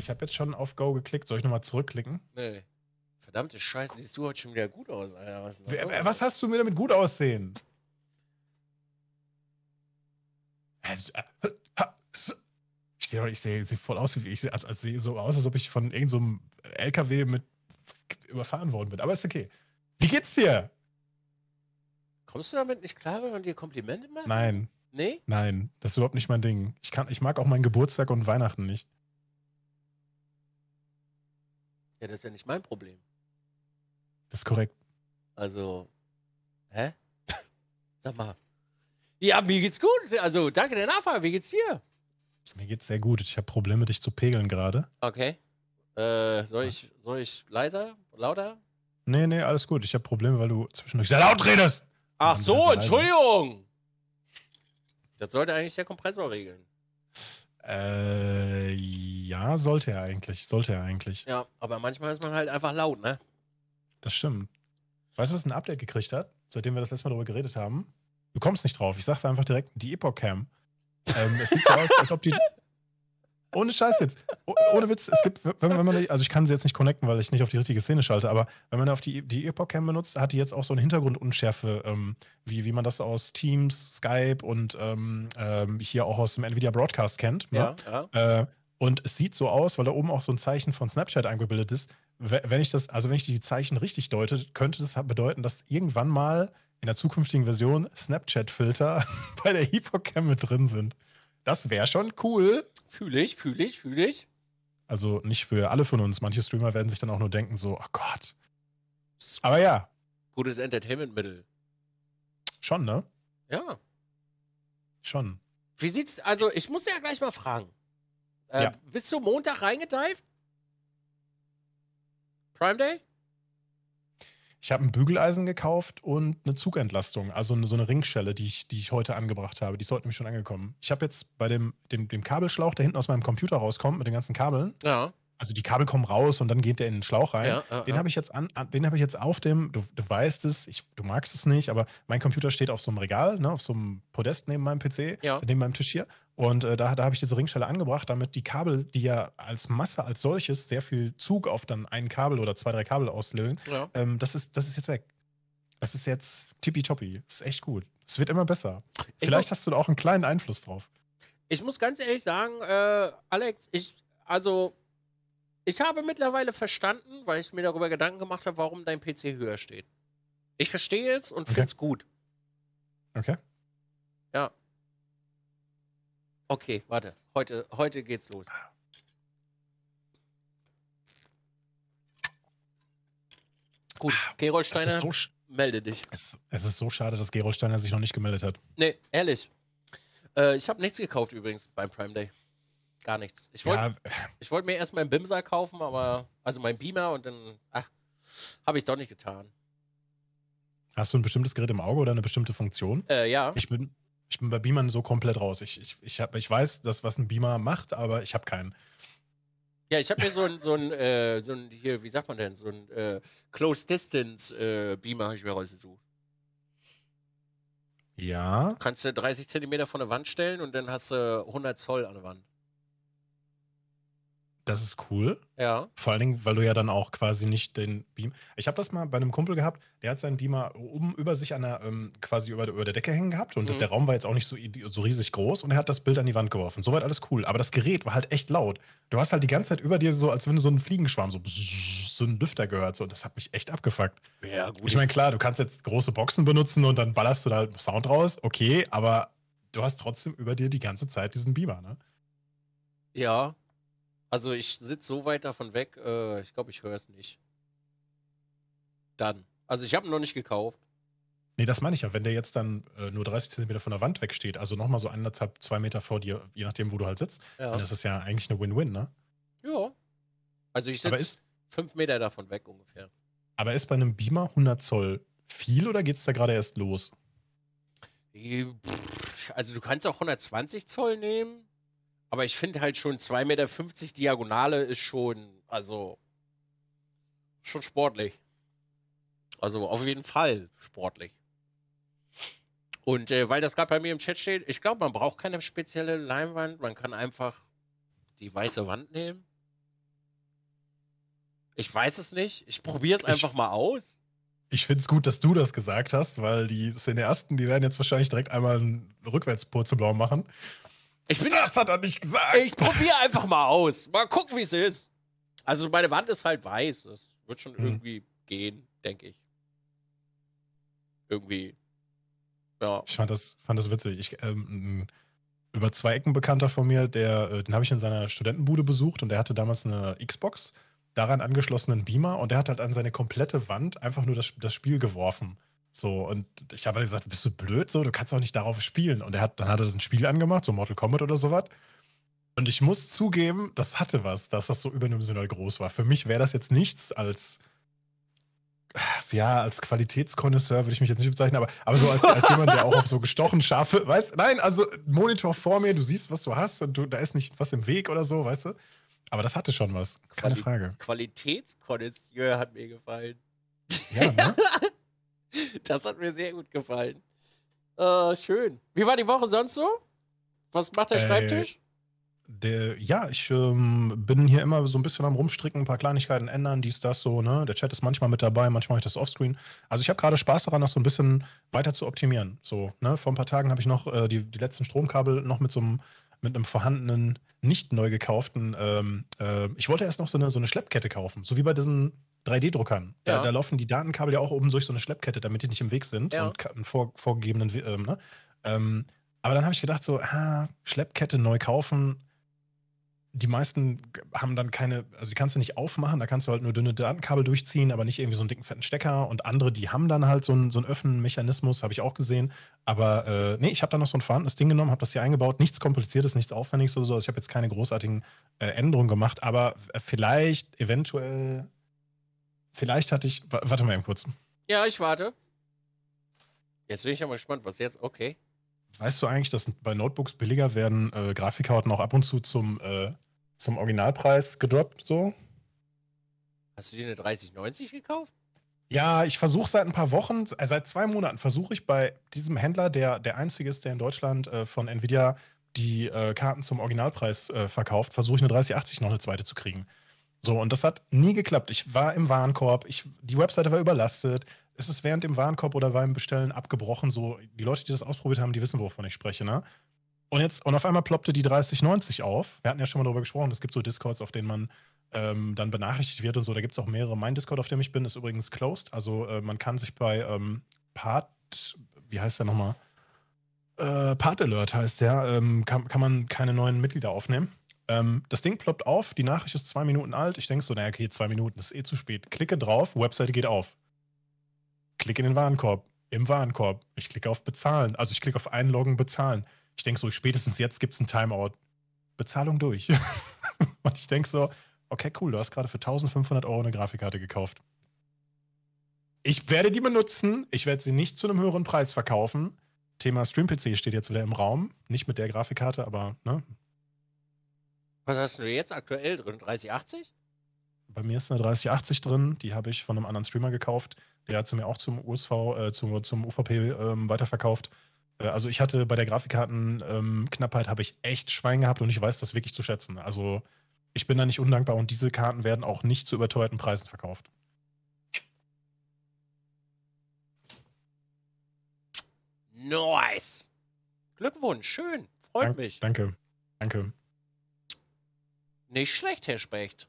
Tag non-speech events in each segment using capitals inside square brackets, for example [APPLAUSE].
Ich habe jetzt schon auf Go geklickt. Soll ich nochmal zurückklicken? Nee. Verdammte Scheiße, siehst du heute schon wieder gut aus, Alter. Was, was, was hast du mir damit gut aussehen? Äh, ich sehe ich sehe seh voll aus, wie ich sehe, als, als sehe so aus, als ob ich von irgendeinem so LKW mit überfahren worden bin. Aber ist okay. Wie geht's dir? Kommst du damit nicht klar, wenn man dir Komplimente macht? Nein. Nee? Nein, das ist überhaupt nicht mein Ding. Ich, kann, ich mag auch meinen Geburtstag und Weihnachten nicht. Ja, das ist ja nicht mein Problem. Das ist korrekt. Also, hä? [LAUGHS] Sag mal. Ja, mir geht's gut. Also, danke der Nachfrage. Wie geht's dir? Mir geht's sehr gut. Ich habe Probleme, dich zu pegeln gerade. Okay. Äh, soll, ich, soll ich leiser, lauter? Nee, nee, alles gut. Ich habe Probleme, weil du zwischendurch sehr laut redest. Ach so, Entschuldigung. Das sollte eigentlich der Kompressor regeln. Äh, ja. Ja, sollte er eigentlich. Sollte er eigentlich. Ja, aber manchmal ist man halt einfach laut, ne? Das stimmt. Weißt du, was ein Update gekriegt hat, seitdem wir das letzte Mal darüber geredet haben? Du kommst nicht drauf. Ich sag's einfach direkt: die Epoch Cam. ähm, es sieht so aus, als ob die. [LAUGHS] Ohne Scheiß jetzt. Oh, ohne Witz. Es gibt, wenn, wenn, man, also ich kann sie jetzt nicht connecten, weil ich nicht auf die richtige Szene schalte, aber wenn man auf die, die Epoch Cam benutzt, hat die jetzt auch so eine Hintergrundunschärfe, ähm, wie, wie man das aus Teams, Skype und ähm, ähm hier auch aus dem Nvidia Broadcast kennt. Ne? Ja, ja. Äh, und es sieht so aus, weil da oben auch so ein Zeichen von Snapchat eingebildet ist. Wenn ich das, also wenn ich die Zeichen richtig deute, könnte das bedeuten, dass irgendwann mal in der zukünftigen Version Snapchat-Filter [LAUGHS] bei der Hippocam mit drin sind. Das wäre schon cool. Fühle ich, fühle ich, fühle ich. Also nicht für alle von uns. Manche Streamer werden sich dann auch nur denken, so, oh Gott. Aber ja. Gutes Entertainment-Mittel. Schon, ne? Ja. Schon. Wie sieht's, also ich muss ja gleich mal fragen. Äh, ja. Ähm, bist du Montag reingedeift? Prime Day? Ich habe ein Bügeleisen gekauft und eine Zugentlastung, also eine, so eine Ringschelle, die ich, die ich heute angebracht habe. Die ist heute nämlich schon angekommen. Ich habe jetzt bei dem, dem, dem Kabelschlauch, der hinten aus meinem Computer rauskommt, mit den ganzen Kabeln, ja. Also die Kabel kommen raus und dann geht der in den Schlauch rein. Ja, ja, den habe ich jetzt an, den habe ich jetzt auf dem, du, du weißt es, ich, du magst es nicht, aber mein Computer steht auf so einem Regal, ne, auf so einem Podest neben meinem PC, neben meinem Tisch hier. Und äh, da, da habe ich diese Ringschale angebracht, damit die Kabel, die ja als Masse als solches sehr viel Zug auf dann ein Kabel oder zwei, drei Kabel auslösen, ähm, das, ist, das ist jetzt weg. Das ist jetzt tippitoppi. Das ist echt gut. Es wird immer besser. Ich Vielleicht hast du da auch einen kleinen Einfluss drauf. Ich muss ganz ehrlich sagen, äh, Alex, ich, also ich habe mittlerweile verstanden, weil ich mir darüber Gedanken gemacht habe, warum dein PC höher steht. Ich verstehe es und okay. finde es gut. Okay. Ja. Okay, warte. Heute, heute geht's los. Gut, ah, Gerold Steiner, so melde dich. Es, es, ist so schade, dass Gerold Steiner sich noch nicht gemeldet hat. Nee, ehrlich. Äh, ich habe nichts gekauft übrigens beim Prime Day. Gar nichts. Ich wollte ja. wollt mir erst meinen Bimser kaufen, aber also meinen Beamer und dann ah, habe ich es doch nicht getan. Hast du ein bestimmtes Gerät im Auge oder eine bestimmte Funktion? Äh, ja. Ich bin, ich bin bei Beamern so komplett raus. Ich, ich, ich, hab, ich weiß, dass was ein Beamer macht, aber ich habe keinen. Ja, ich habe mir so ein, so ein, äh, so ein, hier, wie sagt man denn, so ein äh, Close Distance äh, Beamer habe ich mir rausgesucht. Ja. Kannst du 30 Zentimeter von der Wand stellen und dann hast du 100 Zoll an der Wand. Das ist cool. Ja. Vor allen Dingen, weil du ja dann auch quasi nicht den Beam. Ich habe das mal bei einem Kumpel gehabt, der hat seinen Beamer oben über sich an der, ähm, quasi über, über der Decke hängen gehabt und mhm. das, der Raum war jetzt auch nicht so, so riesig groß und er hat das Bild an die Wand geworfen. Soweit alles cool. Aber das Gerät war halt echt laut. Du hast halt die ganze Zeit über dir so, als wenn du so einen Fliegenschwarm, so, so einen Lüfter gehört. So. Und das hat mich echt abgefuckt. Ja, gut. Ich meine, klar, du kannst jetzt große Boxen benutzen und dann ballerst du da halt Sound raus. Okay, aber du hast trotzdem über dir die ganze Zeit diesen Beamer, ne? Ja, also ich sitze so weit davon weg, äh, ich glaube, ich höre es nicht. Dann. Also ich habe ihn noch nicht gekauft. Nee, das meine ich ja. Wenn der jetzt dann äh, nur 30 cm von der Wand wegsteht, also nochmal so anderthalb, zwei Meter vor dir, je nachdem, wo du halt sitzt, ja. dann ist es ja eigentlich eine Win-Win, ne? Ja. Also ich sitze fünf Meter davon weg ungefähr. Aber ist bei einem Beamer 100 Zoll viel oder geht es da gerade erst los? Äh, also du kannst auch 120 Zoll nehmen. Aber ich finde halt schon 2,50 Meter Diagonale ist schon, also, schon sportlich. Also auf jeden Fall sportlich. Und äh, weil das gerade bei mir im Chat steht, ich glaube, man braucht keine spezielle Leinwand. Man kann einfach die weiße Wand nehmen. Ich weiß es nicht. Ich probiere es einfach mal aus. Ich finde es gut, dass du das gesagt hast, weil die Cineasten, die werden jetzt wahrscheinlich direkt einmal einen Rückwärtspurzelblau machen. Ich bin, das hat er nicht gesagt. Ich probiere einfach mal aus. Mal gucken, wie es ist. Also meine Wand ist halt weiß. Das wird schon hm. irgendwie gehen, denke ich. Irgendwie. Ja. Ich fand das, fand das witzig. Ich, ähm, über zwei Ecken Bekannter von mir, der, äh, den habe ich in seiner Studentenbude besucht und der hatte damals eine Xbox, daran angeschlossenen Beamer und der hat halt an seine komplette Wand einfach nur das, das Spiel geworfen. So, und ich habe halt gesagt, bist du blöd so? Du kannst doch nicht darauf spielen. Und er hat, dann hat er ein Spiel angemacht, so Mortal Kombat oder sowas. Und ich muss zugeben, das hatte was, dass das so überdimensional groß war. Für mich wäre das jetzt nichts als, ja, als Qualitätskonnoisseur würde ich mich jetzt nicht bezeichnen, aber, aber so als, als jemand, der auch auf so gestochen scharfe, weißt nein, also Monitor vor mir, du siehst, was du hast und du, da ist nicht was im Weg oder so, weißt du? Aber das hatte schon was, keine Quali Frage. Qualitätskonnoisseur hat mir gefallen. Ja, ne? [LAUGHS] [LAUGHS] Das hat mir sehr gut gefallen. Äh, schön. Wie war die Woche sonst so? Was macht der äh, Schreibtisch? Der, ja, ich ähm, bin hier immer so ein bisschen am Rumstricken, ein paar Kleinigkeiten ändern, dies, das, so. Ne? Der Chat ist manchmal mit dabei, manchmal mache ich das offscreen. Also ich habe gerade Spaß daran, das so ein bisschen weiter zu optimieren. So, ne? Vor ein paar Tagen habe ich noch äh, die, die letzten Stromkabel noch mit so einem mit einem vorhandenen, nicht neu gekauften. Ähm, äh, ich wollte erst noch so eine, so eine Schleppkette kaufen, so wie bei diesen 3D-Druckern. Ja. Da, da, laufen die Datenkabel ja auch oben durch so eine Schleppkette, damit die nicht im Weg sind ja. und vor, vorgegebenen. Ähm, ne? ähm, aber dann habe ich gedacht, so, ah, Schleppkette neu kaufen. Die meisten haben dann keine, also die kannst du nicht aufmachen, da kannst du halt nur dünne Datenkabel durchziehen, aber nicht irgendwie so einen dicken, fetten Stecker. Und andere, die haben dann halt so einen, so einen Öffnenmechanismus, habe ich auch gesehen. Aber äh, nee, ich habe da noch so ein vorhandenes Ding genommen, habe das hier eingebaut. Nichts Kompliziertes, nichts Aufwendiges oder so. Also ich habe jetzt keine großartigen äh, Änderungen gemacht, aber äh, vielleicht eventuell Vielleicht hatte ich. Warte mal eben kurz. Ja, ich warte. Jetzt bin ich ja mal gespannt, was jetzt. Okay. Weißt du eigentlich, dass bei Notebooks billiger werden äh, Grafikkarten auch ab und zu zum, äh, zum Originalpreis gedroppt? So? Hast du dir eine 3090 gekauft? Ja, ich versuche seit ein paar Wochen, äh, seit zwei Monaten versuche ich bei diesem Händler, der der einzige ist, der in Deutschland äh, von Nvidia die äh, Karten zum Originalpreis äh, verkauft, versuche ich eine 3080 noch eine zweite zu kriegen. So, und das hat nie geklappt. Ich war im Warenkorb, ich, die Webseite war überlastet. Es ist während dem Warenkorb oder beim Bestellen abgebrochen. So, die Leute, die das ausprobiert haben, die wissen, wovon ich spreche, ne? Und jetzt, und auf einmal ploppte die 3090 auf. Wir hatten ja schon mal darüber gesprochen, es gibt so Discords, auf denen man ähm, dann benachrichtigt wird und so. Da gibt es auch mehrere. Mein Discord, auf dem ich bin, ist übrigens closed. Also äh, man kann sich bei ähm, Part, wie heißt der nochmal? Äh, Part Alert heißt der, ähm, kann, kann man keine neuen Mitglieder aufnehmen. Ähm, das Ding ploppt auf, die Nachricht ist zwei Minuten alt. Ich denke so, naja, okay, zwei Minuten das ist eh zu spät. Klicke drauf, Webseite geht auf. Klicke in den Warenkorb. Im Warenkorb. Ich klicke auf Bezahlen. Also ich klicke auf Einloggen, Bezahlen. Ich denke so, spätestens jetzt gibt es ein Timeout. Bezahlung durch. [LAUGHS] Und ich denke so, okay, cool, du hast gerade für 1500 Euro eine Grafikkarte gekauft. Ich werde die benutzen. Ich werde sie nicht zu einem höheren Preis verkaufen. Thema Stream-PC steht jetzt wieder im Raum. Nicht mit der Grafikkarte, aber ne, was hast du jetzt aktuell drin? 3080? Bei mir ist eine 3080 drin, die habe ich von einem anderen Streamer gekauft. Der hat sie mir auch zum USV, äh, zum, zum UVP ähm, weiterverkauft. Äh, also ich hatte bei der Grafikkartenknappheit ähm, habe ich echt Schwein gehabt und ich weiß das wirklich zu schätzen. Also ich bin da nicht undankbar und diese Karten werden auch nicht zu überteuerten Preisen verkauft. Nice. Glückwunsch, schön, freut Dank, mich. Danke, danke. Nicht schlecht, Herr Specht.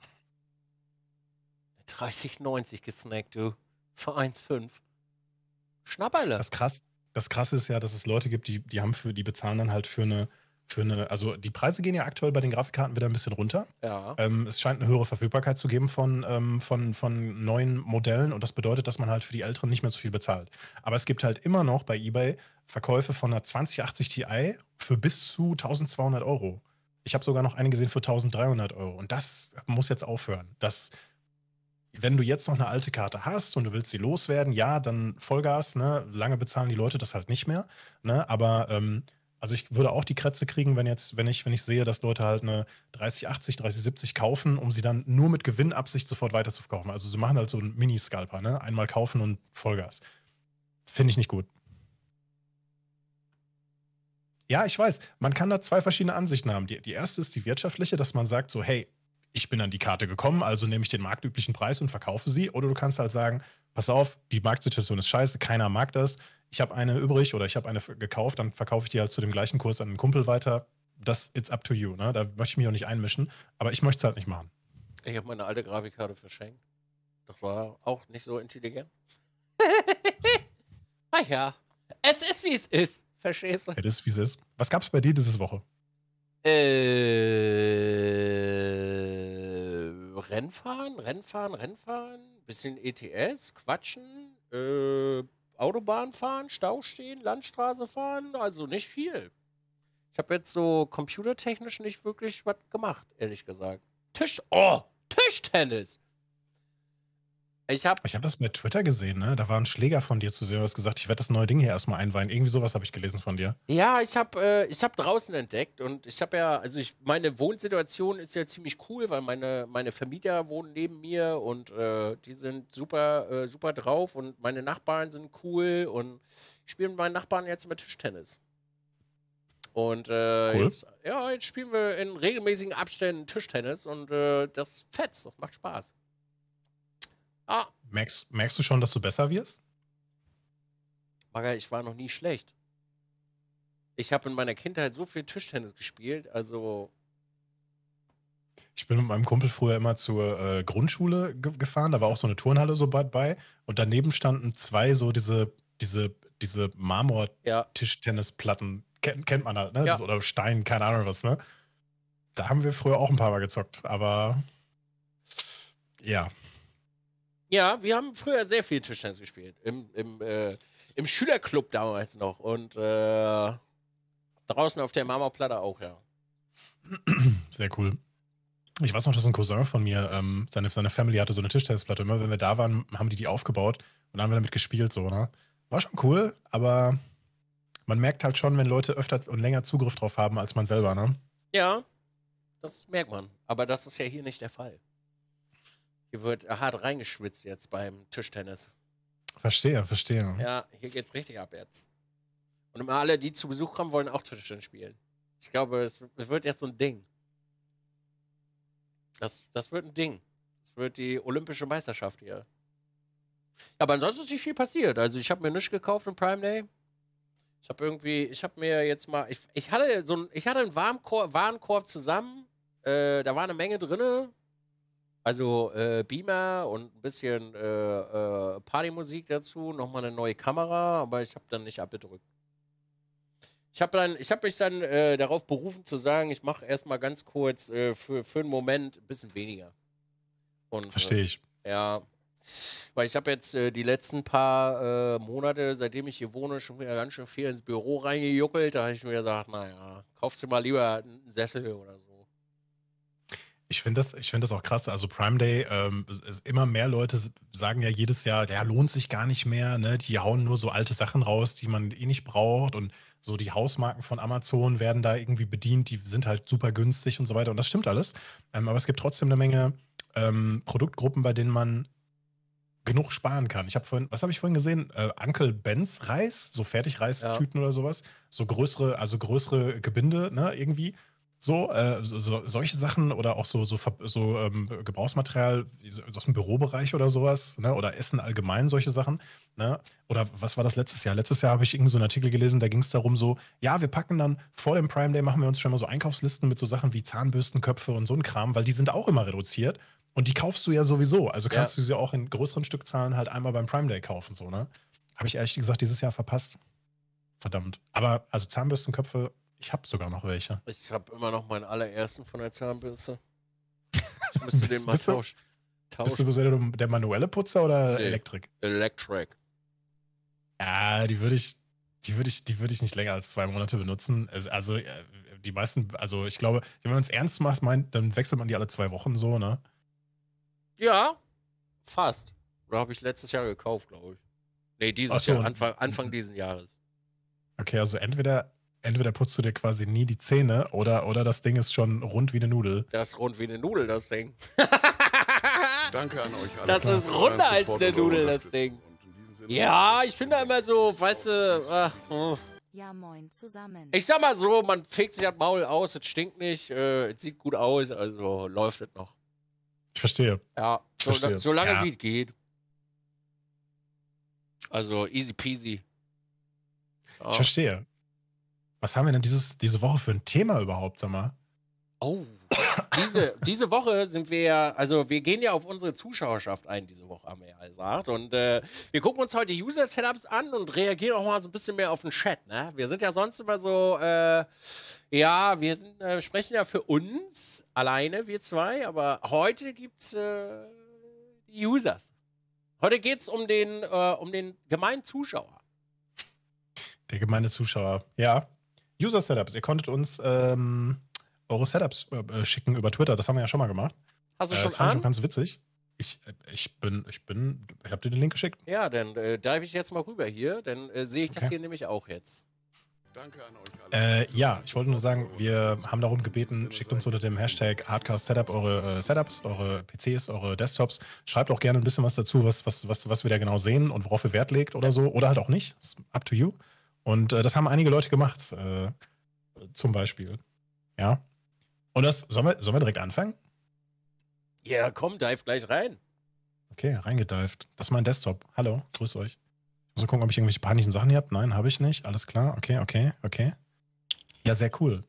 30,90 gesnackt, du. Für 1,5. Schnapperle. Das, krass, das Krasse ist ja, dass es Leute gibt, die, die, haben für, die bezahlen dann halt für eine, für eine, also die Preise gehen ja aktuell bei den Grafikkarten wieder ein bisschen runter. Ja. Ähm, es scheint eine höhere Verfügbarkeit zu geben von, ähm, von, von neuen Modellen und das bedeutet, dass man halt für die älteren nicht mehr so viel bezahlt. Aber es gibt halt immer noch bei eBay Verkäufe von einer 2080 Ti für bis zu 1200 Euro ich habe sogar noch eine gesehen für 1300 Euro. Und das muss jetzt aufhören. Das, wenn du jetzt noch eine alte Karte hast und du willst sie loswerden, ja, dann Vollgas. Ne? Lange bezahlen die Leute das halt nicht mehr. Ne? Aber ähm, also ich würde auch die Krätze kriegen, wenn jetzt, wenn ich, wenn ich sehe, dass Leute halt eine 3080, 3070 kaufen, um sie dann nur mit Gewinnabsicht sofort weiterzuverkaufen. Also sie machen halt so einen Mini-Scalper, ne? Einmal kaufen und Vollgas. Finde ich nicht gut. Ja, ich weiß. Man kann da zwei verschiedene Ansichten haben. Die, die erste ist die wirtschaftliche, dass man sagt so, hey, ich bin an die Karte gekommen, also nehme ich den marktüblichen Preis und verkaufe sie. Oder du kannst halt sagen, pass auf, die Marktsituation ist scheiße, keiner mag das. Ich habe eine übrig oder ich habe eine gekauft, dann verkaufe ich die halt zu dem gleichen Kurs an einen Kumpel weiter. Das it's up to you. Ne? Da möchte ich mich auch nicht einmischen, aber ich möchte es halt nicht machen. Ich habe meine alte Grafikkarte verschenkt. Das war auch nicht so intelligent. naja, [LAUGHS] ah es ist wie es ist. Verstehst du? Ja, das ist, wie es ist. Was gab es bei dir diese Woche? Äh, Rennfahren, Rennfahren, Rennfahren, bisschen ETS, Quatschen, äh, Autobahn fahren, Stau stehen, Landstraße fahren, also nicht viel. Ich habe jetzt so computertechnisch nicht wirklich was gemacht, ehrlich gesagt. Tisch, oh, Tischtennis. Ich habe ich hab das bei Twitter gesehen, ne? Da war ein Schläger von dir zu sehen. Du hast gesagt, ich werde das neue Ding hier erstmal einweihen. Irgendwie sowas habe ich gelesen von dir. Ja, ich habe äh, hab draußen entdeckt und ich habe ja, also ich, meine Wohnsituation ist ja ziemlich cool, weil meine, meine Vermieter wohnen neben mir und äh, die sind super, äh, super drauf und meine Nachbarn sind cool und ich spiele mit meinen Nachbarn jetzt immer Tischtennis. Und äh, cool. jetzt, ja, jetzt spielen wir in regelmäßigen Abständen Tischtennis und äh, das fetzt, das macht Spaß. Ah. Merkst, merkst du schon, dass du besser wirst? Maga, ich war noch nie schlecht. Ich habe in meiner Kindheit so viel Tischtennis gespielt, also. Ich bin mit meinem Kumpel früher immer zur äh, Grundschule ge gefahren, da war auch so eine Turnhalle so bald bei und daneben standen zwei so diese, diese, diese Marmor-Tischtennisplatten. Ken kennt man halt, ne? Ja. Oder Stein, keine Ahnung was, ne? Da haben wir früher auch ein paar Mal gezockt, aber ja, ja, wir haben früher sehr viel Tischtennis gespielt. Im, im, äh, im Schülerclub damals noch. Und äh, draußen auf der Marmorplatte auch, ja. [CLEARS THROAT] Sehr cool. Ich weiß noch, dass ein Cousin von mir, ähm, seine, seine Family hatte so eine Tischtennisplatte. Immer wenn wir da waren, haben die die aufgebaut und dann haben wir damit gespielt. So, ne? War schon cool, aber man merkt halt schon, wenn Leute öfter und länger Zugriff drauf haben als man selber. Ne? Ja, das merkt man. Aber das ist ja hier nicht der Fall. Hier wird äh, hart reingeschwitzt jetzt beim Tischtennis. Verstehe, verstehe. Ja, hier geht's richtig ab jetzt. Und immer alle, die zu Besuch kommen, wollen auch Tischtennis spielen. Ich glaube, es wird jetzt so ein Ding. Das, das wird ein Ding. Das wird die olympische Meisterschaft hier. Ja, Aber ansonsten ist nicht viel passiert. Also ich habe mir nichts gekauft im Prime Day. Ich habe irgendwie, ich habe mir jetzt mal, ich, ich hatte so ein, ich hatte einen Warenkorb, Warenkorb zusammen. Äh, da war eine Menge drin. Also äh, Beamer und ein bisschen äh, äh, Partymusik dazu, nochmal eine neue Kamera, aber ich habe dann nicht abgedrückt. Ich habe dann, mich dann äh, darauf berufen zu sagen, ich mache erstmal ganz kurz äh, für, für einen Moment ein bisschen weniger. Äh, Verstehe ich. ja. Weil ich habe jetzt die letzten paar Monate, seitdem ich hier wohne, schon wieder ganz schön viel ins Büro reingejuckelt. Da habe ich mir gesagt, naja, kaufst du mal lieber einen Sessel oder so. Ich finde das, find das auch krass. Also Prime Day, ähm, ist, immer mehr Leute sagen ja jedes Jahr, der lohnt sich gar nicht mehr. Ne? Die hauen nur so alte Sachen raus, die man eh nicht braucht. Und so die Hausmarken von Amazon werden da irgendwie bedient. Die sind halt super günstig und so weiter. Und das stimmt alles. Ähm, aber es gibt trotzdem eine Menge ähm, Produktgruppen, bei denen man genug sparen kann. Ich habe vorhin, was habe ich vorhin gesehen? Äh, Uncle Ben's Reis, so Fertigreistüten ja. oder sowas, so größere, also größere Gebinde, ne, irgendwie. So, äh, so, solche Sachen oder auch so, so, so ähm, Gebrauchsmaterial aus dem Bürobereich oder sowas, ne? oder Essen allgemein, solche Sachen. Ne? Oder was war das letztes Jahr? Letztes Jahr habe ich irgendwie so einen Artikel gelesen, da ging es darum so, ja, wir packen dann vor dem Prime Day, machen wir uns schon mal so Einkaufslisten mit so Sachen wie Zahnbürstenköpfe und so ein Kram, weil die sind auch immer reduziert. Und die kaufst du ja sowieso. Also kannst ja. du sie auch in größeren Stückzahlen halt einmal beim Prime Day kaufen, so, ne? Habe ich ehrlich gesagt dieses Jahr verpasst. Verdammt. Aber also Zahnbürstenköpfe ich habe sogar noch welche. Ich habe immer noch meinen allerersten von der Zahnbürste. [LAUGHS] Ich müsste den mal tauschen. Tausch. Bist du bisher der manuelle Putzer oder nee. Elektrik? Electric. Ja, die würde ich, die würde ich, die würde ich nicht länger als zwei Monate benutzen. Also äh, die meisten, also ich glaube, wenn man es ernst macht, meint, dann wechselt man die alle zwei Wochen so, ne? Ja, fast. Oder habe ich letztes Jahr gekauft, glaube ich. Nee, dieses so. Jahr, Anfang, Anfang diesen Jahres. Okay, also entweder entweder putzt du dir quasi nie die Zähne oder, oder das Ding ist schon rund wie eine Nudel. Das ist rund wie eine Nudel, das Ding. [LAUGHS] Danke an euch alle. Das klar. ist runder als eine Nudel, das Ding. Ja, ich bin da immer so, weißt du, ach, oh. Ja, moin zusammen. Ich sag mal so, man fegt sich das Maul aus, es stinkt nicht, äh, es sieht gut aus, also läuft es noch. Ich verstehe. Ja, so, verstehe. solange ja. es geht. Also easy peasy. Ja. Ich verstehe. Was haben wir denn dieses, diese Woche für ein Thema überhaupt, sag mal? Oh, diese, [LAUGHS] diese Woche sind wir ja, also wir gehen ja auf unsere Zuschauerschaft ein, diese Woche haben wir ja gesagt. Und äh, wir gucken uns heute User-Setups an und reagieren auch mal so ein bisschen mehr auf den Chat. Ne? Wir sind ja sonst immer so, äh, ja, wir sind, äh, sprechen ja für uns alleine, wir zwei, aber heute gibt's äh, die Users. Heute geht's um den, äh, um den gemeinen Zuschauer. Der gemeine Zuschauer, ja. User Setups. Ihr konntet uns ähm, eure Setups äh, äh, schicken über Twitter. Das haben wir ja schon mal gemacht. Hast du äh, schon das fand an? ich ganz witzig. Ich, äh, ich bin, ich bin, ich hab dir den Link geschickt. Ja, dann äh, dive ich jetzt mal rüber hier, dann äh, sehe ich das hier nämlich auch jetzt. Danke an euch alle. Äh, ja, ich wollte nur sagen, wir haben darum gebeten, schickt uns unter dem Hashtag Hardcast Setup eure äh, Setups, eure PCs, eure Desktops. Schreibt auch gerne ein bisschen was dazu, was, was, was, was wir da genau sehen und worauf ihr Wert legt oder so. Oder halt auch nicht. It's up to you. Und äh, das haben einige Leute gemacht, äh, zum Beispiel. Ja. Und das, sollen wir, sollen wir direkt anfangen? Ja, komm, dive gleich rein. Okay, reingedived. Das ist mein Desktop. Hallo, grüß euch. Ich muss mal gucken, ob ich irgendwelche panischen Sachen hier habe. Nein, habe ich nicht. Alles klar. Okay, okay, okay. Ja, sehr cool.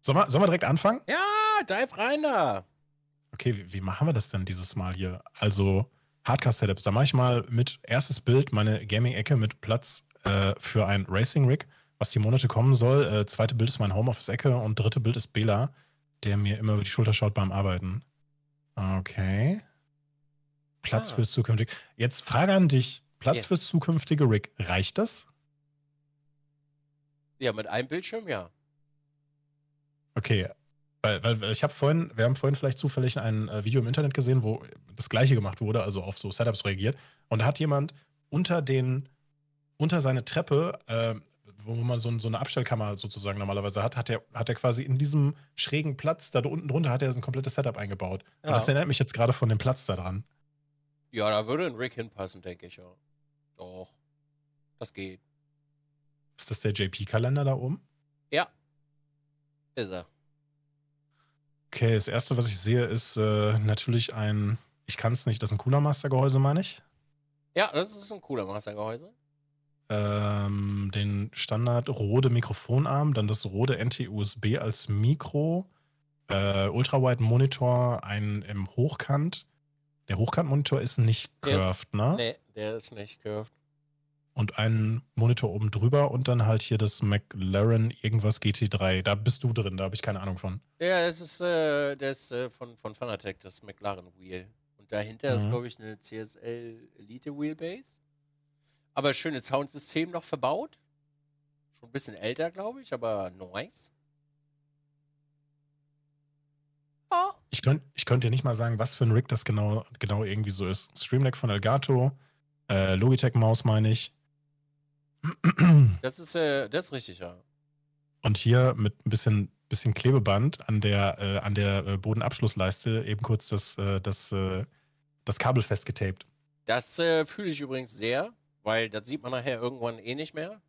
Sollen wir, sollen wir direkt anfangen? Ja, dive rein da. Okay, wie, wie machen wir das denn dieses Mal hier? Also, Hardcast-Setups. Da mache ich mal mit erstes Bild meine Gaming-Ecke mit Platz äh, für ein Racing Rig, was die Monate kommen soll. Äh, zweite Bild ist mein Homeoffice-Ecke und dritte Bild ist Bela, der mir immer über die Schulter schaut beim Arbeiten. Okay. Platz ah. fürs zukünftige. Jetzt Frage an dich. Platz yeah. fürs zukünftige Rig. Reicht das? Ja, mit einem Bildschirm, ja. Okay. Weil, weil, ich habe vorhin, wir haben vorhin vielleicht zufällig ein äh, Video im Internet gesehen, wo das gleiche gemacht wurde, also auf so Setups reagiert. Und da hat jemand unter den unter seine Treppe, äh, wo man so, so, eine Abstellkammer sozusagen normalerweise hat, hat er, hat er quasi in diesem schrägen Platz, da unten drunter, hat er so ein komplettes Setup eingebaut. Ja. Und das erinnert mich jetzt gerade von dem Platz da dran. Ja, da würde ein Rick hinpassen, denke ich, ja. Doch. Das geht. Ist das der JP-Kalender da oben? Ja. Ist er. Okay, das erste, was ich sehe, ist äh, natürlich ein. Ich kann es nicht, das ist ein cooler Master Gehäuse, meine ich. Ja, das ist ein cooler Master Gehäuse ähm, den Standard Rode Mikrofonarm, dann das Rode NT-USB als Mikro, äh, Ultrawide Monitor, einen im Hochkant. Der Hochkantmonitor ist nicht curved, ist, ne? Nee, der ist nicht curved. Und einen Monitor oben drüber und dann halt hier das McLaren irgendwas GT3. Da bist du drin, da habe ich keine Ahnung von. Ja, das ist, äh, das, äh, von, von Fanatec, das McLaren Wheel. Und dahinter mhm. ist, glaube ich, eine CSL Elite Wheelbase. Aber schönes Soundsystem noch verbaut. Schon ein bisschen älter, glaube ich, aber nice. Oh. Ich könnte ich könnt dir nicht mal sagen, was für ein Rig das genau, genau irgendwie so ist. Streamdeck von Elgato, äh, Logitech-Maus meine ich. Das ist, äh, das ist richtig, ja. Und hier mit ein bisschen, bisschen Klebeband an der, äh, an der äh, Bodenabschlussleiste eben kurz das, äh, das, äh, das Kabel festgetaped. Das fühle ich übrigens sehr. Weil das sieht man nachher irgendwann eh nicht mehr.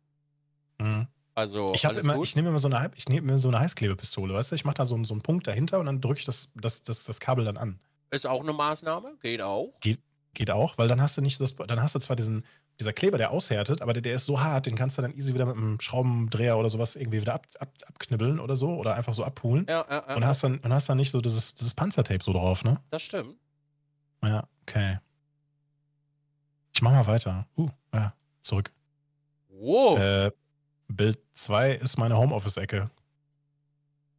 Mhm. Also, ich, immer, ich nehme immer so eine, ich nehme so eine Heißklebepistole, weißt du? Ich mache da so, so einen Punkt dahinter und dann drücke ich das, das, das, das Kabel dann an. Ist auch eine Maßnahme, geht auch. Geht, geht auch, weil dann hast du nicht das, dann hast du zwar diesen, dieser Kleber, der aushärtet, aber der, der ist so hart, den kannst du dann easy wieder mit einem Schraubendreher oder sowas irgendwie wieder ab, ab, abknibbeln oder so oder einfach so abpulen. Ja, ja, ja. Und hast dann, und hast dann nicht so dieses, dieses Panzertape so drauf, ne? Das stimmt. Ja, okay machen wir weiter. Uh, ah, zurück. Wow. Äh, Bild 2 ist meine Homeoffice-Ecke.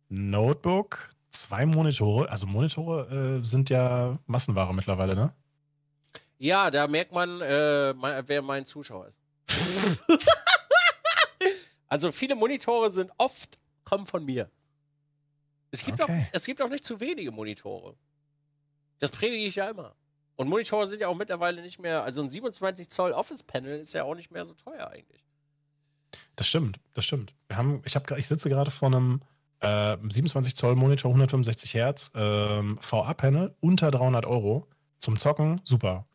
Notebook, zwei Monitore. Also Monitore äh, sind ja Massenware mittlerweile, ne? Ja, da merkt man, äh, wer mein Zuschauer ist. [LAUGHS] also viele Monitore sind oft, kommen von mir. Es gibt, okay. auch, es gibt auch nicht zu wenige Monitore. Das predige ich ja immer. Und Monitore sind ja auch mittlerweile nicht mehr, also ein 27 Zoll Office Panel ist ja auch nicht mehr so teuer eigentlich. Das stimmt, das stimmt. Wir haben, ich, hab, ich sitze gerade vor einem äh, 27 Zoll Monitor, 165 Hertz, äh, VA-Panel unter 300 Euro. Zum Zocken, super.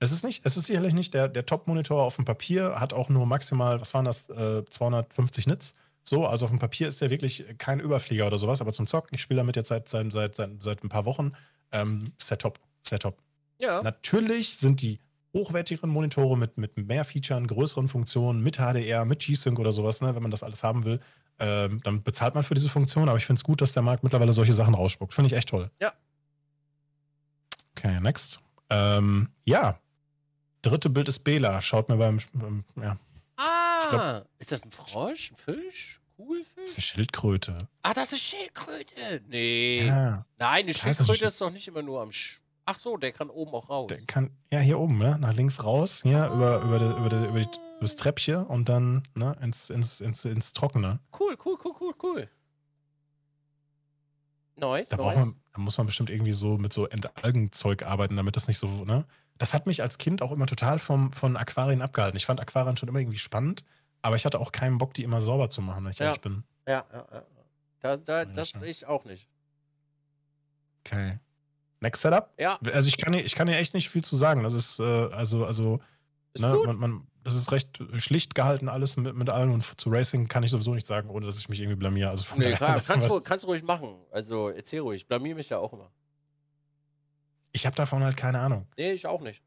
Es ist nicht, es ist sicherlich nicht der, der Top-Monitor auf dem Papier, hat auch nur maximal, was waren das, äh, 250 Nits. So, also auf dem Papier ist der wirklich kein Überflieger oder sowas, aber zum Zocken, ich spiele damit jetzt seit, seit, seit, seit, ein paar Wochen, ähm, ist der top, ist der top. Ja. Natürlich sind die hochwertigeren Monitore mit, mit mehr Features, größeren Funktionen, mit HDR, mit G-Sync oder sowas, ne, wenn man das alles haben will, ähm, dann bezahlt man für diese Funktion. Aber ich finde es gut, dass der Markt mittlerweile solche Sachen rausspuckt. Finde ich echt toll. Ja. Okay, next. Ähm, ja. Dritte Bild ist Bela. Schaut mir beim. beim ja. Ah, glaub, ist das ein Frosch? Ein Fisch? Kugelfisch? Das ist eine Schildkröte. Ah, das ist Schildkröte. Nee. Ja. Nein, eine Schildkröte ist, ist doch nicht immer nur am Sch Ach so, der kann oben auch raus. Der kann, ja, hier oben, ne? nach links raus, hier ah. über, über, die, über, die, über, die, über das Treppchen und dann ne? ins, ins, ins, ins Trockene. Cool, cool, cool, cool, cool. Nice, da, nice. da muss man bestimmt irgendwie so mit so Entalgenzeug arbeiten, damit das nicht so, ne? Das hat mich als Kind auch immer total vom, von Aquarien abgehalten. Ich fand Aquarien schon immer irgendwie spannend, aber ich hatte auch keinen Bock, die immer sauber zu machen, wenn ich ja. ehrlich bin. Ja, ja, ja. Da, da, das ich auch nicht. Okay. Next Setup? Ja. Also ich kann hier, ich kann hier echt nicht viel zu sagen. Das ist äh, also also ist ne, man, man, das ist recht schlicht gehalten alles mit, mit allem und zu Racing kann ich sowieso nicht sagen, ohne dass ich mich irgendwie blamiere. Also von nee, klar, [LAUGHS] kannst du kannst ruhig machen. Also erzähl ruhig, ich blamier mich ja auch immer. Ich habe davon halt keine Ahnung. Nee, ich auch nicht.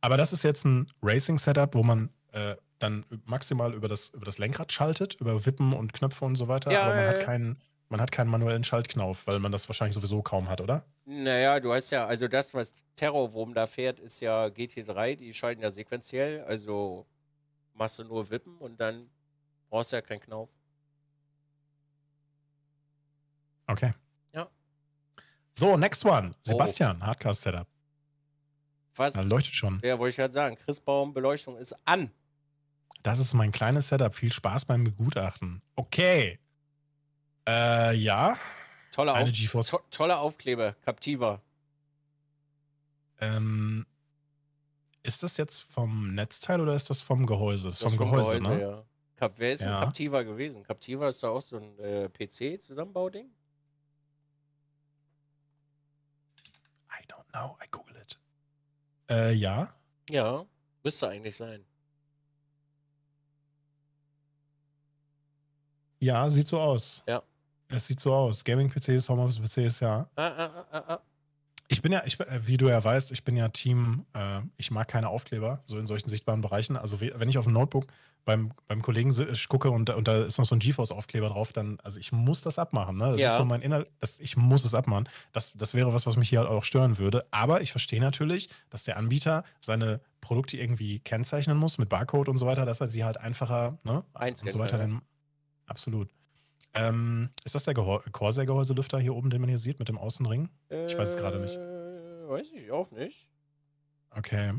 Aber das ist jetzt ein Racing Setup, wo man äh, dann maximal über das über das Lenkrad schaltet, über Wippen und Knöpfe und so weiter, ja, aber man ja, hat keinen man hat keinen manuellen Schaltknauf, weil man das wahrscheinlich sowieso kaum hat, oder? Naja, du hast ja, also das, was Terrorwurm da fährt, ist ja GT3, die schalten ja sequenziell, also machst du nur Wippen und dann brauchst du ja keinen Knauf. Okay. Ja. So, next one. Oh. Sebastian, oh. Hardcast Setup. Was? Ja, leuchtet schon. Ja, wollte ich gerade sagen. Chris Baum Beleuchtung ist an. Das ist mein kleines Setup. Viel Spaß beim Begutachten. Okay. Äh, ja. Toller, Auf to toller Aufkleber, Captiva. Ähm, ist das jetzt vom Netzteil oder ist das vom Gehäuse? Das, das vom, vom Gehäuse, Gehäuse, ne? Ja. Cap Wer ist ja. denn Captiva gewesen? Captiva ist doch auch so ein äh, PC-Zusammenbauding? I don't know. I google it. Äh, ja. Ja, müsste eigentlich sein. Ja, sieht so aus. Ja. Es sieht so aus. Gaming-PCs, Homeoffice-PCs, ja. Ah, ah, ah, ah, ah. Ich bin ja, ich, äh, wie du ja weißt, ich bin ja Team, äh, ich mag keine Aufkleber, so in solchen sichtbaren Bereichen. Also wie, wenn ich auf dem Notebook beim, beim Kollegen gucke und, und da ist noch so ein GeForce-Aufkleber drauf, dann, also ich muss das abmachen. Ne? Das ja. ist so mein Inhalt, das, ich muss es abmachen. Das, das wäre was, was mich hier halt auch stören würde. Aber ich verstehe natürlich, dass der Anbieter seine Produkte irgendwie kennzeichnen muss mit Barcode und so weiter, dass er sie halt einfacher ne? Einzelne, und so weiter. Ja. absolut. Ähm, ist das der Corsair-Gehäuselüfter hier oben, den man hier sieht mit dem Außenring? ich weiß es gerade nicht. Äh, weiß ich auch nicht. Okay.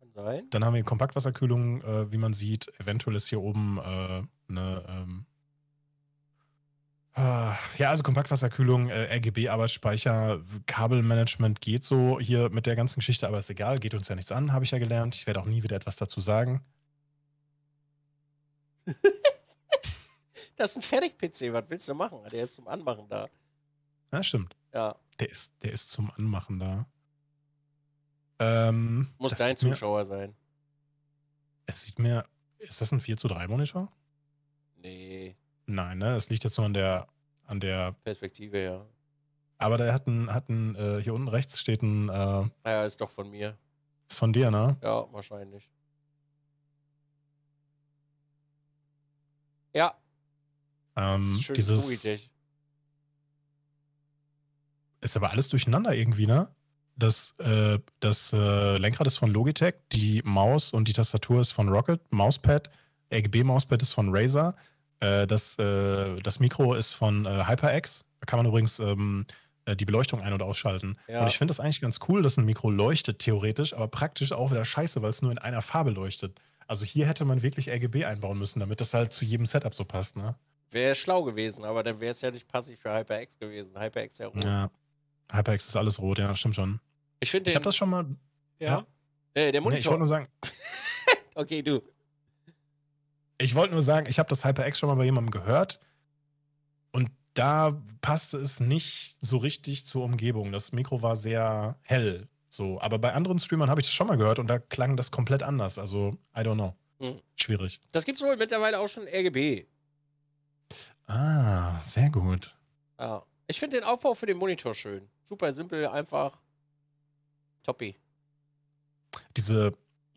Kann sein. Dann haben wir Kompaktwasserkühlung, äh, wie man sieht. Eventuell ist hier oben äh, eine. Ähm, ah, ja, also Kompaktwasserkühlung, äh, RGB-Arbeitsspeicher, Kabelmanagement geht so hier mit der ganzen Geschichte, aber ist egal, geht uns ja nichts an, habe ich ja gelernt. Ich werde auch nie wieder etwas dazu sagen. [LAUGHS] Das ist ein Fertig-PC. Was willst du machen? Der ist zum Anmachen da. Ja, stimmt. Ja. Der ist, der ist zum Anmachen da. Ähm, Muss dein Zuschauer mir, sein. Es sieht mir. Ist das ein 4 zu 3 Monitor? Nee. Nein, ne? Es liegt jetzt nur an der, an der Perspektive, ja. Aber der hat einen, hat einen äh, hier unten rechts steht ein. Äh, naja, ah ist doch von mir. Ist von dir, ne? Ja, wahrscheinlich. Ja, ähm, dieses ruhig. ist aber alles durcheinander irgendwie, ne? Das, äh, das äh, Lenkrad ist von Logitech, die Maus und die Tastatur ist von Rocket, Mauspad, RGB-Mauspad ist von Razer, äh, das, äh, das Mikro ist von äh, HyperX. Da kann man übrigens ähm, äh, die Beleuchtung ein- und ausschalten. Ja. Und ich finde das eigentlich ganz cool, dass ein Mikro leuchtet, theoretisch, aber praktisch auch wieder scheiße, weil es nur in einer Farbe leuchtet. Also hier hätte man wirklich RGB einbauen müssen, damit das halt zu jedem Setup so passt, ne? Wäre schlau gewesen, aber dann wäre es ja nicht passiv für HyperX gewesen. HyperX ja rot. Ja, HyperX ist alles rot, ja, stimmt schon. Ich finde Ich habe das schon mal. Ja. ja? Äh, der Monitor. Nee, ich wollte nur sagen. [LAUGHS] okay, du. Ich wollte nur sagen, ich habe das HyperX schon mal bei jemandem gehört und da passte es nicht so richtig zur Umgebung. Das Mikro war sehr hell. So, aber bei anderen Streamern habe ich das schon mal gehört und da klang das komplett anders. Also, I don't know. Hm. Schwierig. Das gibt es wohl mittlerweile auch schon RGB. Ah, sehr gut. Ja. Ich finde den Aufbau für den Monitor schön. Super simpel, einfach. Toppi. Diese,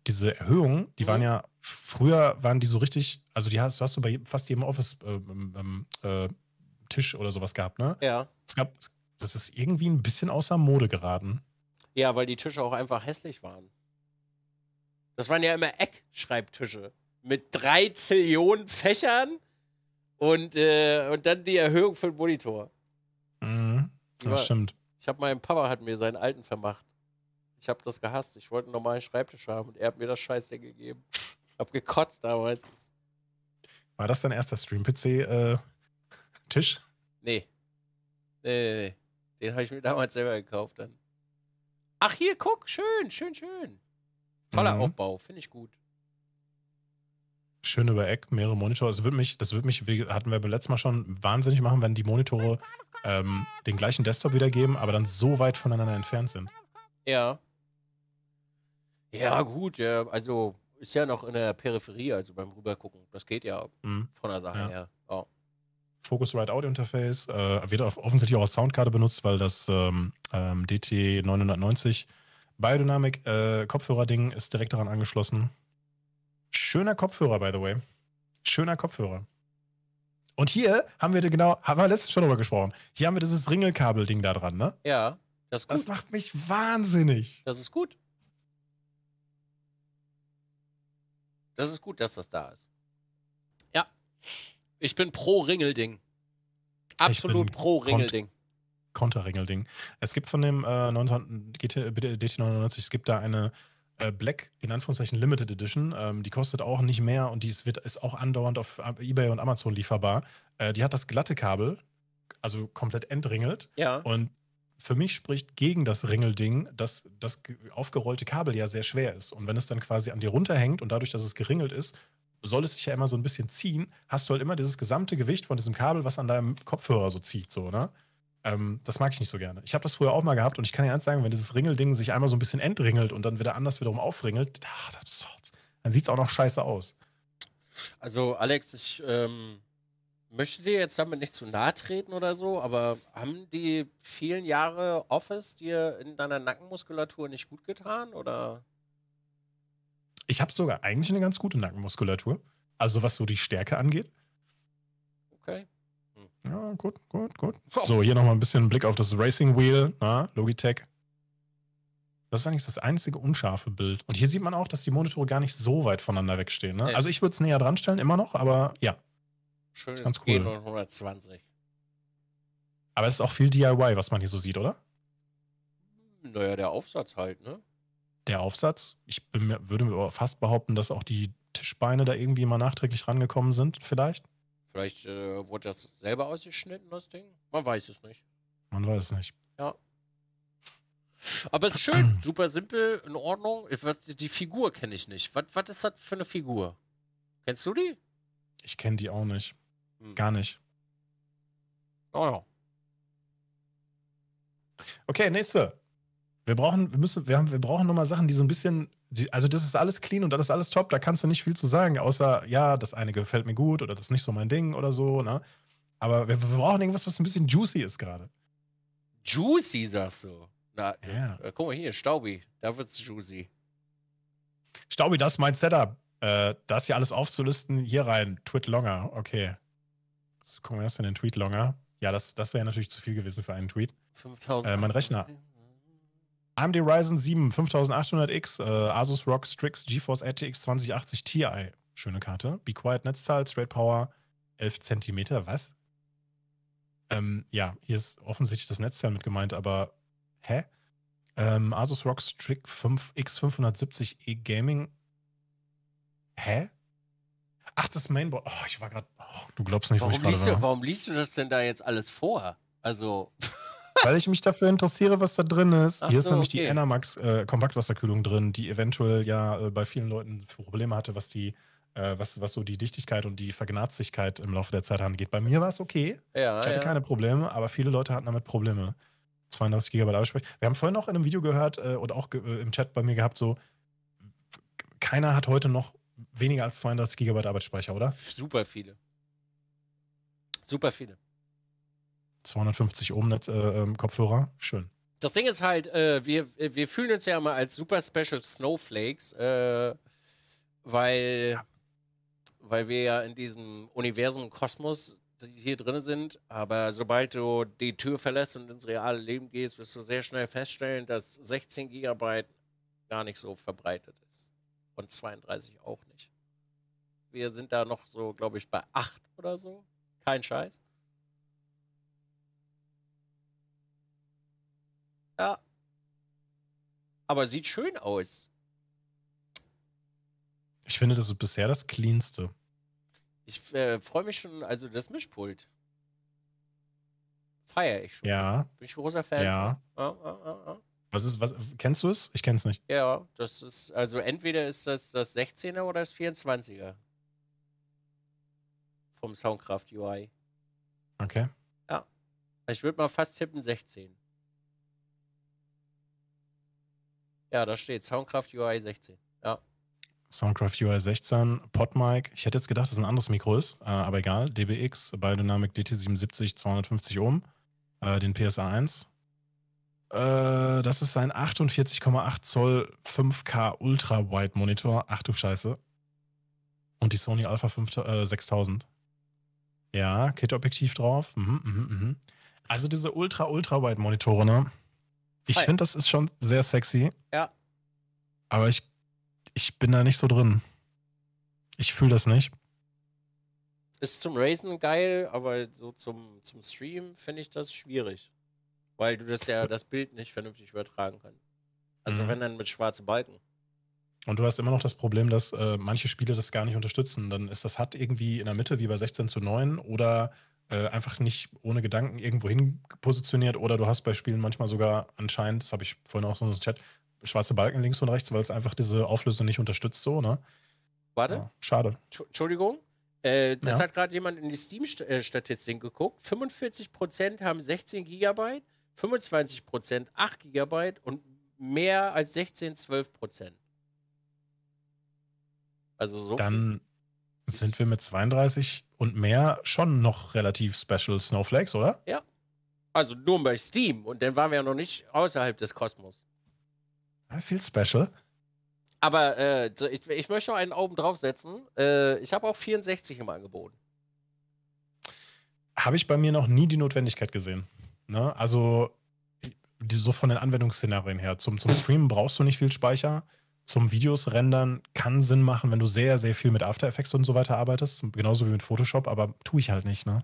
diese Erhöhungen, die mhm. waren ja, früher waren die so richtig, also die hast, hast du bei fast jedem Office-Tisch ähm, ähm, ähm, äh, äh, oder sowas gehabt, ne? Ja. Es gab, das ist irgendwie ein bisschen außer Mode geraten. Ja, weil die Tische auch einfach hässlich waren. Das waren ja immer Eckschreibtische mit drei Zillionen Fächern und, äh, und dann die Erhöhung für den Monitor. Mhm, das ja, stimmt. Ich habe meinen Papa hat mir seinen alten vermacht. Ich habe das gehasst. Ich wollte einen normalen Schreibtisch haben und er hat mir das Scheißding gegeben. Ich habe gekotzt damals. War das dein erster Stream-PC-Tisch? Äh, nee. Nee, nee, nee. Den habe ich mir damals selber gekauft dann. Ach, hier, guck, schön, schön, schön. Toller mhm. Aufbau, finde ich gut. Schön über Eck, mehrere Monitore. Das also würde mich, das würde mich, hatten wir beim letzten Mal schon, wahnsinnig machen, wenn die Monitore ähm, den gleichen Desktop wiedergeben, aber dann so weit voneinander entfernt sind. Ja. Ja, gut, ja. Also ist ja noch in der Peripherie, also beim Rübergucken. Das geht ja mhm. von der Sache ja. her. Oh. Right Audio Interface äh, wird offensichtlich auch als Soundkarte benutzt, weil das ähm, ähm DT 990 e Biodynamic äh, Kopfhörer-Ding ist direkt daran angeschlossen. Schöner Kopfhörer, by the way. Schöner Kopfhörer. Und hier haben wir genau, haben wir letztens schon drüber gesprochen. Hier haben wir dieses Ringelkabel-Ding da dran, ne? Ja, das ist gut. Das macht mich wahnsinnig. Das ist gut. Das ist gut, dass das da ist. Ja. Ich bin pro Ringelding. Absolut pro Ringelding. Konter-Ringelding. Es gibt von dem äh, 19, GT, DT99, es gibt da eine äh, Black, in Anführungszeichen Limited Edition. Ähm, die kostet auch nicht mehr und die ist, wird, ist auch andauernd auf Ebay und Amazon lieferbar. Äh, die hat das glatte Kabel, also komplett entringelt. Ja. Und für mich spricht gegen das Ringelding, dass das aufgerollte Kabel ja sehr schwer ist. Und wenn es dann quasi an dir runterhängt und dadurch, dass es geringelt ist, soll es sich ja immer so ein bisschen ziehen, hast du halt immer dieses gesamte Gewicht von diesem Kabel, was an deinem Kopfhörer so zieht, so, ne? Ähm, das mag ich nicht so gerne. Ich habe das früher auch mal gehabt und ich kann dir ernst sagen, wenn dieses Ringelding sich einmal so ein bisschen entringelt und dann wieder anders wiederum aufringelt, dann sieht es auch noch scheiße aus. Also, Alex, ich ähm, möchte dir jetzt damit nicht zu nahe treten oder so, aber haben die vielen Jahre Office dir in deiner Nackenmuskulatur nicht gut getan oder? Ich habe sogar eigentlich eine ganz gute Nackenmuskulatur. Also was so die Stärke angeht. Okay. Ja, gut, gut, gut. So, hier nochmal ein bisschen Blick auf das Racing Wheel, na, Logitech. Das ist eigentlich das einzige unscharfe Bild. Und hier sieht man auch, dass die Monitore gar nicht so weit voneinander wegstehen. Ne? Äh. Also ich würde es näher dran stellen, immer noch, aber ja. Schön ganz cool. 120. Aber es ist auch viel DIY, was man hier so sieht, oder? Naja, der Aufsatz halt, ne? Der Aufsatz. Ich bin, würde fast behaupten, dass auch die Tischbeine da irgendwie mal nachträglich rangekommen sind, vielleicht. Vielleicht äh, wurde das selber ausgeschnitten, das Ding. Man weiß es nicht. Man weiß es nicht. Ja. Aber es ist schön, [CLEARS THROAT] super simpel, in Ordnung. die Figur kenne ich nicht. Was, was ist das für eine Figur? Kennst du die? Ich kenne die auch nicht. Hm. Gar nicht. Oh ja. Okay, nächste. Wir brauchen, wir müssen, wir haben, wir brauchen nochmal Sachen, die so ein bisschen also das ist alles clean und das ist alles top, da kannst du nicht viel zu sagen, außer, ja, das eine gefällt mir gut oder das ist nicht so mein Ding oder so, ne? Aber wir, wir brauchen irgendwas, was ein bisschen juicy ist gerade. Juicy, sagst du? Na, ja. äh, guck mal hier, Staubi, da wird's juicy. Staubi, das ist mein Setup. Äh, das hier alles aufzulisten, hier rein, Tweet Longer, okay. So, gucken wir erst in den Tweet Longer. Ja, das, das wäre natürlich zu viel gewesen für einen Tweet. 5000. Äh, mein Rechner. AMD Ryzen 7 5800X, äh, Asus ROG Strix GeForce RTX 2080 Ti. Schöne Karte. Be Quiet Netzzahl, Straight Power 11 cm. Was? Ähm, ja, hier ist offensichtlich das Netzteil mit gemeint, aber hä? Ähm, Asus ROG Strix 5 X570E Gaming. Hä? Ach, das Mainboard. Oh, ich war gerade. Oh, du glaubst nicht, warum wo ich gerade war. Warum liest du das denn da jetzt alles vor? Also. [LAUGHS] Weil ich mich dafür interessiere, was da drin ist. Ach Hier so, ist nämlich okay. die Enermax äh, Kompaktwasserkühlung drin, die eventuell ja äh, bei vielen Leuten Probleme hatte, was die äh, was, was so die Dichtigkeit und die Vergnatzigkeit im Laufe der Zeit angeht. Bei mir war es okay. Ja, ich hatte ja. keine Probleme, aber viele Leute hatten damit Probleme. 32 GB Arbeitsspeicher. Wir haben vorhin noch in einem Video gehört äh, und auch ge äh, im Chat bei mir gehabt, so keiner hat heute noch weniger als 32 GB Arbeitsspeicher, oder? Super viele. Super viele. 250 Ohm Net äh, ähm, Kopfhörer, schön. Das Ding ist halt, äh, wir, wir fühlen uns ja immer als super special Snowflakes, äh, weil, ja. weil wir ja in diesem Universum Kosmos hier drin sind. Aber sobald du die Tür verlässt und ins reale Leben gehst, wirst du sehr schnell feststellen, dass 16 Gigabyte gar nicht so verbreitet ist. Und 32 auch nicht. Wir sind da noch so, glaube ich, bei 8 oder so. Kein Scheiß. Ja. Aber sieht schön aus. Ich finde, das ist bisher das cleanste. Ich äh, freue mich schon, also das Mischpult. Feier ich schon. Ja. Bin ich großer Fan. Ja. Ah, ah, ah, was ist, was, kennst du es? Ich kenn's nicht. Ja, das ist, also entweder ist das das 16er oder das 24er. Vom Soundcraft UI. Okay. Ja. Ich würde mal fast tippen 16. Ja, da steht Soundcraft UI 16. Ja. Soundcraft UI 16, PodMic. Ich hätte jetzt gedacht, dass es ein anderes Mikro ist, äh, aber egal. DBX, Biodynamic DT77 250 Ohm, äh, den PSA 1. Äh, das ist ein 48,8 Zoll 5K Ultra Wide Monitor. Ach du Scheiße. Und die Sony Alpha 5, 6000. Äh, ja, Kit-Objektiv drauf. Mhm, mh, mh. Also diese Ultra Ultra Wide Monitore, ne? Ich finde, das ist schon sehr sexy. Ja. Aber ich, ich bin da nicht so drin. Ich fühle das nicht. Ist zum Raisen geil, aber so zum, zum Stream finde ich das schwierig. Weil du das ja [LAUGHS] das Bild nicht vernünftig übertragen kannst. Also mhm. wenn dann mit schwarzen Balken. Und du hast immer noch das Problem, dass äh, manche Spiele das gar nicht unterstützen. Dann ist das hat irgendwie in der Mitte, wie bei 16 zu 9, oder äh, einfach nicht ohne Gedanken irgendwo hin positioniert oder du hast bei Spielen manchmal sogar anscheinend, das habe ich vorhin auch so im Chat, schwarze Balken links und rechts, weil es einfach diese Auflösung nicht unterstützt, so, ne? Warte. Ja, schade. Entschuldigung. Äh, das ja. hat gerade jemand in die Steam-Statistiken äh, geguckt. 45% haben 16 GB, 25% 8 GB und mehr als 16, 12%. Also so. Dann viel. sind wir mit 32 und mehr schon noch relativ special Snowflakes, oder? Ja. Also nur bei Steam und dann waren wir ja noch nicht außerhalb des Kosmos. Ja, ah, viel special. Aber äh, ich, ich, möchte noch einen oben draufsetzen. Äh, ich habe auch 64 im Angebot. Habe ich bei mir noch nie die Notwendigkeit gesehen. Ne? Also die, so von den Anwendungsszenarien her. Zum, zum Streamen brauchst du nicht viel Speicher zum Videos rendern kann Sinn machen, wenn du sehr, sehr viel mit After Effects und so weiter arbeitest. Genauso wie mit Photoshop, aber tue ich halt nicht, ne?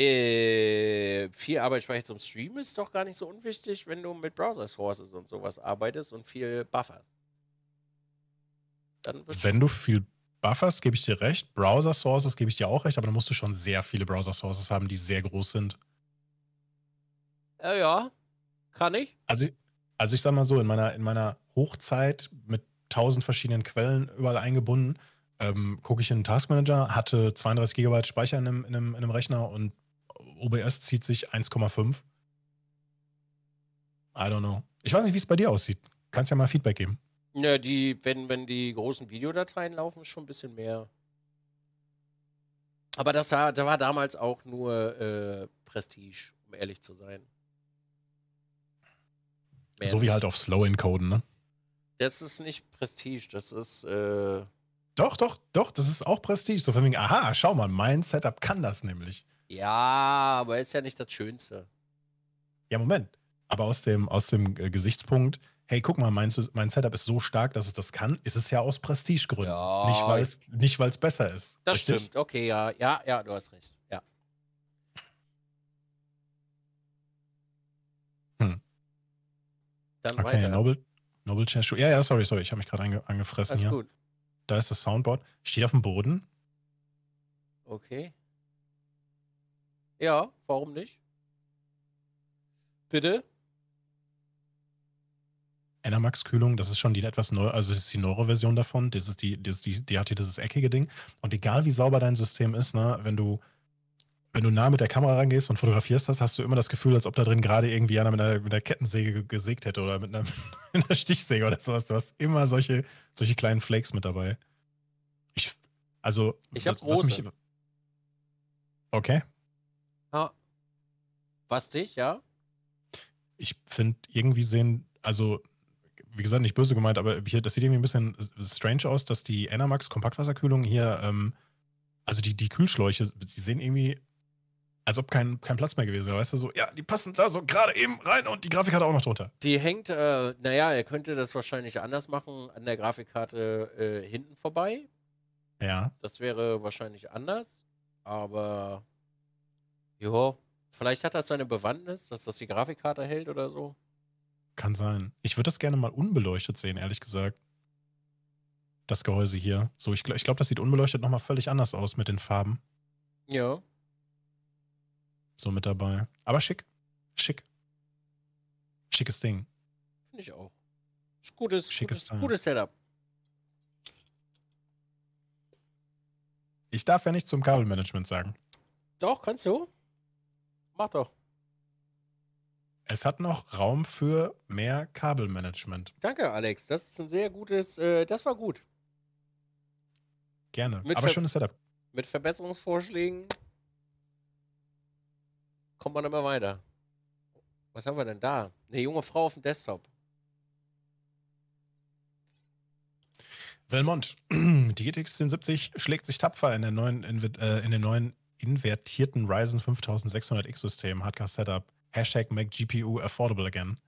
Äh, viel Arbeitsspeicher zum Stream ist doch gar nicht so unwichtig, wenn du mit Browser Sources und sowas arbeitest und viel bufferst. Dann wenn du viel bufferst, gebe ich dir recht. Browser Sources gebe ich dir auch recht, aber dann musst du schon sehr viele Browser Sources haben, die sehr groß sind. Ja, ja. Kann ich. Also, also ich sag mal so, in meiner, in meiner Hochzeit mit tausend verschiedenen Quellen überall eingebunden. Ähm, Gucke ich in den Taskmanager, hatte 32 GB Speicher in einem, in einem, in einem Rechner und OBS zieht sich 1,5. I don't know. Ich weiß nicht, wie es bei dir aussieht. Kannst ja mal Feedback geben. Ja, die, wenn, wenn die großen Videodateien laufen, ist schon ein bisschen mehr. Aber das war, da war damals auch nur äh, Prestige, um ehrlich zu sein. Mehr so wie halt auf Slow-Encoden, ne? Das ist nicht Prestige, das ist. Äh doch, doch, doch, das ist auch Prestige. So von wegen, aha, schau mal, mein Setup kann das nämlich. Ja, aber ist ja nicht das Schönste. Ja, Moment. Aber aus dem, aus dem äh, Gesichtspunkt, hey, guck mal, mein, mein Setup ist so stark, dass es das kann, ist es ja aus Prestigegründen. Ja. Nicht, weil es nicht, besser ist. Das richtig? stimmt, okay, ja, ja, ja, du hast recht. Ja. Hm. Dann okay, weiter. Noble, Noble Chess Ja, ja, sorry, sorry. Ich habe mich gerade ange angefressen Alles hier. Gut. Da ist das Soundboard. Steht auf dem Boden. Okay. Ja, warum nicht? Bitte? Enermax-Kühlung, das ist schon die etwas neue, also das ist die neuere Version davon. Das ist die, das ist die, die hat hier dieses eckige Ding. Und egal wie sauber dein System ist, ne, wenn du wenn du nah mit der Kamera rangehst und fotografierst das, hast du immer das Gefühl, als ob da drin gerade irgendwie einer mit einer, mit einer Kettensäge gesägt hätte oder mit einer, [LAUGHS] mit einer, Stichsäge oder sowas. Du hast immer solche, solche kleinen Flakes mit dabei. Ich, also, ich habe große. Mich, okay. Ja. Was dich, ja? Ich finde, irgendwie sehen, also, wie gesagt, nicht böse gemeint, aber hier, das sieht irgendwie ein bisschen strange aus, dass die Enermax Kompaktwasserkühlung hier, ähm, also die, die Kühlschläuche, die sehen irgendwie als ob kein, kein Platz mehr gewesen wäre. Weißt du, so, ja, die passen da so gerade eben rein und die Grafikkarte auch noch drunter. Die hängt, äh, naja, er könnte das wahrscheinlich anders machen, an der Grafikkarte äh, hinten vorbei. Ja. Das wäre wahrscheinlich anders, aber jo, vielleicht hat das seine Bewandtnis, dass das die Grafikkarte hält oder so. Kann sein. Ich würde das gerne mal unbeleuchtet sehen, ehrlich gesagt. Das Gehäuse hier. So, ich, ich glaube, das sieht unbeleuchtet nochmal völlig anders aus mit den Farben. Ja so mit dabei. Aber schick. Schick. Schickes Ding. Finde ich auch. Ist gutes, Schickes gutes, gutes Setup. Ich darf ja nicht zum Kabelmanagement sagen. Doch, kannst du. Mach doch. Es hat noch Raum für mehr Kabelmanagement. Danke, Alex. Das ist ein sehr gutes, äh, das war gut. Gerne. Mit Aber schönes Setup. Mit Verbesserungsvorschlägen kommt man immer weiter. Was haben wir denn da? Eine junge Frau auf dem Desktop. Velmont, die GTX 1070 schlägt sich tapfer in, der neuen, in, äh, in dem neuen invertierten Ryzen 5600X-System, Hardcast Setup. Hashtag make GPU affordable again.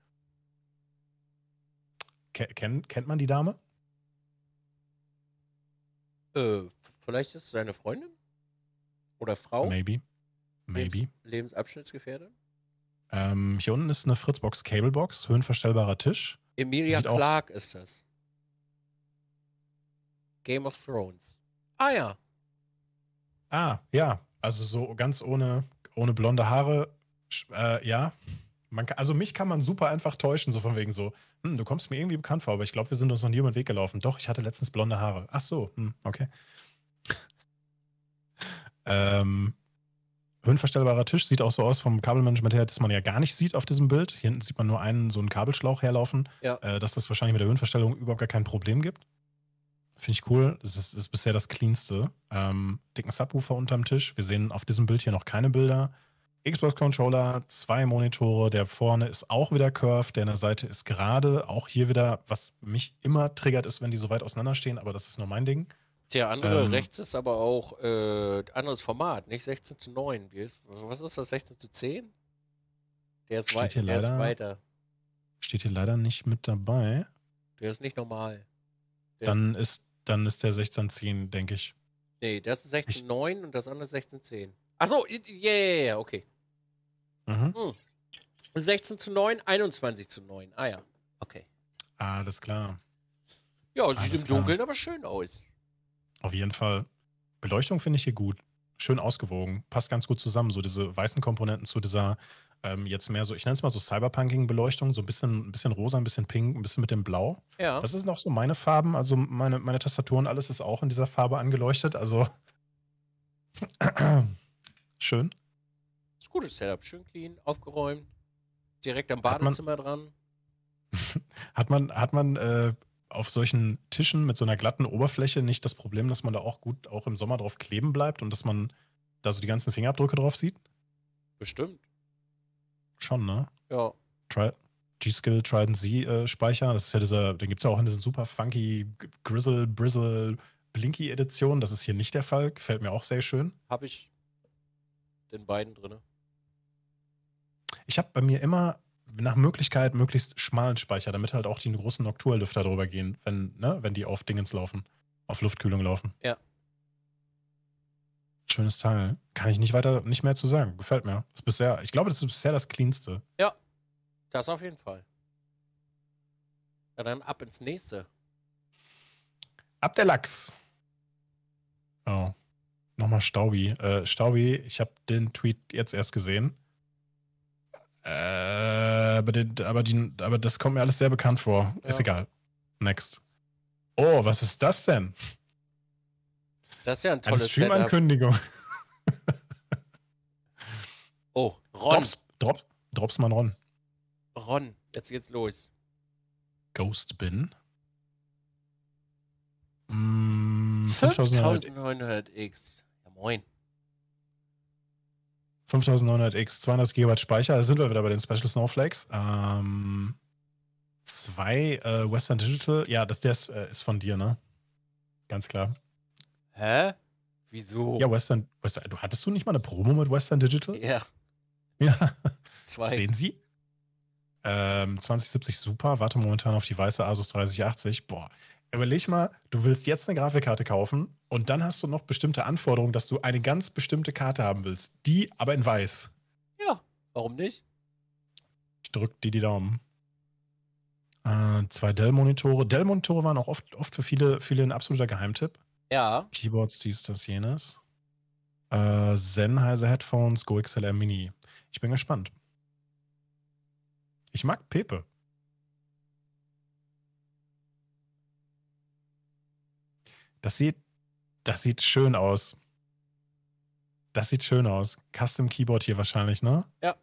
Ke kennt, man die Dame? Äh, vielleicht ist es seine Freundin? Oder Frau? Maybe. Maybe. Lebens Lebensabschnittsgefährte? Ähm, hier unten ist eine Fritzbox Cablebox, höhenverstellbarer Tisch. Emilia Sieht Clark ist das. Game of Thrones. Ah ja. Ah, ja. Also so ganz ohne, ohne blonde Haare. Äh, ja. Man, also mich kann man super einfach täuschen, so von wegen so, hm, du kommst mir irgendwie bekannt vor, aber ich glaube, wir sind uns noch nie über den Weg gelaufen. Doch, ich hatte letztens blonde Haare. Ach so, hm, okay. [LAUGHS] ähm, höhenverstellbarer Tisch, sieht auch so aus vom Kabelmanagement her, dass man ja gar nicht sieht auf diesem Bild. Hier hinten sieht man nur einen so einen Kabelschlauch herlaufen, ja. äh, dass das wahrscheinlich mit der Höhenverstellung überhaupt gar kein Problem gibt. Finde ich cool. Das ist, ist bisher das cleanste. Ähm, dicken Subwoofer unterm Tisch. Wir sehen auf diesem Bild hier noch keine Bilder. Xbox-Controller, zwei Monitore, der vorne ist auch wieder curved, der an der Seite ist gerade, auch hier wieder, was mich immer triggert, ist, wenn die so weit auseinanderstehen, aber das ist nur mein Ding. Der andere ähm, rechts ist aber auch äh, anderes Format, nicht 16 zu 9. Ist, was ist das, 16 zu 10? Der ist, wei der leider, ist weiter. Steht hier leider nicht mit dabei. Der ist nicht normal. Der dann, ist, ist, dann ist der 16 zu 10, denke ich. Nee, das ist 16 zu 9 und das andere ist 16 10. Achso, yeah, okay. Mhm. Hm. 16 zu 9, 21 zu 9. Ah ja, okay. Alles klar. Ja, Alles sieht im klar. Dunkeln aber schön aus. Auf jeden Fall. Beleuchtung finde ich hier gut. Schön ausgewogen. Passt ganz gut zusammen. So diese weißen Komponenten zu dieser ähm, jetzt mehr so, ich nenne es mal so Cyberpunking-Beleuchtung. So ein bisschen, ein bisschen rosa, ein bisschen pink, ein bisschen mit dem Blau. Ja. Das ist noch so meine Farben. Also meine, meine Tastatur und alles ist auch in dieser Farbe angeleuchtet. Also [CLEARS THROAT] schön. Das ist ein gutes Setup. Schön clean, aufgeräumt. Direkt am Badezimmer dran. [LAUGHS] hat man, hat man äh, auf solchen Tischen mit so einer glatten Oberfläche nicht das Problem, dass man da auch gut auch im Sommer drauf kleben bleibt und dass man da so die ganzen Fingerabdrücke drauf sieht? Bestimmt. Schon, ne? Ja. Tri G-Skill Trident Z-Speicher, äh, das ist ja dieser, den gibt es ja auch in diesen super funky Grizzle, Brizzle, Blinky-Edition. Das ist hier nicht der Fall, gefällt mir auch sehr schön. Habe ich den beiden drin. Ich habe bei mir immer nach Möglichkeit möglichst schmalen Speicher, damit halt auch die großen Nocturlüfter drüber gehen, wenn, ne, wenn die auf Dingens laufen, auf Luftkühlung laufen. Ja. Schönes Teil. Kann ich nicht weiter, nicht mehr zu sagen. Gefällt mir. ist bisher, ich glaube, das ist bisher das cleanste. Ja, das auf jeden Fall. Ja, dann ab ins nächste. Ab der Lachs. Oh. Nochmal Staubi. Äh, Staubi, ich habe den Tweet jetzt erst gesehen. Äh, aber, den, aber, die, aber das kommt mir alles sehr bekannt vor. Ja. Ist egal. Next. Oh, was ist das denn? Das ist ja ein tolles Eine stream [LAUGHS] oh, Ron. Drops, Drop, Drops mal Ron. Ron, jetzt geht's los. Ghost Bin. Mm, 5900X. Ja, moin. 5900X, 200 GB Speicher, da sind wir wieder bei den Special Snowflakes. Ähm, zwei äh, Western Digital, ja, das der ist, äh, ist von dir, ne? Ganz klar. Hä? Wieso? Ja, Western, Western, du hattest du nicht mal eine Promo mit Western Digital? Ja. [LAUGHS] Ja. Zwei. Sehen Sie? Ähm, 2070 Super, warte momentan auf die weiße Asus 3080. Boah, Überleg mal, du willst jetzt eine Grafikkarte kaufen und dann hast du noch bestimmte Anforderungen, dass du eine ganz bestimmte Karte haben willst. Die aber in weiß. Ja, warum nicht? Ich drück dir die Daumen. Äh, zwei Dell-Monitore. Dell-Monitore waren auch oft, oft für viele, viele ein absoluter Geheimtipp. Ja. Keyboards, dies, das, jenes. Äh, Sennheiser Headphones, GoXLR Mini. Ich bin gespannt. Ich mag Pepe. Das sieht, das sieht schön aus. Das sieht schön aus. Custom Keyboard hier wahrscheinlich, ne? Ja.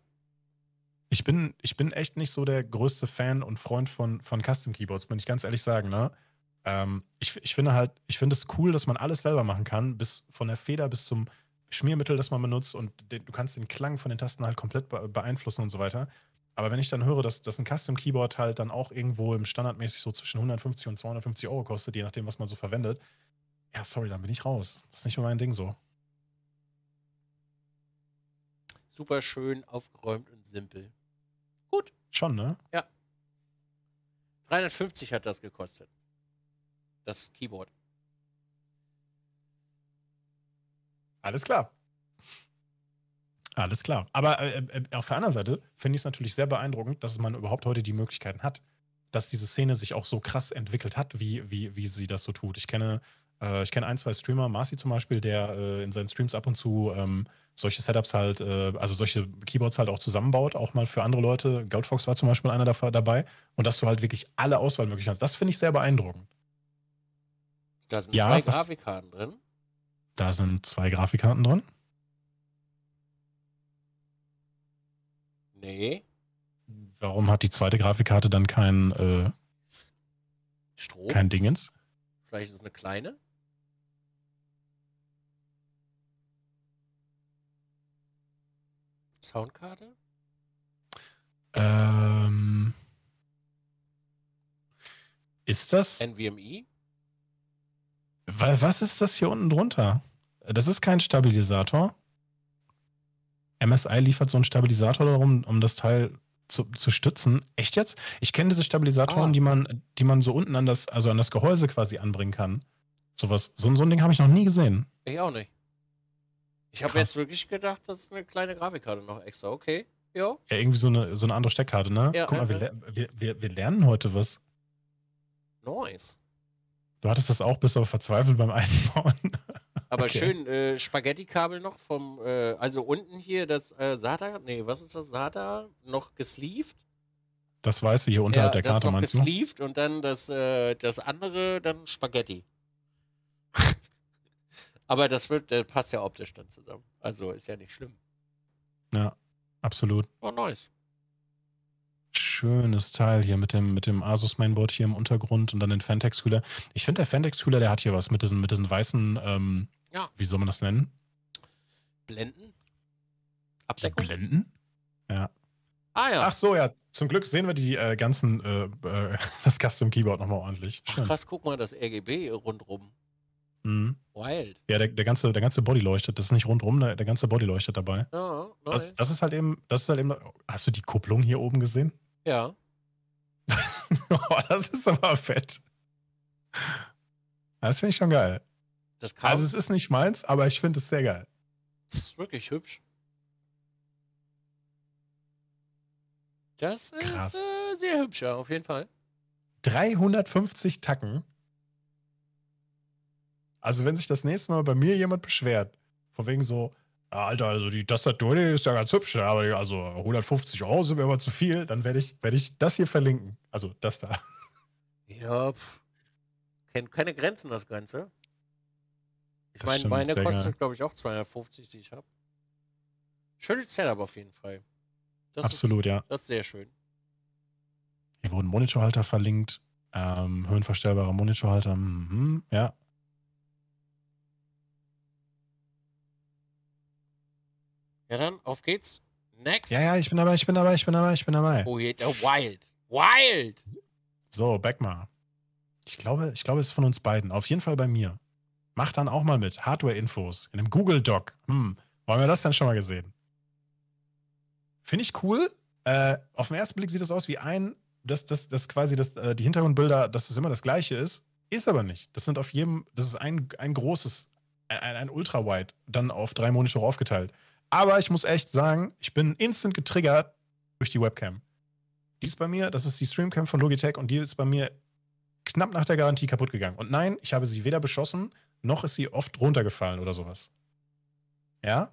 Ich bin, ich bin echt nicht so der größte Fan und Freund von, von Custom Keyboards, muss ich ganz ehrlich sagen, ne? Ähm, ich, ich finde halt, ich finde es cool, dass man alles selber machen kann, bis von der Feder bis zum Schmiermittel, das man benutzt und den, du kannst den Klang von den Tasten halt komplett beeinflussen und so weiter. Aber wenn ich dann höre, dass, dass ein Custom Keyboard halt dann auch irgendwo im standardmäßig so zwischen 150 und 250 Euro kostet, je nachdem, was man so verwendet, ja, sorry, dann bin ich raus. Das ist nicht nur mein Ding so. Super schön, aufgeräumt und simpel. Gut. Schon, ne? Ja. 350 hat das gekostet. Das Keyboard. Alles klar. Alles klar. Aber äh, äh, auf der anderen Seite finde ich es natürlich sehr beeindruckend, dass man überhaupt heute die Möglichkeiten hat, dass diese Szene sich auch so krass entwickelt hat, wie, wie, wie sie das so tut. Ich kenne äh, ich kenne ein, zwei Streamer, Marci zum Beispiel, der äh, in seinen Streams ab und zu ähm, solche Setups halt, äh, also solche Keyboards halt auch zusammenbaut, auch mal für andere Leute. Goldfox war zum Beispiel einer dabei. Und dass du halt wirklich alle Auswahlmöglichkeiten hast. Das finde ich sehr beeindruckend. Da sind ja, zwei was, Grafikkarten drin. Da sind zwei Grafikkarten drin. Nee. Warum hat die zweite Grafikkarte dann kein äh, Strom? Kein Dingens? Vielleicht ist es eine kleine? Soundkarte? Ähm, ist das? NVMe? Was ist das hier unten drunter? Das ist kein Stabilisator. MSI liefert so einen Stabilisator darum, um das Teil zu, zu stützen. Echt jetzt? Ich kenne diese Stabilisatoren, ah. die man, die man so unten an das, also an das Gehäuse quasi anbringen kann. Sowas, so, so ein Ding habe ich noch nie gesehen. Ich auch nicht. Ich habe jetzt wirklich gedacht, das ist eine kleine Grafikkarte noch extra. Okay. Jo. Ja, irgendwie so eine, so eine andere Steckkarte, ne? Ja, Guck mal, ja, wir, wir, wir, wir lernen heute was. Nice. Du hattest das auch bis auf verzweifelt beim [LAUGHS] Einbauen. Aber okay. schön, äh, Spaghetti-Kabel noch vom, äh, also unten hier das äh, SATA, nee, was ist das, SATA, noch gesleeved. Das weiße hier unterhalb ja, der Karte, meinst du? das noch meinst gesleeved und dann das, äh, das andere, dann Spaghetti. Aber das wird, das äh, passt ja optisch dann zusammen. Also ist ja nicht schlimm. Ja, absolut. War oh, nice. Schönes Teil hier mit dem, mit dem Asus Mainboard hier im Untergrund und dann den Fantex Kühler. Ich finde, der Fantex Kühler, der hat hier was mit diesen, mit diesen weißen, ähm, ja. wie soll man das nennen? Blenden? Abdeckung? Blenden? Ja. Ah ja. Ach so, ja. Zum Glück sehen wir die äh, ganzen, äh, äh, [LAUGHS] das Custom Keyboard nochmal ordentlich. Schön. Ach, krass, guck mal, das RGB rundrum. Mhm. Wild. Ja, der, der, ganze, der ganze Body leuchtet. Das ist nicht rundrum, der, der ganze Body leuchtet dabei. Oh, nice. das, das, ist halt eben, das ist halt eben. Hast du die Kupplung hier oben gesehen? [LAUGHS] Ja. oh, das ist aber fett. Das finde ich schon geil. also es ist nicht meins, aber ich finde es sehr geil. Das ist wirklich hübsch. Das ist äh, sehr hübsch, auf jeden Fall. 350 Tacken also, wenn sich das nächste Mal bei mir jemand beschwert, von wegen so, Alter, also die Tastatur die ist ja ganz hübsch, aber die, also 150 Euro sind mir immer zu viel, dann werde ich, werd ich das hier verlinken. Also das da. Ja, pff. Kennt keine Grenzen, das Ganze. Ich meine, meine kostet, glaube ich, auch 250, die ich habe. Schönes Setup auf jeden Fall. Das Absolut, ist, ja. Das ist sehr schön. Hier wurden Monitorhalter verlinkt. Ähm, höhenverstellbarer Monitorhalter. Mhm, ja, Ja, dann auf geht's. Next. Ja, ja, ich bin dabei, ich bin dabei, ich bin dabei, ich bin dabei. Oh, hier, der wild. Wild! So, Beckmar. Ich glaube, ich glaube, es ist von uns beiden. Auf jeden Fall bei mir. Mach dann auch mal mit. Hardware-Infos in einem Google-Doc. Hm, wollen wir das dann schon mal gesehen? Finde ich cool. Äh, auf den ersten Blick sieht das aus wie ein, dass das, das quasi das, äh, die Hintergrundbilder, dass das immer das gleiche ist. Ist aber nicht. Das sind auf jedem, das ist ein, ein großes, ein, ein Ultra-Wide, dann auf drei Monitore aufgeteilt. Aber ich muss echt sagen, ich bin instant getriggert durch die Webcam. Die ist bei mir, das ist die Streamcam von Logitech und die ist bei mir knapp nach der Garantie kaputt gegangen. Und nein, ich habe sie weder beschossen, noch ist sie oft runtergefallen oder sowas. Ja?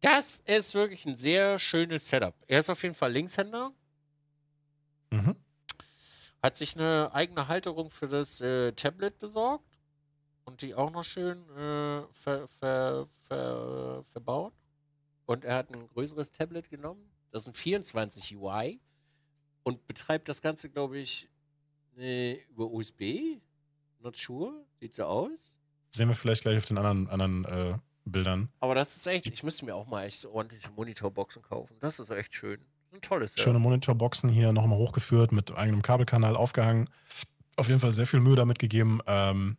Das ist wirklich ein sehr schönes Setup. Er ist auf jeden Fall Linkshänder. Mhm. Hat sich eine eigene Halterung für das äh, Tablet besorgt und die auch noch schön äh, ver, ver, ver, verbauen. Und er hat ein größeres Tablet genommen. Das sind 24 UI und betreibt das Ganze, glaube ich, ne, über USB. Not sure. Sieht so aus. Sehen wir vielleicht gleich auf den anderen, anderen äh, Bildern. Aber das ist echt, die ich müsste mir auch mal echt so ordentliche Monitorboxen kaufen. Das ist echt schön. Ein tolles. Schöne ja. Monitorboxen hier nochmal hochgeführt, mit eigenem Kabelkanal aufgehangen. Auf jeden Fall sehr viel Mühe damit gegeben. Ähm,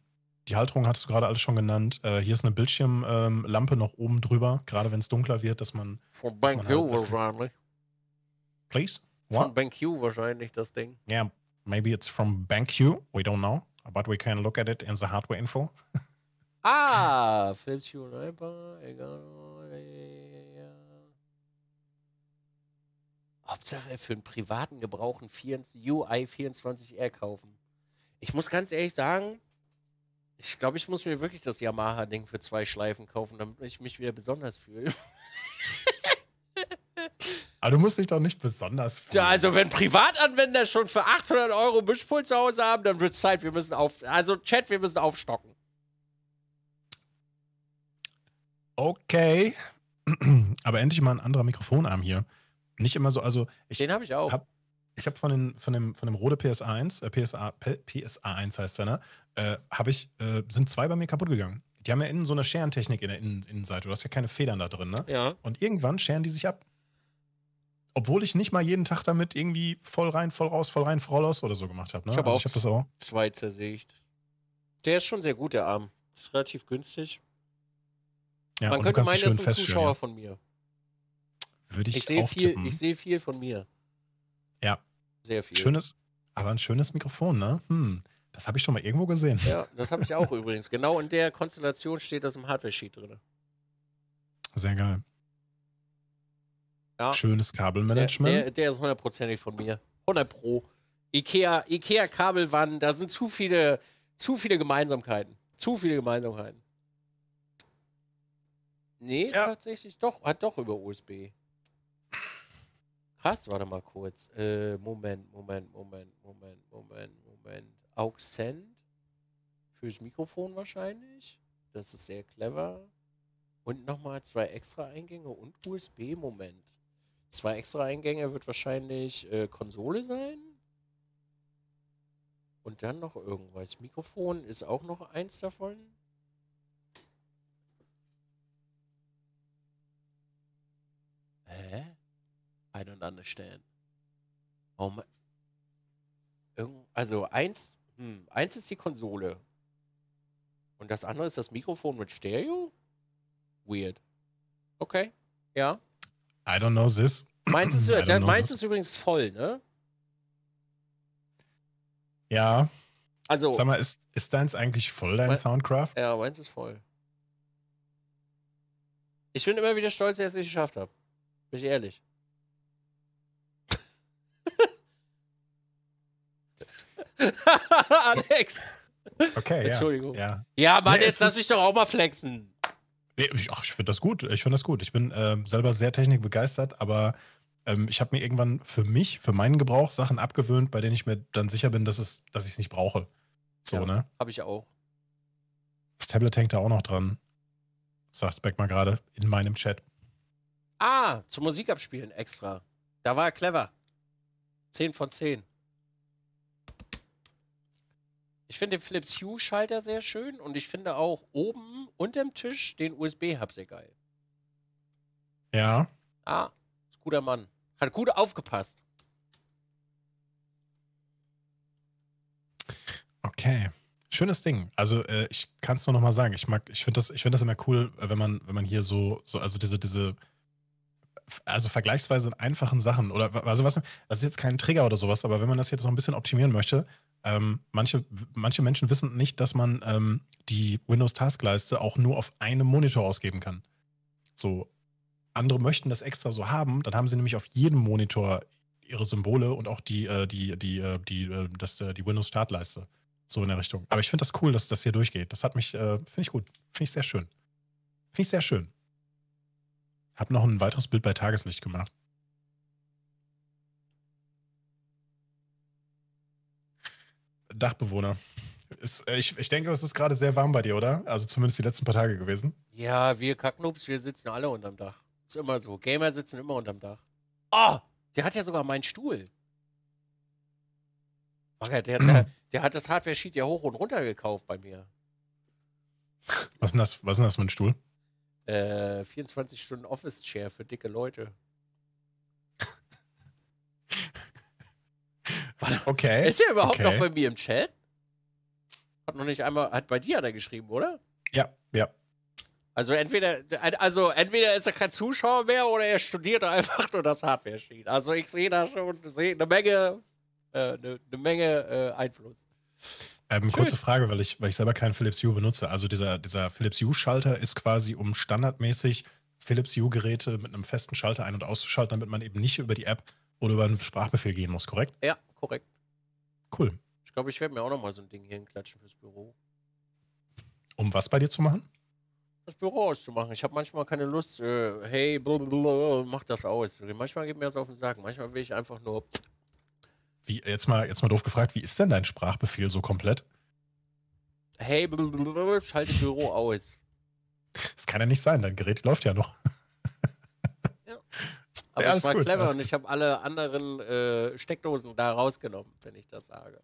die Halterung hattest du gerade alles schon genannt. Äh, hier ist eine Bildschirmlampe ähm, noch oben drüber, gerade wenn es dunkler wird, dass man. Von Bank halt wahrscheinlich. Please? What? Von Bank wahrscheinlich das Ding. Yeah, maybe it's from Bank U. We don't know. But we can look at it in the hardware info. [LAUGHS] ah, Philips U egal. Hauptsache für einen privaten Gebrauch ein UI 24R kaufen. Ich muss ganz ehrlich sagen, ich glaube, ich muss mir wirklich das Yamaha-Ding für zwei Schleifen kaufen, damit ich mich wieder besonders fühle. [LAUGHS] Aber du musst dich doch nicht besonders fühlen. Ja, also wenn Privatanwender schon für 800 Euro Mischpult zu Hause haben, dann wird es Zeit, wir müssen auf... Also Chat, wir müssen aufstocken. Okay. [CLEARS THROAT] Aber endlich mal ein anderer Mikrofonarm hier. Nicht immer so, also... Ich Den habe ich auch. Hab, ich habe von, von, dem, von dem Rode PS1, äh, PSA, PSA1 heißt der, ne? Äh, habe ich, äh, sind zwei bei mir kaputt gegangen. Die haben ja innen so eine Scherentechnik in der innen, Innenseite. Du hast ja keine Federn da drin, ne? Ja. Und irgendwann scheren die sich ab. Obwohl ich nicht mal jeden Tag damit irgendwie voll rein, voll raus, voll rein, voll raus oder so gemacht habe. Ne? Ich habe also auch, hab auch zwei zersägt. Der ist schon sehr gut, der Arm. Ist relativ günstig. Ja, Man könnte meinen, das ist ein Zuschauer ja. von mir. Würde ich, ich sehe viel, tippen. Ich sehe viel von mir. Ja, sehr viel. Schönes, aber ein schönes Mikrofon, ne? Hm. Das habe ich schon mal irgendwo gesehen. Ja, das habe ich auch [LAUGHS] übrigens. Genau in der Konstellation steht das im Hardware-Sheet drin. Sehr geil. Ja. Schönes Kabelmanagement. Der, der, der ist hundertprozentig von mir. 100 Pro. Ikea, Ikea Kabelwand, da sind zu viele, zu viele Gemeinsamkeiten. Zu viele Gemeinsamkeiten. Nee, ja. tatsächlich doch, hat doch über USB. Krass, warte mal kurz. Äh, Moment, Moment, Moment, Moment, Moment, Moment. Auxend fürs Mikrofon wahrscheinlich. Das ist sehr clever. Und nochmal zwei extra Eingänge und USB, Moment. Zwei extra Eingänge wird wahrscheinlich äh, Konsole sein. Und dann noch irgendwas. Mikrofon ist auch noch eins davon. Hä? I don't understand. Warum? Um, also eins, hm, eins ist die Konsole. Und das andere ist das Mikrofon mit Stereo? Weird. Okay, ja. I don't know this. Meins ist, [CLEARS THROAT] der, meins ist übrigens voll, ne? Ja. Also. Sag mal, ist, ist deins eigentlich voll, dein mein, Soundcraft? Ja, meins ist voll. Ich bin immer wieder stolz, dass ich es geschafft habe. Bin ich ehrlich. [LAUGHS] Alex. Okay, Entschuldigung. Ja, ja. ja Mann, nee, jetzt lass mich doch auch mal flexen. Nee, ich, ach, ich finde das gut. Ich finde das gut. Ich bin äh, selber sehr technikbegeistert, aber ähm, ich habe mir irgendwann für mich, für meinen Gebrauch Sachen abgewöhnt, bei denen ich mir dann sicher bin, dass, es, dass ich es nicht brauche. So, ja, ne? Habe ich auch. Das Tablet hängt da auch noch dran. Sagt Beck mal gerade in meinem Chat. Ah, zum Musik abspielen extra. Da war er clever. 10 von 10. Ich finde den Philips Hue Schalter sehr schön und ich finde auch oben unterm Tisch den USB-Hub sehr geil. Ja. Ah, ist guter Mann. Hat gut aufgepasst. Okay. Schönes Ding. Also äh, ich kann es nur nochmal sagen. Ich mag, ich finde das, ich das immer cool, äh, wenn man, wenn man hier so, so also diese, diese, also vergleichsweise in einfachen Sachen oder also was, das ist jetzt kein Trigger oder sowas, aber wenn man das jetzt noch ein bisschen optimieren möchte, ähm, manche, manche Menschen wissen nicht, dass man ähm, die Windows-Taskleiste auch nur auf einem Monitor ausgeben kann. So, andere möchten das extra so haben, dann haben sie nämlich auf jedem Monitor ihre Symbole und auch die, äh, die, die, äh, die, äh, das, äh, die Windows-Startleiste. So in der Richtung. Aber ich finde das cool, dass das hier durchgeht. Das hat mich, äh, finde ich gut. Finde ich sehr schön. Finde ich sehr schön. Hab noch ein weiteres Bild bei Tageslicht gemacht. Dachbewohner. Ist, äh, ich, ich denke, es ist gerade sehr warm bei dir, oder? Also zumindest die letzten paar Tage gewesen. Ja, wir Kacknoobs, wir sitzen alle unterm Dach. Ist immer so. Gamer sitzen immer unterm Dach. Oh, der hat ja sogar meinen Stuhl. Der, der, der hat das Hardware-Sheet ja hoch und runter gekauft bei mir. Was ist denn das, was ist das für ein Stuhl? Äh, 24 Stunden Office-Chair für dicke Leute. okay. Ist der überhaupt okay. noch bei mir im Chat? Hat noch nicht einmal, hat bei dir hat er geschrieben, oder? Ja, ja. Also entweder, also entweder ist er kein Zuschauer mehr oder er studiert einfach nur das Hardware-Sheet. Also ich sehe da schon seh eine Menge, äh, eine, eine, Menge äh, Einfluss. Ähm, kurze Frage, weil ich, weil ich selber keinen Philips Hue benutze. Also dieser, dieser Philips Hue-Schalter ist quasi, um standardmäßig Philips Hue-Geräte mit einem festen Schalter ein- und auszuschalten, damit man eben nicht über die App oder über einen Sprachbefehl gehen muss, korrekt? Ja, korrekt. Cool. Ich glaube, ich werde mir auch noch mal so ein Ding hier hinklatschen fürs Büro. Um was bei dir zu machen? Das Büro auszumachen. Ich habe manchmal keine Lust, äh, hey, blablabla, mach das aus. Manchmal geht mir das auf den Sack. Manchmal will ich einfach nur. Wie, jetzt mal, jetzt mal doof gefragt, wie ist denn dein Sprachbefehl so komplett? Hey, blablabla, schalte Büro aus. Das kann ja nicht sein, dein Gerät läuft ja noch. Aber ja, ich war gut, clever und ich habe alle anderen äh, Steckdosen da rausgenommen, wenn ich das sage.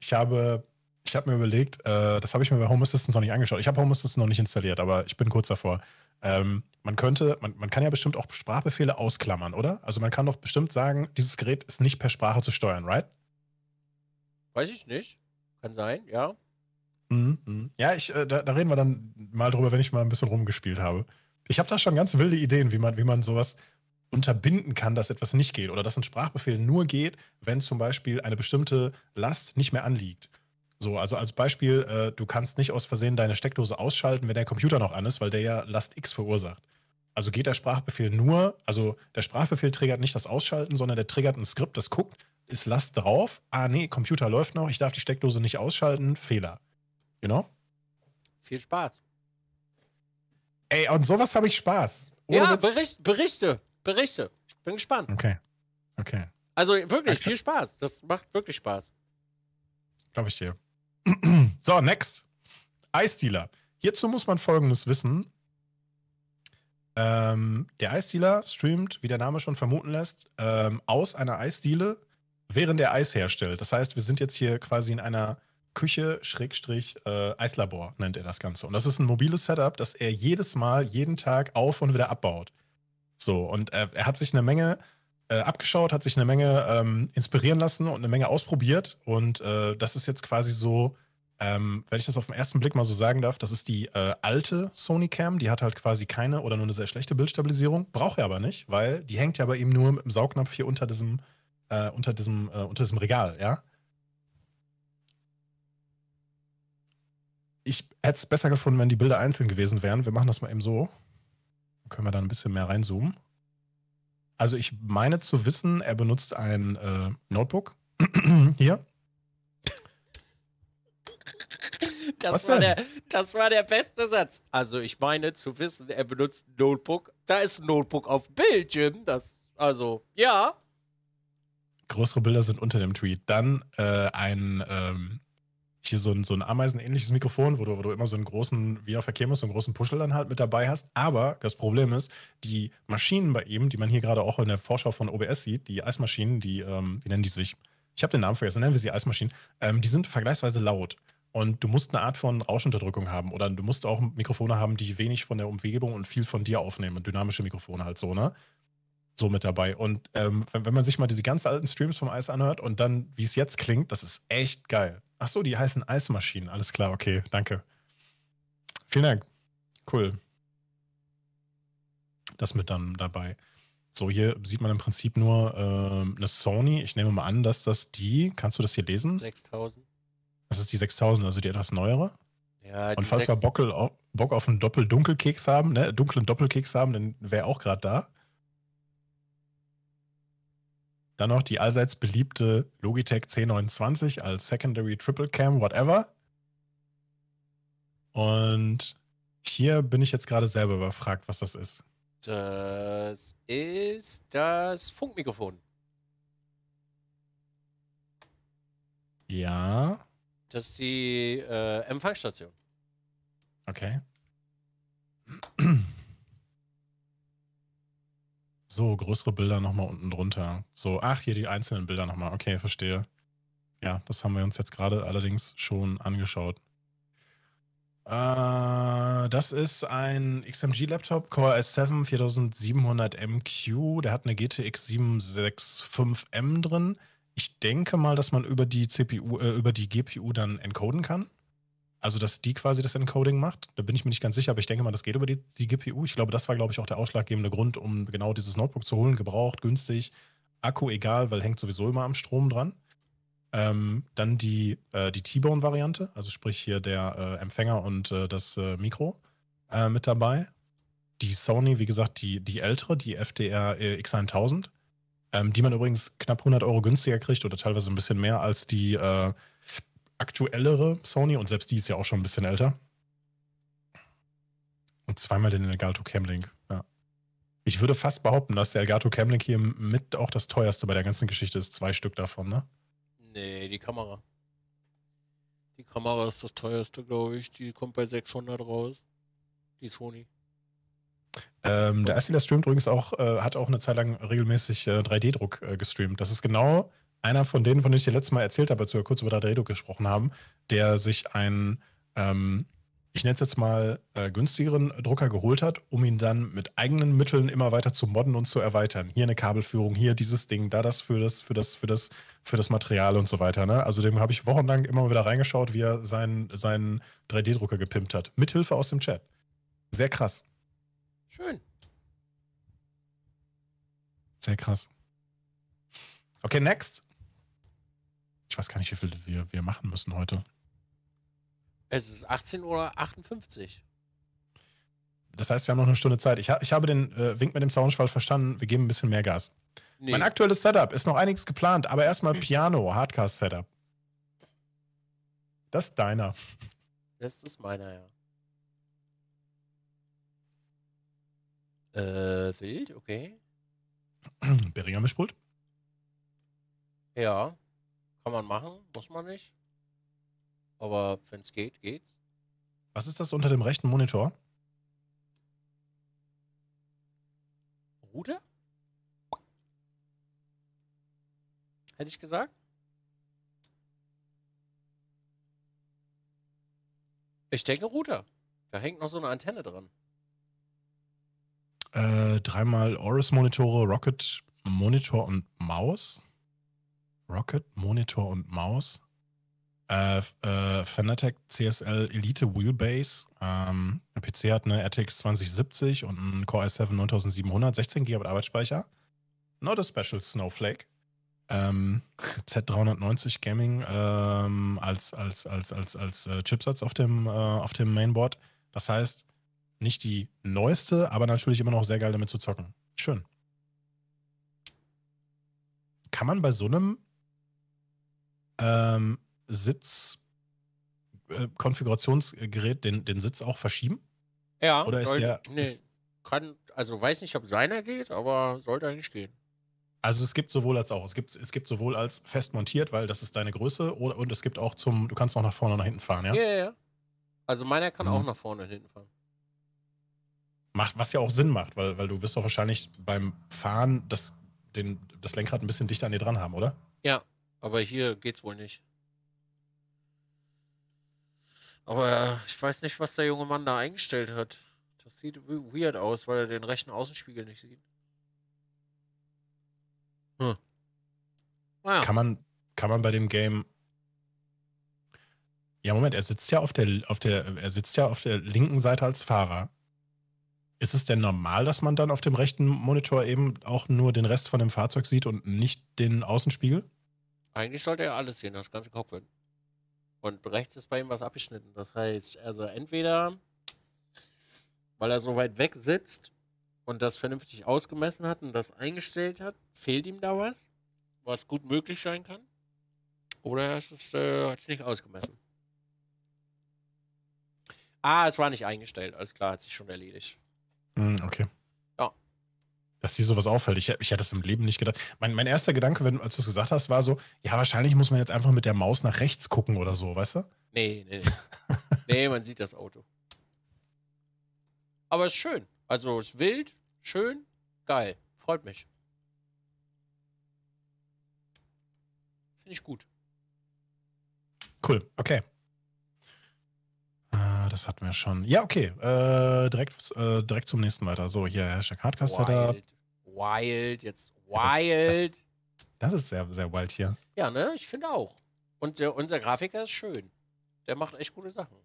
Ich habe, ich habe mir überlegt, äh, das habe ich mir bei Home Assistant noch nicht angeschaut. Ich habe Home Assistant noch nicht installiert, aber ich bin kurz davor. Ähm, man könnte, man, man kann ja bestimmt auch Sprachbefehle ausklammern, oder? Also man kann doch bestimmt sagen, dieses Gerät ist nicht per Sprache zu steuern, right? Weiß ich nicht. Kann sein, ja. Mhm, mh. Ja, ich, äh, da, da, reden wir dann mal drüber, wenn ich mal ein bisschen rumgespielt habe. Ich habe da schon ganz wilde Ideen, wie man, wie man sowas, unterbinden kann, dass etwas nicht geht oder dass ein Sprachbefehl nur geht, wenn zum Beispiel eine bestimmte Last nicht mehr anliegt. So, also als Beispiel, äh, du kannst nicht aus Versehen deine Steckdose ausschalten, wenn der Computer noch an ist, weil der ja Last X verursacht. Also geht der Sprachbefehl nur, also der Sprachbefehl triggert nicht das Ausschalten, sondern der triggert ein Skript, das guckt, ist Last drauf? Ah, nee, Computer läuft noch, ich darf die Steckdose nicht ausschalten, Fehler. You know? Viel Spaß. Ey, und sowas habe ich Spaß. Ohne ja, Witz. Bericht, berichte. Berichte. Bin gespannt. Okay. Okay. Also wirklich, viel Spaß. Das macht wirklich Spaß. Glaube ich dir. [CLEARS THROAT] so, next. Eisdealer. Hierzu muss man folgendes wissen. Ähm, der Eisdealer streamt, wie der Name schon vermuten lässt, ähm, aus einer Eisdiele, während er Eis herstellt. Das heißt, wir sind jetzt hier quasi in einer Küche, Schrägstrich, äh, Eislabor nennt er das Ganze. Und das ist ein mobiles Setup, das er jedes Mal, jeden Tag auf und wieder abbaut. So, und er, er hat sich eine Menge äh, abgeschaut, hat sich eine Menge ähm, inspirieren lassen und eine Menge ausprobiert. Und äh, das ist jetzt quasi so, ähm, wenn ich das auf den ersten Blick mal so sagen darf, das ist die äh, alte Sony Cam, die hat halt quasi keine oder nur eine sehr schlechte Bildstabilisierung, braucht er aber nicht, weil die hängt ja bei ihm nur mit dem Saugnapf hier unter diesem, äh, unter diesem, äh, unter diesem Regal, ja. Ich hätte es besser gefunden, wenn die Bilder einzeln gewesen wären. Wir machen das mal eben so. Können wir da ein bisschen mehr reinzoomen? Also ich meine zu wissen, er benutzt ein äh, Notebook [CLEARS THROAT] hier. Das Was war, der, das war der beste Satz. Also ich meine zu wissen, er benutzt ein Notebook. Da ist ein Notebook auf Bildschirm. Das, also, ja. Größere Bilder sind unter dem Tweet. Dann äh, ein ähm, hier so ein, so ein ameisenähnliches Mikrofon, wo du, wo du immer so einen großen, wie auf der Kirmes, so einen großen Puschel dann halt mit dabei hast. Aber das Problem ist, die Maschinen bei ihm, die man hier gerade auch in der Vorschau von OBS sieht, die Eismaschinen, die, ähm, wie nennen die sich? Ich habe den Namen vergessen, nennen wir sie Eismaschinen, ähm, die sind vergleichsweise laut. Und du musst eine Art von Rauschunterdrückung haben. Oder du musst auch Mikrofone haben, die wenig von der Umgebung und viel von dir aufnehmen. Dynamische Mikrofone halt so, ne? so mit dabei. Und ähm, wenn, wenn, man sich mal diese ganz alten Streams vom Eis anhört und dann, wie es jetzt klingt, das ist echt geil. Ach so, die heißen Eismaschinen. Alles klar, okay, danke. Vielen Dank. Cool. Das mit dann dabei. So, hier sieht man im Prinzip nur äh, eine Sony. Ich nehme mal an, dass das die, kannst du das hier lesen? 6000. Das ist die 6000, also die etwas neuere. Ja, die Und falls wir Bockel, Bock auf einen Doppel-Dunkelkeks haben, ne, dunklen Doppelkeks haben, dann wäre auch gerade da. Dann noch die allseits beliebte Logitech C29 als Secondary Triple Cam, whatever. Und hier bin ich jetzt gerade selber überfragt, was das ist. Das ist das Funkmikrofon. Ja. Das ist die äh, Empfangsstation. Okay. So, größere Bilder nochmal unten drunter. So, ach, hier die einzelnen Bilder nochmal. Okay, verstehe. Ja, das haben wir uns jetzt gerade allerdings schon angeschaut. Äh, das ist ein XMG-Laptop, Core s 7 4700MQ. Der hat eine GTX 765M drin. Ich denke mal, dass man über die CPU, äh, über die GPU dann encoden kann. Also, dass die quasi das Encoding macht, da bin ich mir nicht ganz sicher, aber ich denke mal, das geht über die, die GPU. Ich glaube, das war, glaube ich, auch der ausschlaggebende Grund, um genau dieses Notebook zu holen. Gebraucht, günstig, Akku egal, weil hängt sowieso immer am Strom dran. Ähm, dann die, äh, die T-Bone-Variante, also sprich hier der äh, Empfänger und äh, das äh, Mikro äh, mit dabei. Die Sony, wie gesagt, die, die ältere, die FDR X1000, ähm, die man übrigens knapp 100 Euro günstiger kriegt oder teilweise ein bisschen mehr als die äh, aktuellere Sony und selbst die ist ja auch schon ein bisschen älter. Und zweimal den Elgato Camlink. Ja. Ich würde fast behaupten, dass der Elgato Camlink hier mit auch das teuerste bei der ganzen Geschichte ist. Zwei Stück davon, ne? Nee, die Kamera. Die Kamera ist das teuerste, glaube ich. Die kommt bei 600 raus. Die Sony. Ähm, der Asti, der streamt übrigens auch, äh, hat auch eine Zeit lang regelmäßig äh, 3D-Druck äh, gestreamt. Das ist genau einer von denen, von denen ich dir letztes Mal erzählt habe, als wir kurz über Daredo gesprochen haben, der sich einen, ähm, ich nenne es jetzt mal, äh, günstigeren Drucker geholt hat, um ihn dann mit eigenen Mitteln immer weiter zu modden und zu erweitern. Hier eine Kabelführung, hier dieses Ding, da das für das, für das, für das, für das Material und so weiter. Ne? Also dem habe ich wochenlang immer wieder reingeschaut, wie er seinen, seinen 3D-Drucker gepimpt hat. Mithilfe aus dem Chat. Sehr krass. Schön. Sehr krass. Okay, next. Ich weiß gar nicht, wie viel wir, wir machen müssen heute. Es ist 18.58 Uhr. Das heißt, wir haben noch eine Stunde Zeit. Ich, ha ich habe den äh, Wink mit dem Soundschwall verstanden. Wir geben ein bisschen mehr Gas. Nee. Mein aktuelles Setup ist noch einiges geplant, aber erstmal mhm. Piano, Hardcast-Setup. Das ist deiner. Das ist meiner, ja. Äh, wild, okay. Beringer mischpult? Ja. Kann man machen, muss man nicht. Aber wenn es geht, geht's. Was ist das unter dem rechten Monitor? Router? Hätte ich gesagt? Ich denke Router. Da hängt noch so eine Antenne dran. Äh, dreimal Oris-Monitore, Rocket, Monitor und Maus. Rocket, Monitor und Maus. Äh, äh, Fanatec CSL Elite Wheelbase. Ähm, der PC hat eine RTX 2070 und ein Core i7 9700, 16 GB Arbeitsspeicher. Not a special Snowflake. Ähm, Z390 Gaming ähm, als, als, als, als, als äh, Chipsatz auf dem, äh, auf dem Mainboard. Das heißt, nicht die neueste, aber natürlich immer noch sehr geil damit zu zocken. Schön. Kann man bei so einem ähm, Sitz, äh, den, den Sitz auch verschieben? Ja. Oder ist soll, der. Nee, ist, kann, also weiß nicht, ob seiner geht, aber sollte eigentlich gehen. Also es gibt sowohl als auch. Es gibt, es gibt sowohl als fest montiert, weil das ist deine Größe, oder, und es gibt auch zum, du kannst auch nach vorne und nach hinten fahren, ja? Ja, ja, ja. Also meiner kann mhm. auch nach vorne und hinten fahren. Macht, was ja auch Sinn macht, weil, weil du wirst doch wahrscheinlich beim Fahren das, den, das Lenkrad ein bisschen dichter an dir dran haben, oder? Ja, aber hier geht's wohl nicht. Aber äh, ich weiß nicht, was der junge Mann da eingestellt hat. Das sieht weird aus, weil er den rechten Außenspiegel nicht sieht. Hm. Naja. Ah, kann man, kann man bei dem Game. Ja, Moment, er sitzt ja auf der, auf der, er sitzt ja auf der linken Seite als Fahrer. Ist es denn normal, dass man dann auf dem rechten Monitor eben auch nur den Rest von dem Fahrzeug sieht und nicht den Außenspiegel? Eigentlich sollte er alles sehen, das ganze Cockpit. Und rechts ist bei ihm was abgeschnitten. Das heißt, also entweder, weil er so weit weg sitzt und das vernünftig ausgemessen hat und das eingestellt hat, fehlt ihm da was, was gut möglich sein kann. Oder er äh, hat es nicht ausgemessen. Ah, es war nicht eingestellt. Alles klar, hat sich schon erledigt. Mm, okay dass dir sowas auffällt. Ich, ich hätte es im Leben nicht gedacht. Mein, mein erster Gedanke, wenn, als du es gesagt hast, war so, ja, wahrscheinlich muss man jetzt einfach mit der Maus nach rechts gucken oder so, weißt du? Nee, nee, nee. [LAUGHS] nee, man sieht das Auto. Aber es ist schön. Also es ist wild, schön, geil. Freut mich. Finde ich gut. Cool, okay. Ah, das hatten wir schon. Ja, okay. Äh, direkt, äh, direkt zum nächsten weiter. So, hier Hashtag Hardcast da wild, jetzt wild. Das, das, das ist sehr, sehr wild hier. Ja, ne? Ich finde auch. Und der, unser Grafiker ist schön. Der macht echt gute Sachen.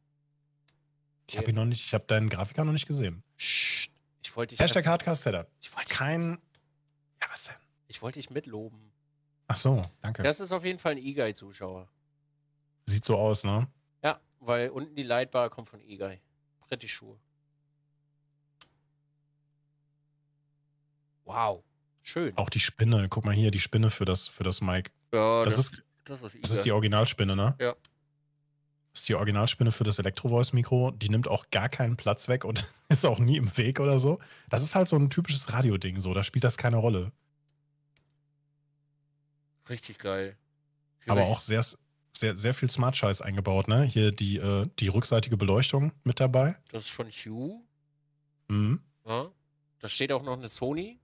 Ich habe ihn noch nicht, ich habe deinen Grafiker noch nicht gesehen. Psst, ich wollte dich. Hashtag Hardcast Setup. Ich wollte kein. Ja, was denn? Ich wollte dich mitloben. Ach so, danke. Das ist auf jeden Fall ein E-Guy-Zuschauer. Sieht so aus, ne? Ja, weil unten die Leitbar kommt von E-Guy. Pretty sure. Wow, schön. Auch die Spinne, guck mal hier, die Spinne für das, für das Mic. Ja, das, das ist, das ist, das ist die Originalspinne, ne? Ja. Das ist die Originalspinne für das Elektro-Voice-Mikro. Die nimmt auch gar keinen Platz weg und [LAUGHS] ist auch nie im Weg oder so. Das ist halt so ein typisches Radio-Ding, so. Da spielt das keine Rolle. Richtig geil. Hier Aber auch sehr, sehr, sehr viel Smart-Scheiß eingebaut, ne? Hier die, äh, die rückseitige Beleuchtung mit dabei. Das ist von Hue. Mhm. Ja. Da steht auch noch eine Sony.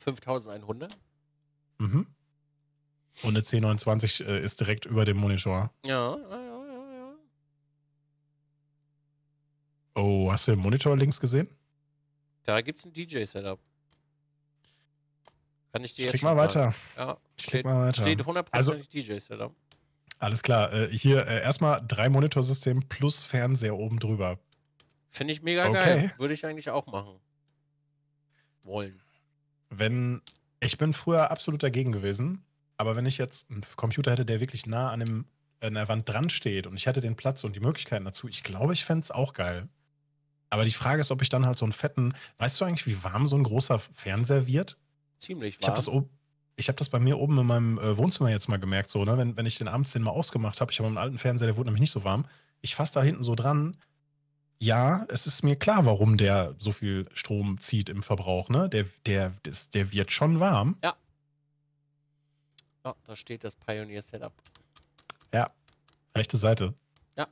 5100. Mhm. Und eine 1029 äh, ist direkt über dem Monitor. Ja, ja, ja, ja, ja. Oh, hast du den Monitor links gesehen? Da gibt es ein DJ-Setup. Kann ich dir ich jetzt klick mal weiter. Ja, ich steht, klick mal weiter. Steht 100% also, DJ-Setup. Alles klar. Äh, hier äh, erstmal drei Monitorsystem plus Fernseher oben drüber. Finde ich mega okay. geil. Würde ich eigentlich auch machen. Wollen wenn ich bin früher absolut dagegen gewesen, aber wenn ich jetzt einen Computer hätte, der wirklich nah an, dem, an der Wand dran steht und ich hätte den Platz und die Möglichkeiten dazu, ich glaube, ich fände es auch geil. Aber die Frage ist, ob ich dann halt so einen fetten, weißt du eigentlich, wie warm so ein großer Fernseher wird? Ziemlich warm. Ich habe das, hab das bei mir oben in meinem äh, Wohnzimmer jetzt mal gemerkt, so, ne? wenn, wenn ich den abends den mal ausgemacht habe. Ich habe einen alten Fernseher, der wurde nämlich nicht so warm. Ich fasse da hinten so dran ja, es ist mir klar, warum der so viel Strom zieht im Verbrauch. Ne? Der, der, das, der wird schon warm. Ja. ja. Da steht das Pioneer Setup. Ja, rechte Seite. Ja.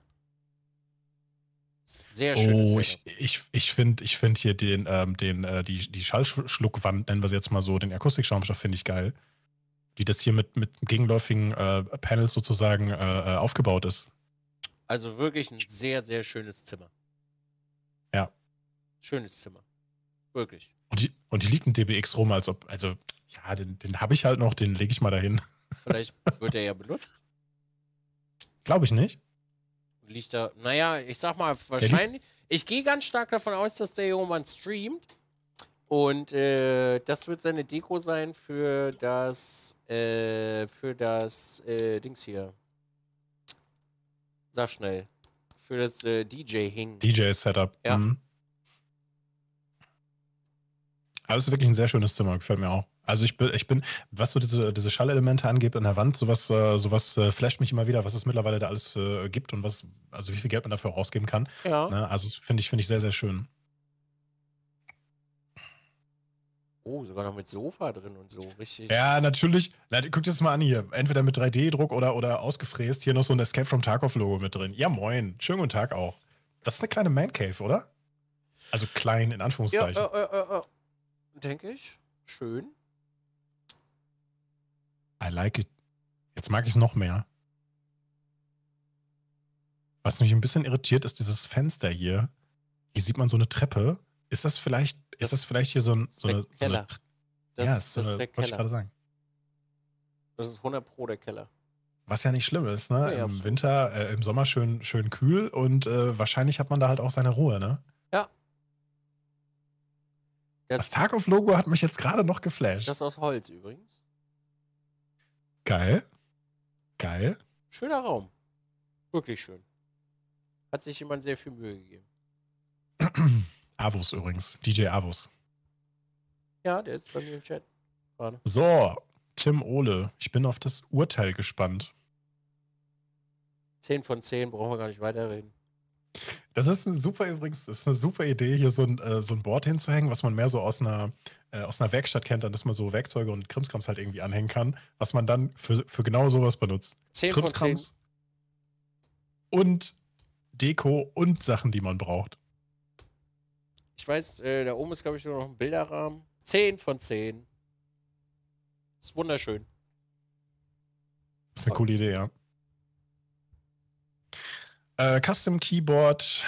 Sehr schön. Oh, ich, ich, ich finde ich find hier den, ähm, den, äh, die, die Schallschluckwand, nennen wir sie jetzt mal so, den Akustikschaumstoff finde ich geil. Wie das hier mit, mit gegenläufigen äh, Panels sozusagen äh, äh, aufgebaut ist. Also wirklich ein sehr, sehr schönes Zimmer. Ja. Schönes Zimmer. Wirklich. Und die, und die liegt in DBX rum, als ob, also, ja, den, den habe ich halt noch, den lege ich mal dahin. [LAUGHS] Vielleicht wird er ja benutzt. Glaube ich nicht. Liegt da, naja, ich sag mal, wahrscheinlich. Ich gehe ganz stark davon aus, dass der Roman streamt. Und äh, das wird seine Deko sein für das, äh, für das äh, Dings hier. Sag schnell für das äh, DJ hing. DJ-Setup. Ja. Mhm. Aber es ist wirklich ein sehr schönes Zimmer, gefällt mir auch. Also ich bin, ich bin was so diese, diese Schallelemente angeht an der Wand, sowas, äh, sowas äh, flasht mich immer wieder, was es mittlerweile da alles äh, gibt und was, also wie viel Geld man dafür ausgeben kann. Ja. Ne? Also finde ich, finde ich sehr, sehr schön. Oh, sogar noch mit Sofa drin und so, richtig. Ja, natürlich. Guck dir das mal an hier. Entweder mit 3D-Druck oder, oder ausgefräst. Hier noch so ein Escape from Tarkov-Logo mit drin. Ja, moin. Schönen guten Tag auch. Das ist eine kleine Man-Cave, oder? Also klein, in Anführungszeichen. Ja, äh, äh, äh, äh. Denke ich. Schön. I like it. Jetzt mag ich es noch mehr. Was mich ein bisschen irritiert, ist dieses Fenster hier. Hier sieht man so eine Treppe ist das vielleicht, das ist das vielleicht hier so, ein, so eine. So eine das, ja, ist so das eine, ist der Keller. Ich gerade sagen. Das ist 100 Pro der Keller. Was ja nicht schlimm ist, ne? Ja, Im absolut. Winter, äh, im Sommer schön, schön kühl und äh, wahrscheinlich hat man da halt auch seine Ruhe, ne? Ja. Das, das auf logo hat mich jetzt gerade noch geflasht. Das ist aus Holz übrigens. Geil. Geil. Schöner Raum. Wirklich schön. Hat sich jemand sehr viel Mühe gegeben. [CLEARS THROAT] Avus übrigens, DJ Avus. Ja, der ist bei mir im Chat. Gerade. So, Tim Ohle, ich bin auf das Urteil gespannt. 10 von 10, brauchen wir gar nicht weiterreden. Das ist eine super übrigens, das ist eine super Idee, hier so ein, äh, so ein Board hinzuhängen, was man mehr so aus einer, äh, aus einer Werkstatt kennt, dann dass man so Werkzeuge und Krimskrams halt irgendwie anhängen kann, was man dann für, für genau sowas benutzt. 10 Krimskrams von 10. und Deko und Sachen, die man braucht. Ich weiß, äh, da oben ist, glaube ich, nur noch ein Bilderrahmen. 10 von 10. Ist wunderschön. ist eine coole Idee, ja. Äh, Custom Keyboard,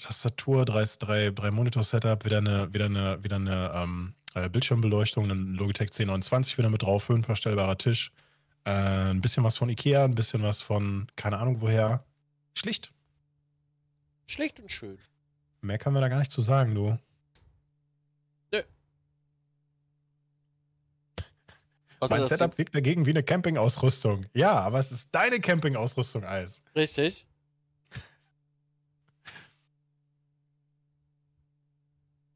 Tastatur, 3, 3, 3 Monitor Setup, wieder eine, wieder eine, wieder eine ähm, äh, Bildschirmbeleuchtung, dann Logitech C29 wieder mit drauf, höhenverstellbarer Tisch. Äh, ein bisschen was von Ikea, ein bisschen was von keine Ahnung woher. Schlicht. Schlicht und schön. Mehr können wir da gar nicht zu sagen, du. Nö. Außer, mein Setup wirkt dagegen wie eine Campingausrüstung. Ja, aber es ist deine Campingausrüstung, Eis. Richtig.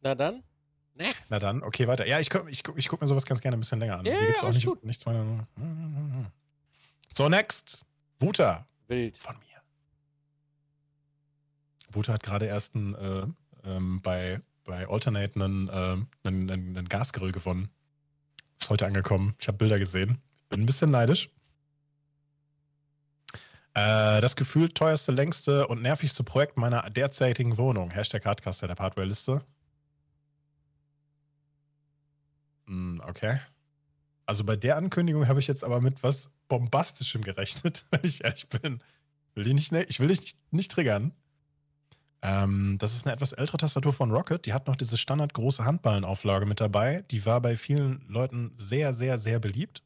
Na dann? Next. Na dann, okay, weiter. Ja, ich, ich, ich gucke mir sowas ganz gerne ein bisschen länger an. Ja, Hier gibt es auch nicht, nichts mehr. So, next. Wuter. Wild. Von mir. Bute hat gerade erst einen, äh, ähm, bei, bei Alternate einen, äh, einen, einen, einen, Gasgrill gewonnen. Ist heute angekommen. Ich habe Bilder gesehen. Bin ein bisschen neidisch. Äh, das gefühlt teuerste, längste und nervigste Projekt meiner derzeitigen Wohnung. Hashtag Hardcaster der Hardware-Liste. Hm, okay. Also bei der Ankündigung habe ich jetzt aber mit was Bombastischem gerechnet, [LAUGHS] wenn ich ehrlich bin. Will die nicht, ne, ich will dich nicht, nicht triggern. Ähm, das ist eine etwas ältere Tastatur von Rocket. Die hat noch diese standardgroße Handballenauflage mit dabei. Die war bei vielen Leuten sehr, sehr, sehr beliebt.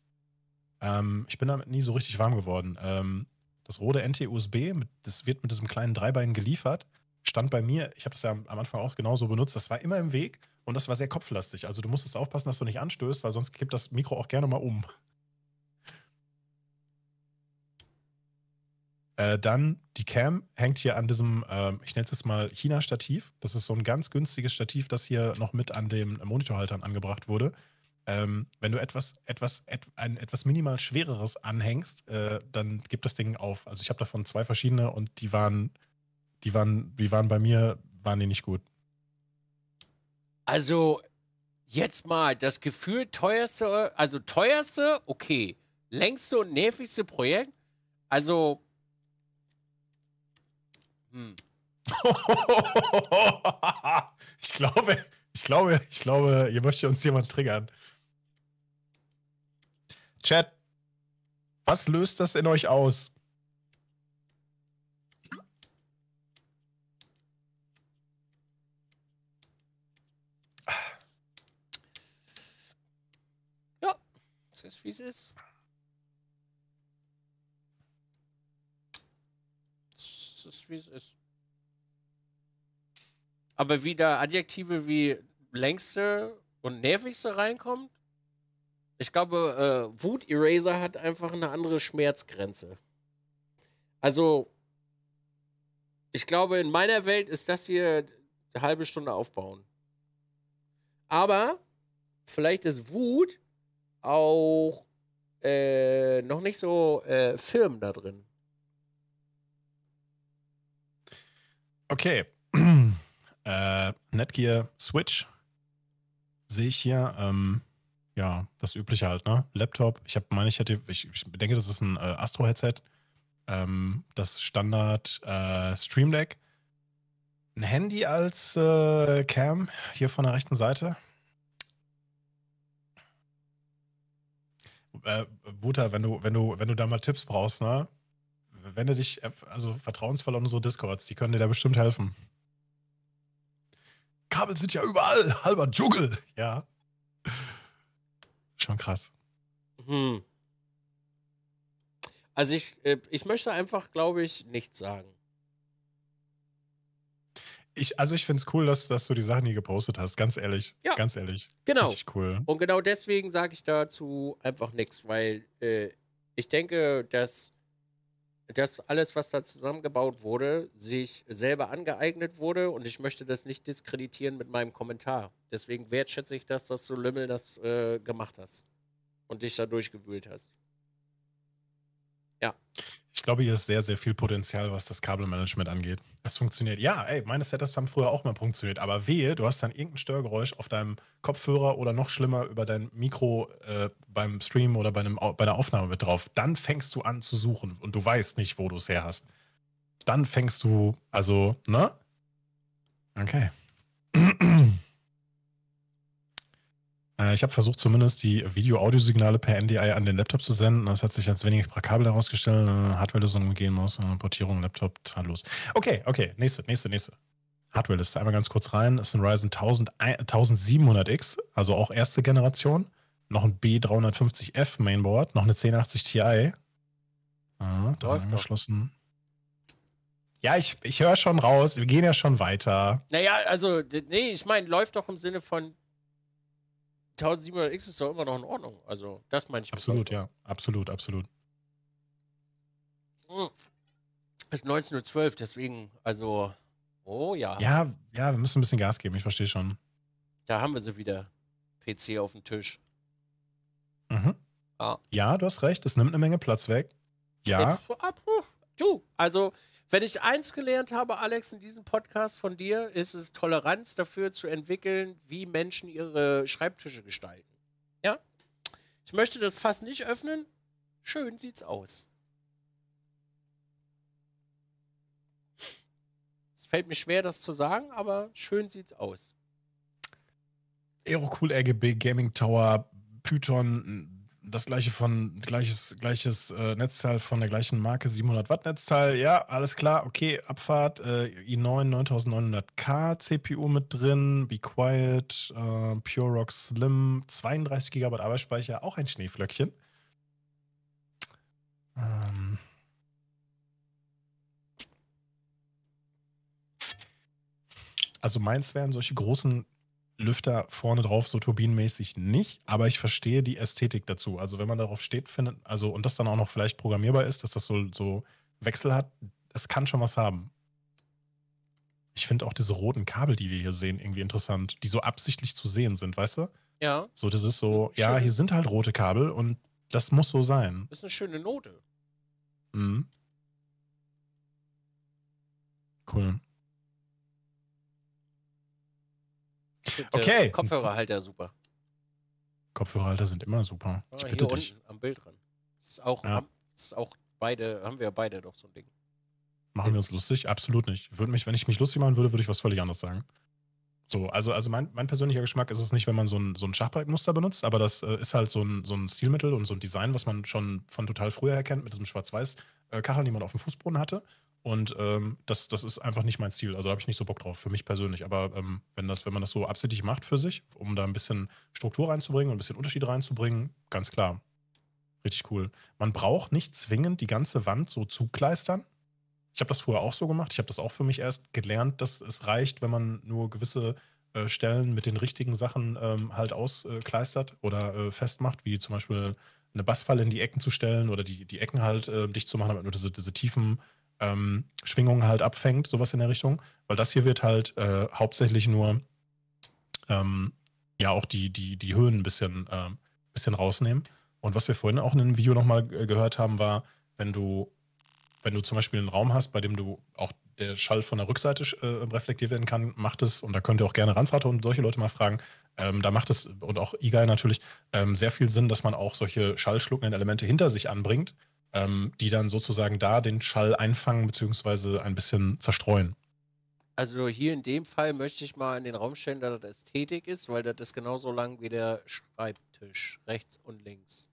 Ähm, ich bin damit nie so richtig warm geworden. Ähm, das rote NT-USB, das wird mit diesem kleinen Dreibein geliefert. Stand bei mir, ich habe das ja am Anfang auch genauso benutzt, das war immer im Weg und das war sehr kopflastig. Also du musstest aufpassen, dass du nicht anstößt, weil sonst kippt das Mikro auch gerne mal um. Äh, dann die Cam hängt hier an diesem, äh, ich nenne es jetzt mal China-Stativ. Das ist so ein ganz günstiges Stativ, das hier noch mit an den Monitorhaltern angebracht wurde. Ähm, wenn du etwas, etwas, et, ein etwas minimal schwereres anhängst, äh, dann gibt das Ding auf. Also ich habe davon zwei verschiedene und die waren, die waren, die waren bei mir, waren die nicht gut. Also jetzt mal das Gefühl teuerste, also teuerste, okay, längste und nervigste Projekt. Also hm. [LAUGHS] ich glaube, ich glaube, ich glaube, ihr möchtet uns jemand triggern. Chat, was löst das in euch aus? Ja, es ist wie es ist. es ist, wie es ist. Aber wie da Adjektive wie längste und nervigste reinkommt, ich glaube, äh, Wut Eraser hat einfach eine andere Schmerzgrenze. Also, ich glaube, in meiner Welt ist das hier eine halbe Stunde aufbauen. Aber vielleicht ist Wut auch äh, noch nicht so äh, Film da drin. Okay. [CLEARS THROAT] äh, Netgear Switch sehe ich hier. Ähm, ja, das übliche halt, ne? Laptop. Ich habe meine, ich hätte, ich, ich, denke, das ist ein äh, Astro-Headset. Ähm, das Standard äh, Stream Deck. Ein Handy als äh, Cam hier von der rechten Seite. Äh, Buta, wenn du, wenn du, wenn du da mal Tipps brauchst, ne? wende dich äh, also vertrauensvoll an unsere Discords, die können dir da bestimmt helfen. Kabel sind ja überall, [LAUGHS] halber Dschungel, ja. Schon krass. Hm. Also ich, äh, ich möchte einfach, glaube ich, nichts sagen. Ich, also ich finde es cool, dass, dass du die Sachen hier gepostet hast, ganz ehrlich. Ja. Ganz ehrlich. Genau. Richtig cool. Und genau deswegen sage ich dazu einfach nichts, weil äh, ich denke, dass dass alles, was da zusammengebaut wurde, sich selber angeeignet wurde und ich möchte das nicht diskreditieren mit meinem Kommentar. Deswegen wertschätze ich das, dass du Lümmel das äh, gemacht hast und dich da durchgewühlt hast. Ja. Ich glaube, hier ist sehr, sehr viel Potenzial, was das Kabelmanagement angeht. Das funktioniert. Ja, ey, meine Setups haben früher auch mal funktioniert, aber wehe, du hast dann irgendein Störgeräusch auf deinem Kopfhörer oder noch schlimmer über dein Mikro äh, beim Stream oder bei, einem, bei einer Aufnahme mit drauf. Dann fängst du an zu suchen und du weißt nicht, wo du es her hast. Dann fängst du, also, ne? Okay. [CLEARS THROAT] Äh, ich habe versucht, zumindest die video audio signale per NDI an den Laptop zu senden. Das hat sich als wenig prakabel herausgestellt. Äh, hardware lösung gehen muss, äh, Portierung, Laptop, los. Okay, okay, nächste, nächste, nächste. Hardware-Liste einmal ganz kurz rein. Das ist ein Ryzen 1000, 1700X, also auch erste Generation. Noch ein B350F Mainboard, noch eine 1080 Ti. Ah, da angeschlossen. Ja, ich, ich höre schon raus. Wir gehen ja schon weiter. Naja, also, nee, ich meine, läuft doch im Sinne von, 1700X ist doch immer noch in Ordnung. Also, das meine ich. Absolut, ja. Absolut, absolut. Es hm. ist 19.12 Uhr, deswegen, also, oh ja. Ja, ja, wir müssen ein bisschen Gas geben, ich verstehe schon. Da haben wir sie wieder. PC auf dem Tisch. Mhm. Ah. Ja, du hast recht, es nimmt eine Menge Platz weg. Ja. Du, also, wenn ich eins gelernt habe, Alex, in diesem Podcast von dir, ist es Toleranz dafür zu entwickeln, wie Menschen ihre Schreibtische gestalten. Ja? Ich möchte das Fass nicht öffnen. Schön sieht's aus. Es fällt mir schwer, das zu sagen, aber schön sieht's aus. Aerocool RGB, Gaming Tower, Python, das gleiche von gleiches gleiches äh, Netzteil von der gleichen Marke 700 Watt Netzteil. Ja, alles klar. Okay, Abfahrt äh, i9 9900K CPU mit drin, Be Quiet, äh, Pure Rock Slim, 32 GB Arbeitsspeicher, auch ein Schneeflöckchen. Ähm also meins wären solche großen Lüfter vorne drauf, so turbinenmäßig nicht, aber ich verstehe die Ästhetik dazu. Also wenn man darauf steht, findet, also und das dann auch noch vielleicht programmierbar ist, dass das so, so Wechsel hat, es kann schon was haben. Ich finde auch diese roten Kabel, die wir hier sehen, irgendwie interessant, die so absichtlich zu sehen sind, weißt du? Ja. So, das ist so, Schön. ja, hier sind halt rote Kabel und das muss so sein. Das ist eine schöne Note. Mhm. Cool. Okay. Kopfhörerhalter super. Kopfhörerhalter sind immer super. Oh, ich bitte Hier dich. Unten am Bild dran. Das ist auch, ja. ist auch beide, haben wir beide doch so ein Ding. Machen wir uns lustig? Absolut nicht. Würde mich, wenn ich mich lustig machen würde, würde ich was völlig anderes sagen. So, also, also mein, mein persönlicher Geschmack ist es nicht, wenn man so ein, so ein Schachbrettmuster benutzt, aber das äh, ist halt so ein, so ein Stilmittel und so ein Design, was man schon von total früher her kennt, mit diesem Schwarz-Weiß-Kacheln, äh, die man auf dem Fußboden hatte. Und ähm, das, das ist einfach nicht mein Ziel. Also habe ich nicht so Bock drauf, für mich persönlich. Aber ähm, wenn, das, wenn man das so absichtlich macht für sich, um da ein bisschen Struktur reinzubringen und ein bisschen Unterschied reinzubringen, ganz klar. Richtig cool. Man braucht nicht zwingend die ganze Wand so zukleistern. Ich habe das vorher auch so gemacht. Ich habe das auch für mich erst gelernt, dass es reicht, wenn man nur gewisse äh, Stellen mit den richtigen Sachen ähm, halt auskleistert äh, oder äh, festmacht, wie zum Beispiel eine Bassfalle in die Ecken zu stellen oder die, die Ecken halt äh, dicht zu machen, damit nur diese, diese tiefen ähm, Schwingungen halt abfängt, sowas in der Richtung. Weil das hier wird halt äh, hauptsächlich nur ähm, ja auch die, die, die Höhen ein bisschen, äh, bisschen rausnehmen. Und was wir vorhin auch in einem Video nochmal äh, gehört haben, war, wenn du, wenn du zum Beispiel einen Raum hast, bei dem du auch der Schall von der Rückseite äh, reflektiert werden kann, macht es, und da könnt ihr auch gerne Ranzrate und solche Leute mal fragen, ähm, da macht es, und auch IGAI natürlich, ähm, sehr viel Sinn, dass man auch solche schallschluckenden Elemente hinter sich anbringt, ähm, die dann sozusagen da den Schall einfangen bzw. ein bisschen zerstreuen. Also hier in dem Fall möchte ich mal in den Raum stellen, dass das tätig ist, weil das ist genauso lang wie der Schreibtisch, rechts und links.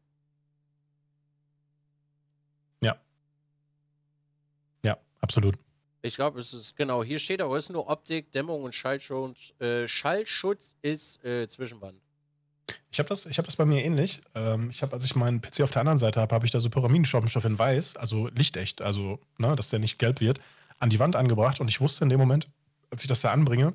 Ja. Ja, absolut. Ich glaube, es ist, genau, hier steht aber, es ist nur Optik, Dämmung und Schallschutz, äh, Schallschutz ist äh, Zwischenwand. Ich habe das, hab das bei mir ähnlich. Ähm, ich habe, als ich meinen PC auf der anderen Seite habe, habe ich da so Pyramidenschaubenstoff in weiß, also lichtecht, also ne, dass der nicht gelb wird, an die Wand angebracht. Und ich wusste in dem Moment, als ich das da anbringe,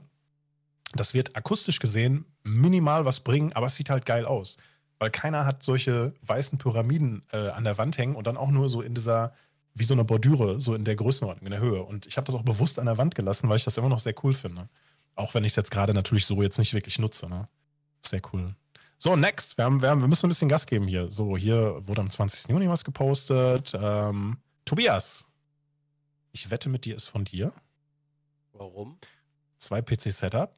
das wird akustisch gesehen minimal was bringen, aber es sieht halt geil aus. Weil keiner hat solche weißen Pyramiden äh, an der Wand hängen und dann auch nur so in dieser, wie so eine Bordüre, so in der Größenordnung, in der Höhe. Und ich habe das auch bewusst an der Wand gelassen, weil ich das immer noch sehr cool finde. Auch wenn ich es jetzt gerade natürlich so jetzt nicht wirklich nutze. Ne? Sehr cool. So, next. Wir, haben, wir, haben, wir müssen ein bisschen Gas geben hier. So, hier wurde am 20. Juni was gepostet. Ähm, Tobias, ich wette mit dir ist von dir. Warum? Zwei PC-Setup.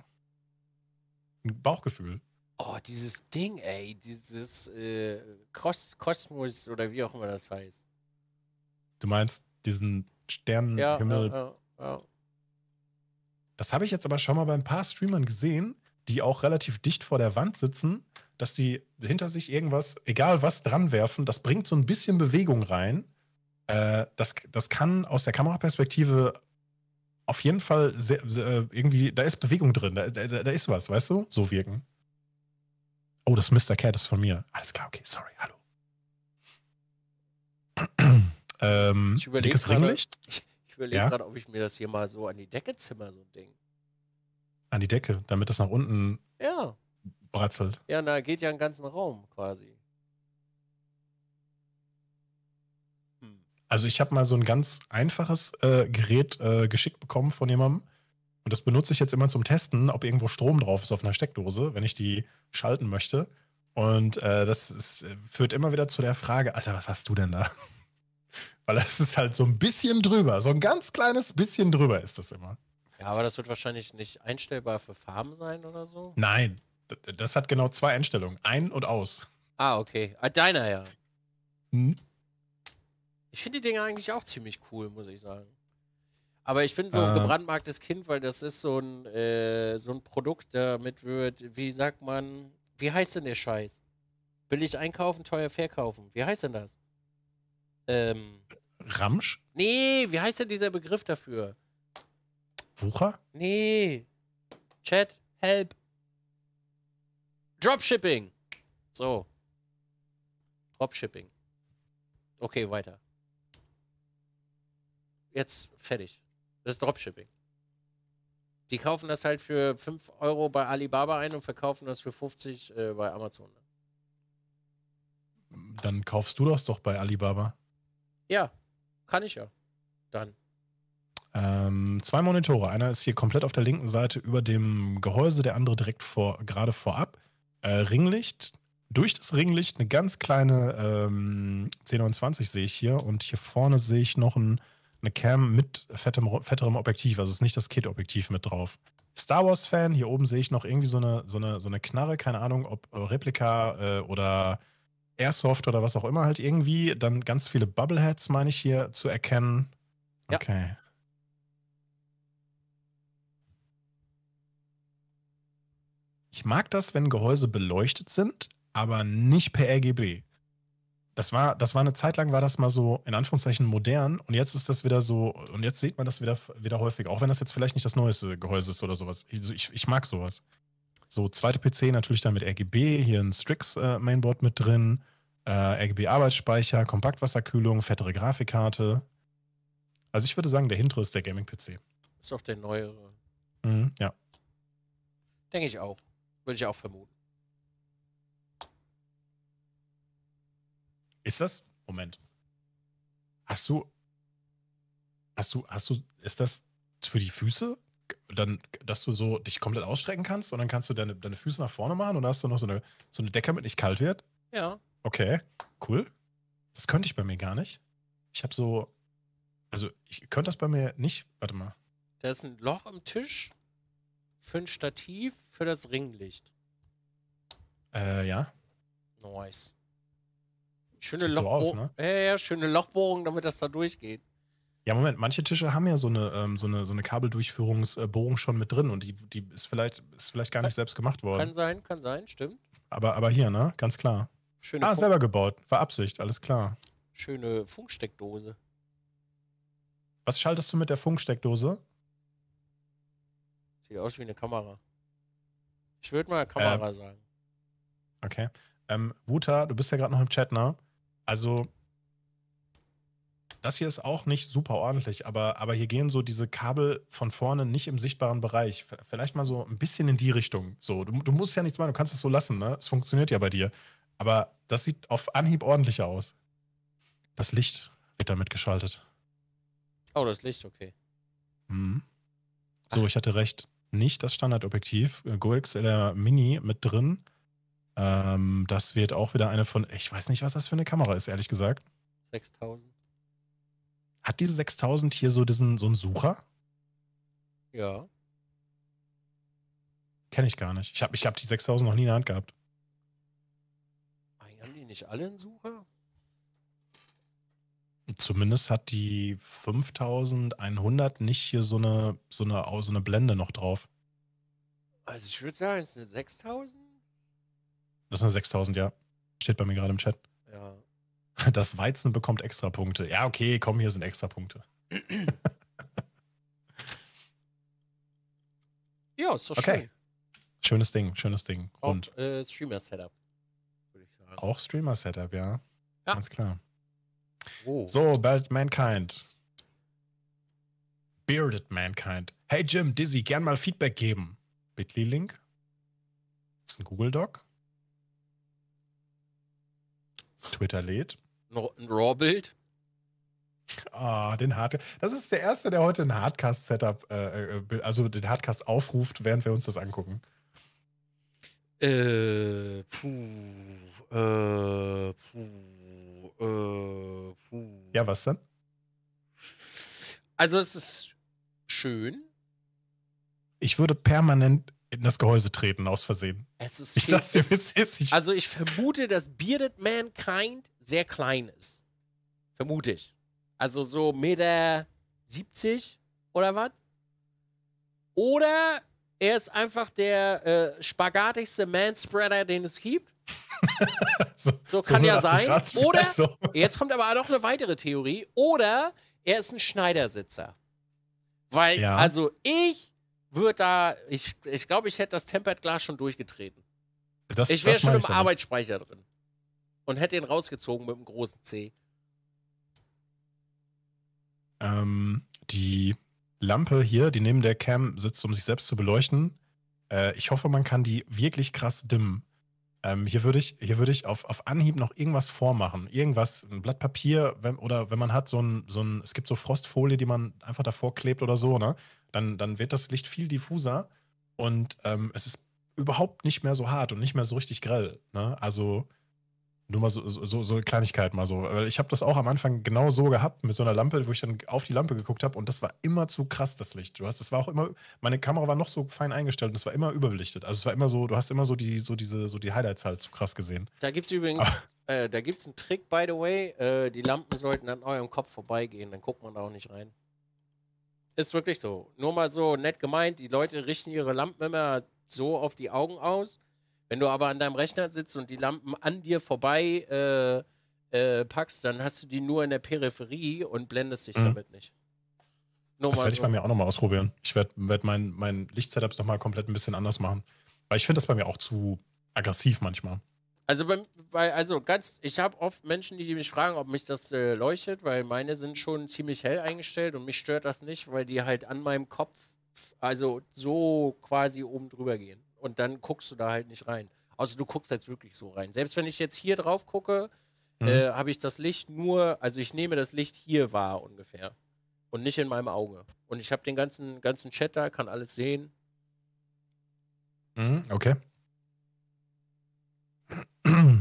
Ein Bauchgefühl. Oh, dieses Ding, ey. Dieses äh, Kosmos oder wie auch immer das heißt. Du meinst diesen Sternenhimmel? Ja, ja, ja, ja. Das habe ich jetzt aber schon mal bei ein paar Streamern gesehen, die auch relativ dicht vor der Wand sitzen dass die hinter sich irgendwas, egal was, dran werfen. Das bringt so ein bisschen Bewegung rein. Äh, das, das kann aus der Kameraperspektive auf jeden Fall sehr, sehr, äh, irgendwie, da ist Bewegung drin, da, da, da, ist was, weißt du? So wirken. Oh, das Mr. Cat ist von mir. Alles klar, okay, sorry, hallo. [CLEARS THROAT] ähm, ich überlege gerade, [LAUGHS] ich, ich überleg ja? ob ich mir das hier mal so an die Decke zimmer, so ein Ding. An die Decke, damit das nach unten. Ja bratzelt. Ja, na, geht ja einen ganzen Raum quasi. Hm. Also ich habe mal so ein ganz einfaches äh, Gerät äh, geschickt bekommen von jemandem. Und das benutze ich jetzt immer zum Testen, ob irgendwo Strom drauf ist auf einer Steckdose, wenn ich die schalten möchte. Und äh, das ist, äh, führt immer wieder zu der Frage, Alter, was hast du denn da? [LAUGHS] Weil das ist halt so ein bisschen drüber, so ein ganz kleines bisschen drüber ist das immer. Ja, aber das wird wahrscheinlich nicht einstellbar für Farben sein oder so. Nein, das hat genau zwei Einstellungen. Ein und aus. Ah, okay. Ah, deiner ja. Hm? Ich finde die Dinger eigentlich auch ziemlich cool, muss ich sagen. Aber ich bin so ein ähm. gebrandmarktes Kind, weil das ist so ein, äh, so ein Produkt, damit wird, wie sagt man, wie heißt denn der Scheiß? Billig einkaufen, teuer verkaufen. Wie heißt denn das? Ähm. Ramsch? Nee, wie heißt denn dieser Begriff dafür? Wucher? Nee. Chat, help. Dropshipping. So. Dropshipping. Okay, weiter. Jetzt fertig. Das ist Dropshipping. Die kaufen das halt für 5 Euro bei Alibaba ein und verkaufen das für 50 äh, bei Amazon. Ne? Dann kaufst du das doch bei Alibaba. Ja, kann ich ja. Dann. Ähm, zwei Monitore. Einer ist hier komplett auf der linken Seite über dem Gehäuse, der andere direkt vor, gerade vorab äh, Ringlicht. Durch das Ringlicht eine ganz kleine ähm, C29 sehe ich hier und hier vorne sehe ich noch ein, eine Cam mit fettem, fetterem Objektiv, also ist nicht das Kit-Objektiv mit drauf. Star Wars-Fan, hier oben sehe ich noch irgendwie so eine, so, eine, so eine Knarre, keine Ahnung, ob äh, Replika äh, oder Airsoft oder was auch immer halt irgendwie, dann ganz viele Bubbleheads, meine ich hier, zu erkennen. Okay. Ja. Ich mag das, wenn Gehäuse beleuchtet sind, aber nicht per RGB. Das war, das war eine Zeit lang, war das mal so in Anführungszeichen modern und jetzt ist das wieder so, und jetzt sieht man das wieder, wieder häufiger, auch wenn das jetzt vielleicht nicht das neueste Gehäuse ist oder sowas. Also ich, ich mag sowas. So, zweite PC natürlich dann mit RGB, hier ein Strix äh, Mainboard mit drin, äh, RGB-Arbeitsspeicher, Kompaktwasserkühlung, fettere Grafikkarte. Also ich würde sagen, der hintere ist der Gaming-PC. Ist auch der neuere. Mhm, ja. Denke ich auch. Würde ich auch vermuten. Ist das? Moment. Hast du. Hast du, hast du, ist das für die Füße? Dann, dass du so dich komplett ausstrecken kannst und dann kannst du deine, deine Füße nach vorne machen und dann hast du noch so eine, so eine Decke, damit nicht kalt wird? Ja. Okay, cool. Das könnte ich bei mir gar nicht. Ich habe so. Also, ich könnte das bei mir nicht. Warte mal. Da ist ein Loch im Tisch für ein Stativ für das Ringlicht. Äh, ja. Nice. Schöne Lochbohrung. So ne? ja, ja, schöne Lochbohrung, damit das da durchgeht. Ja, Moment, manche Tische haben ja so eine, ähm, so eine, so eine Kabeldurchführungsbohrung schon mit drin und die, die ist, vielleicht, ist vielleicht gar nicht selbst gemacht worden. Kann sein, kann sein, stimmt. Aber, aber hier, ne? Ganz klar. Schöne ah, Funk selber gebaut. War Absicht, alles klar. Schöne Funksteckdose. Was schaltest du mit der Funksteckdose? Sieht aus wie eine Kamera. Ich würde mal Kamera äh, sagen. Okay. Ähm, Wuta, du bist ja gerade noch im Chat, ne? Also, das hier ist auch nicht super ordentlich, aber, aber hier gehen so diese Kabel von vorne nicht im sichtbaren Bereich. Vielleicht mal so ein bisschen in die Richtung. So, du, du musst ja nichts machen, du kannst es so lassen, ne? Es funktioniert ja bei dir. Aber das sieht auf Anhieb ordentlicher aus. Das Licht wird damit geschaltet. Oh, das Licht, okay. Mhm. So, Ach. ich hatte recht nicht das Standardobjektiv, äh, GoXLR Mini mit drin. Ähm, das wird auch wieder eine von, ich weiß nicht, was das für eine Kamera ist, ehrlich gesagt. 6000. Hat diese 6000 hier so diesen, so einen Sucher? Ja. Kenne ich gar nicht. Ich habe ich hab die 6000 noch nie in der Hand gehabt. Haben die nicht alle einen Sucher? Zumindest hat die 5100 nicht hier so eine, so eine, so eine Blende noch drauf. Also ich würde sagen, es ist eine 6000? Das ist eine 6000, ja. Steht bei mir gerade im Chat. Ja. Das Weizen bekommt extra Punkte. Ja, okay, komm, hier sind extra Punkte. [CLEARS THROAT] ja, ist doch okay. schön. Schönes Ding, schönes Ding. Und äh, Streamer-Setup, würde ich sagen. Auch Streamer-Setup, ja. ja. Ganz klar. Oh. So, Bald Mankind. Bearded Mankind. Hey Jim, Dizzy, gern mal Feedback geben. Bitly-Link. Ist ein Google-Doc. Twitter lädt. Ein RAW-Bild. Ah, oh, den Hardcast. Das ist der erste, der heute ein Hardcast-Setup, äh, äh, also den Hardcast aufruft, während wir uns das angucken. Äh, puh, äh, puh. Äh, ja, was dann? Also es ist schön. Ich würde permanent in das Gehäuse treten, aus Versehen. Es ist ich sag's dir, es, ist, ich also ich vermute, dass Bearded Mankind sehr klein ist. Vermute ich. Also so Meter 70 oder was? Oder er ist einfach der äh, spagatigste Manspreader, den es gibt. [LAUGHS] so, so, kann so ja sein. Oder, [LAUGHS] so. jetzt kommt aber noch eine weitere Theorie. Oder er ist ein Schneidersitzer. Weil, ja. also ich würde da, ich, ich glaube, ich hätte das Tempered Glas schon durchgetreten. Das, ich wäre schon im Arbeitsspeicher drin. Und hätte ihn rausgezogen mit einem großen C. Ähm, die Lampe hier, die neben der Cam sitzt, um sich selbst zu beleuchten. Äh, ich hoffe, man kann die wirklich krass dimmen. Ähm, hier würde ich, hier würd ich auf, auf Anhieb noch irgendwas vormachen. Irgendwas, ein Blatt Papier wenn, oder wenn man hat so ein, so ein, es gibt so Frostfolie, die man einfach davor klebt oder so, ne? Dann, dann wird das Licht viel diffuser und ähm, es ist überhaupt nicht mehr so hart und nicht mehr so richtig grell. Ne? Also nur mal so, so, so eine Kleinigkeit mal so. Weil ich habe das auch am Anfang genau so gehabt mit so einer Lampe, wo ich dann auf die Lampe geguckt habe und das war immer zu krass, das Licht. Du hast, das war auch immer, meine Kamera war noch so fein eingestellt und es war immer überbelichtet. Also es war immer so, du hast immer so die, so diese, so die Highlights halt zu krass gesehen. Da gibt es übrigens, [LAUGHS] äh, da gibt's einen Trick, by the way. Äh, die Lampen sollten an eurem Kopf vorbeigehen, dann guckt man da auch nicht rein. Ist wirklich so. Nur mal so nett gemeint, die Leute richten ihre Lampen immer so auf die Augen aus wenn du aber an deinem Rechner sitzt und die Lampen an dir vorbei äh, äh, packst, dann hast du die nur in der Peripherie und blendest dich mhm. damit nicht. Nur das werde so. ich bei mir auch nochmal ausprobieren. Ich werde werd mein, mein licht nochmal komplett ein bisschen anders machen. Weil ich finde das bei mir auch zu aggressiv manchmal. Also, bei, bei, also ganz, ich habe oft Menschen, die mich fragen, ob mich das äh, leuchtet, weil meine sind schon ziemlich hell eingestellt und mich stört das nicht, weil die halt an meinem Kopf, also so quasi oben drüber gehen und dann guckst du da halt nicht rein. Also du guckst jetzt wirklich so rein. Selbst wenn ich jetzt hier drauf gucke, mhm. äh, habe ich das Licht nur, also ich nehme das Licht hier wahr ungefähr und nicht in meinem Auge. Und ich habe den ganzen, ganzen Chat da, kann alles sehen. Mhm, okay. [CLEARS THROAT]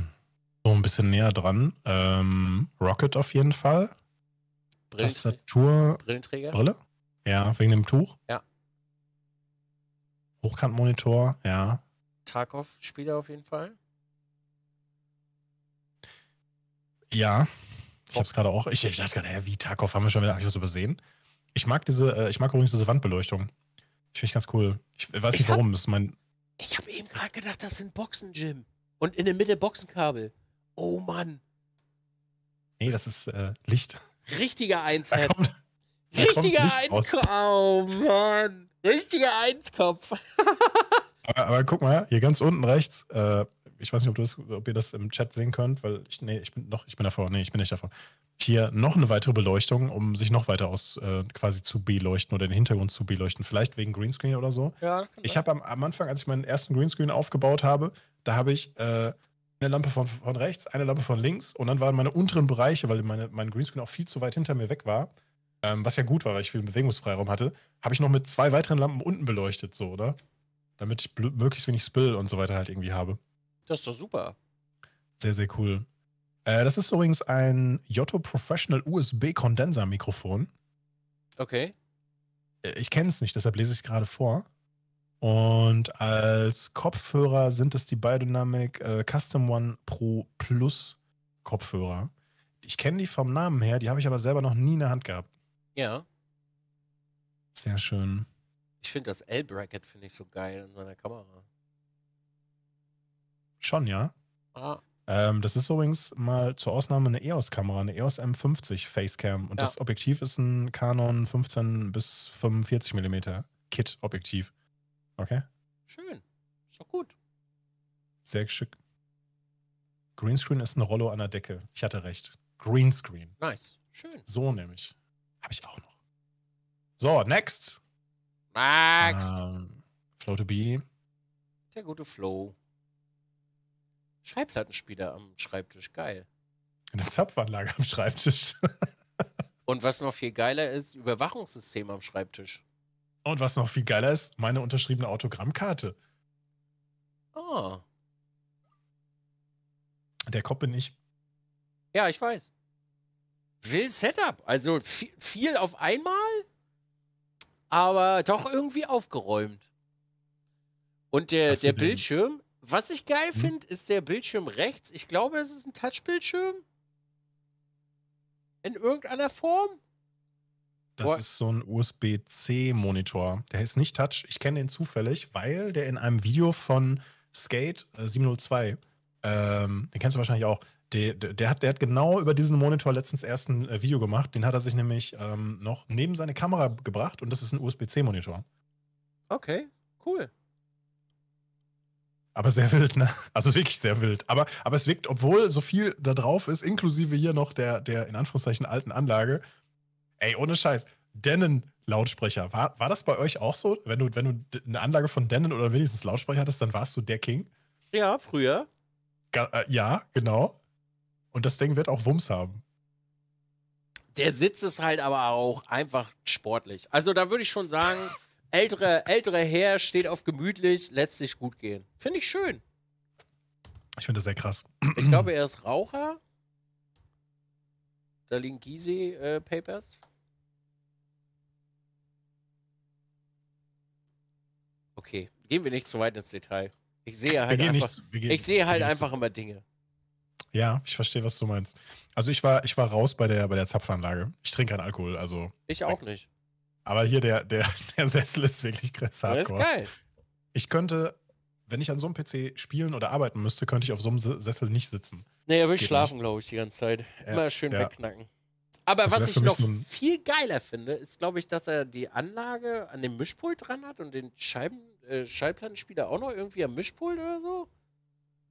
So ein bisschen näher dran. Ähm, Rocket auf jeden Fall. Brillenträger. Tastatur. Brillenträger. Brille? Ja, wegen dem Tuch. Ja. Hochkantmonitor, ja. Tarkov-Spieler auf jeden Fall. Ja. Ich hab's gerade auch. Ich, ich dachte gerade, wie Tarkov haben wir schon wieder was übersehen. Ich mag diese, äh, ich mag übrigens diese Wandbeleuchtung. Ich finde ganz cool. Ich weiß ich nicht hab, warum. Das ist mein. Ich habe eben gerade gedacht, das sind Boxen, Jim. Und in der Mitte Boxenkabel. Oh Mann. Nee, das ist äh, Licht. Richtiger 1 Richtiger 1 Oh Mann. Richtiger Einskopf. [LAUGHS] aber, aber, guck mal, hier ganz unten rechts, äh, ich weiß nicht, ob, das, ob, ihr das im Chat sehen könnt, weil ich, nee, ich bin noch, ich bin davor, nee, ich bin nicht davor. Hier noch eine weitere Beleuchtung, um sich noch weiter aus äh, quasi zu beleuchten oder den Hintergrund zu beleuchten. Vielleicht wegen Greenscreen oder so. Ja, ich habe am, am, Anfang, als ich meinen ersten Greenscreen aufgebaut habe, da habe ich äh, eine Lampe von, von rechts, eine Lampe von links und dann waren meine unteren Bereiche, weil meine, mein Greenscreen auch viel zu weit hinter mir weg war, ähm, was ja gut war, weil ich viel Bewegungsfreiraum hatte, habe ich noch mit zwei weiteren Lampen unten beleuchtet, so, oder? Damit ich möglichst wenig Spill und so weiter halt irgendwie habe. Das ist doch super. Sehr, sehr cool. Äh, das ist übrigens ein Jotto Professional USB Kondenser-Mikrofon. Okay. Äh, ich kenne es nicht, deshalb lese ich gerade vor. Und als Kopfhörer sind es die Biodynamic äh, Custom One Pro Plus Kopfhörer. Ich kenne die vom Namen her, die habe ich aber selber noch nie in der Hand gehabt. Ja. Sehr schön. Ich finde das L-Bracket finde ich so geil in seiner Kamera. Schon, ja. Ah. Ähm, das ist übrigens mal zur Ausnahme eine EOS-Kamera, eine EOS M50 Facecam. Und ja. das Objektiv ist ein Canon 15 bis 45 mm Kit-Objektiv. Okay? Schön. Ist doch gut. Sehr schick. Greenscreen ist ein Rollo an der Decke. Ich hatte recht. Greenscreen. Nice. Schön. So nämlich. Habe ich auch noch. So, next. Max. Ähm, Flow to be. Der gute Flow. Schallplattenspieler am Schreibtisch, geil. Eine Zapfanlage am Schreibtisch. [LAUGHS] Und was noch viel geiler ist, Überwachungssystem am Schreibtisch. Und was noch viel geiler ist, meine unterschriebene Autogrammkarte. Ah. Der Kopf bin ich. Ja, ich weiß. Will Setup. Also viel, auf einmal, aber doch irgendwie aufgeräumt. Und der, der Bildschirm, was ich geil hm? finde, ist der Bildschirm rechts. Ich glaube, es ist ein Touchbildschirm. In irgendeiner Form. Das What? ist so ein USB-C-Monitor. Der ist nicht Touch. Ich kenne den zufällig, weil der in einem Video von Skate 702, äh, ähm, den kennst du wahrscheinlich auch, der, der, hat, der hat genau über diesen Monitor letztens erst ein äh, Video gemacht. Den hat er sich nämlich ähm, noch neben seine Kamera gebracht und das ist ein USB-C-Monitor. Okay, cool. Aber sehr wild, ne? Also wirklich sehr wild. Aber, aber es wirkt, obwohl so viel da drauf ist, inklusive hier noch der, der in Anführungszeichen alten Anlage. Ey, ohne Scheiß. Denon-Lautsprecher. War, war das bei euch auch so? Wenn du, wenn du eine Anlage von Denon oder wenigstens Lautsprecher hattest, dann warst du der King? Ja, früher. Äh, ja, genau. Und das Ding wird auch Wumms haben. Der Sitz ist halt aber auch einfach sportlich. Also da würde ich schon sagen, ältere, ältere Herr steht auf gemütlich, lässt sich gut gehen. Finde ich schön. Ich finde das sehr krass. Ich glaube, er ist Raucher. Da liegen Gysi-Papers. Äh, okay, gehen wir nicht zu weit ins Detail. Ich sehe halt einfach, nicht, gehen, ich sehe halt einfach so. immer Dinge. Ja, ich verstehe, was du meinst. Also ich war, ich war raus bei der, bei der Zapfanlage. Ich trinke keinen Alkohol, also. Ich auch nicht. Aber hier der, der, [LAUGHS] der Sessel ist wirklich krass hardcore. Der ist geil. Ich könnte, wenn ich an so einem PC spielen oder arbeiten müsste, könnte ich auf so einem Sessel nicht sitzen. Naja, will würde ich schlafen, glaube ich, die ganze Zeit. Ja, Immer schön ja. wegknacken. Aber also was ich noch viel geiler finde, ist, glaube ich, dass er die Anlage an dem Mischpult dran hat und den Scheiben, äh, Schallplattenspieler auch noch irgendwie am Mischpult oder so.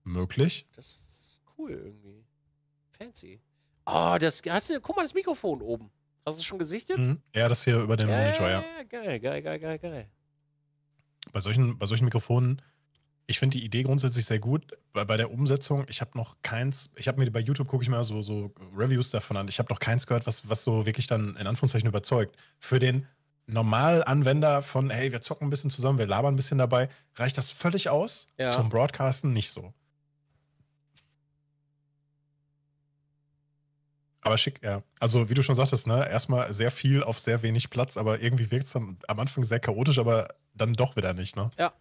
Möglich. Das ist cool irgendwie. Fancy. Oh, das hast du, guck mal das Mikrofon oben. Hast du es schon gesichtet? Mhm. Ja, das hier über den Monitor, ja. Ja, geil, geil, geil, geil, geil. Bei solchen, bei solchen Mikrofonen, ich finde die Idee grundsätzlich sehr gut. Bei, bei der Umsetzung, ich habe noch keins, ich habe mir bei YouTube, gucke ich mal so, so Reviews davon an, ich habe noch keins gehört, was, was so wirklich dann in Anführungszeichen überzeugt. Für den Normalanwender von, hey, wir zocken ein bisschen zusammen, wir labern ein bisschen dabei, reicht das völlig aus. Ja. Zum Broadcasten nicht so. Aber schick, ja. Also wie du schon sagtest, ne, erstmal sehr viel auf sehr wenig Platz, aber irgendwie wirkt es am, am Anfang sehr chaotisch, aber dann doch wieder nicht, ne? Ja.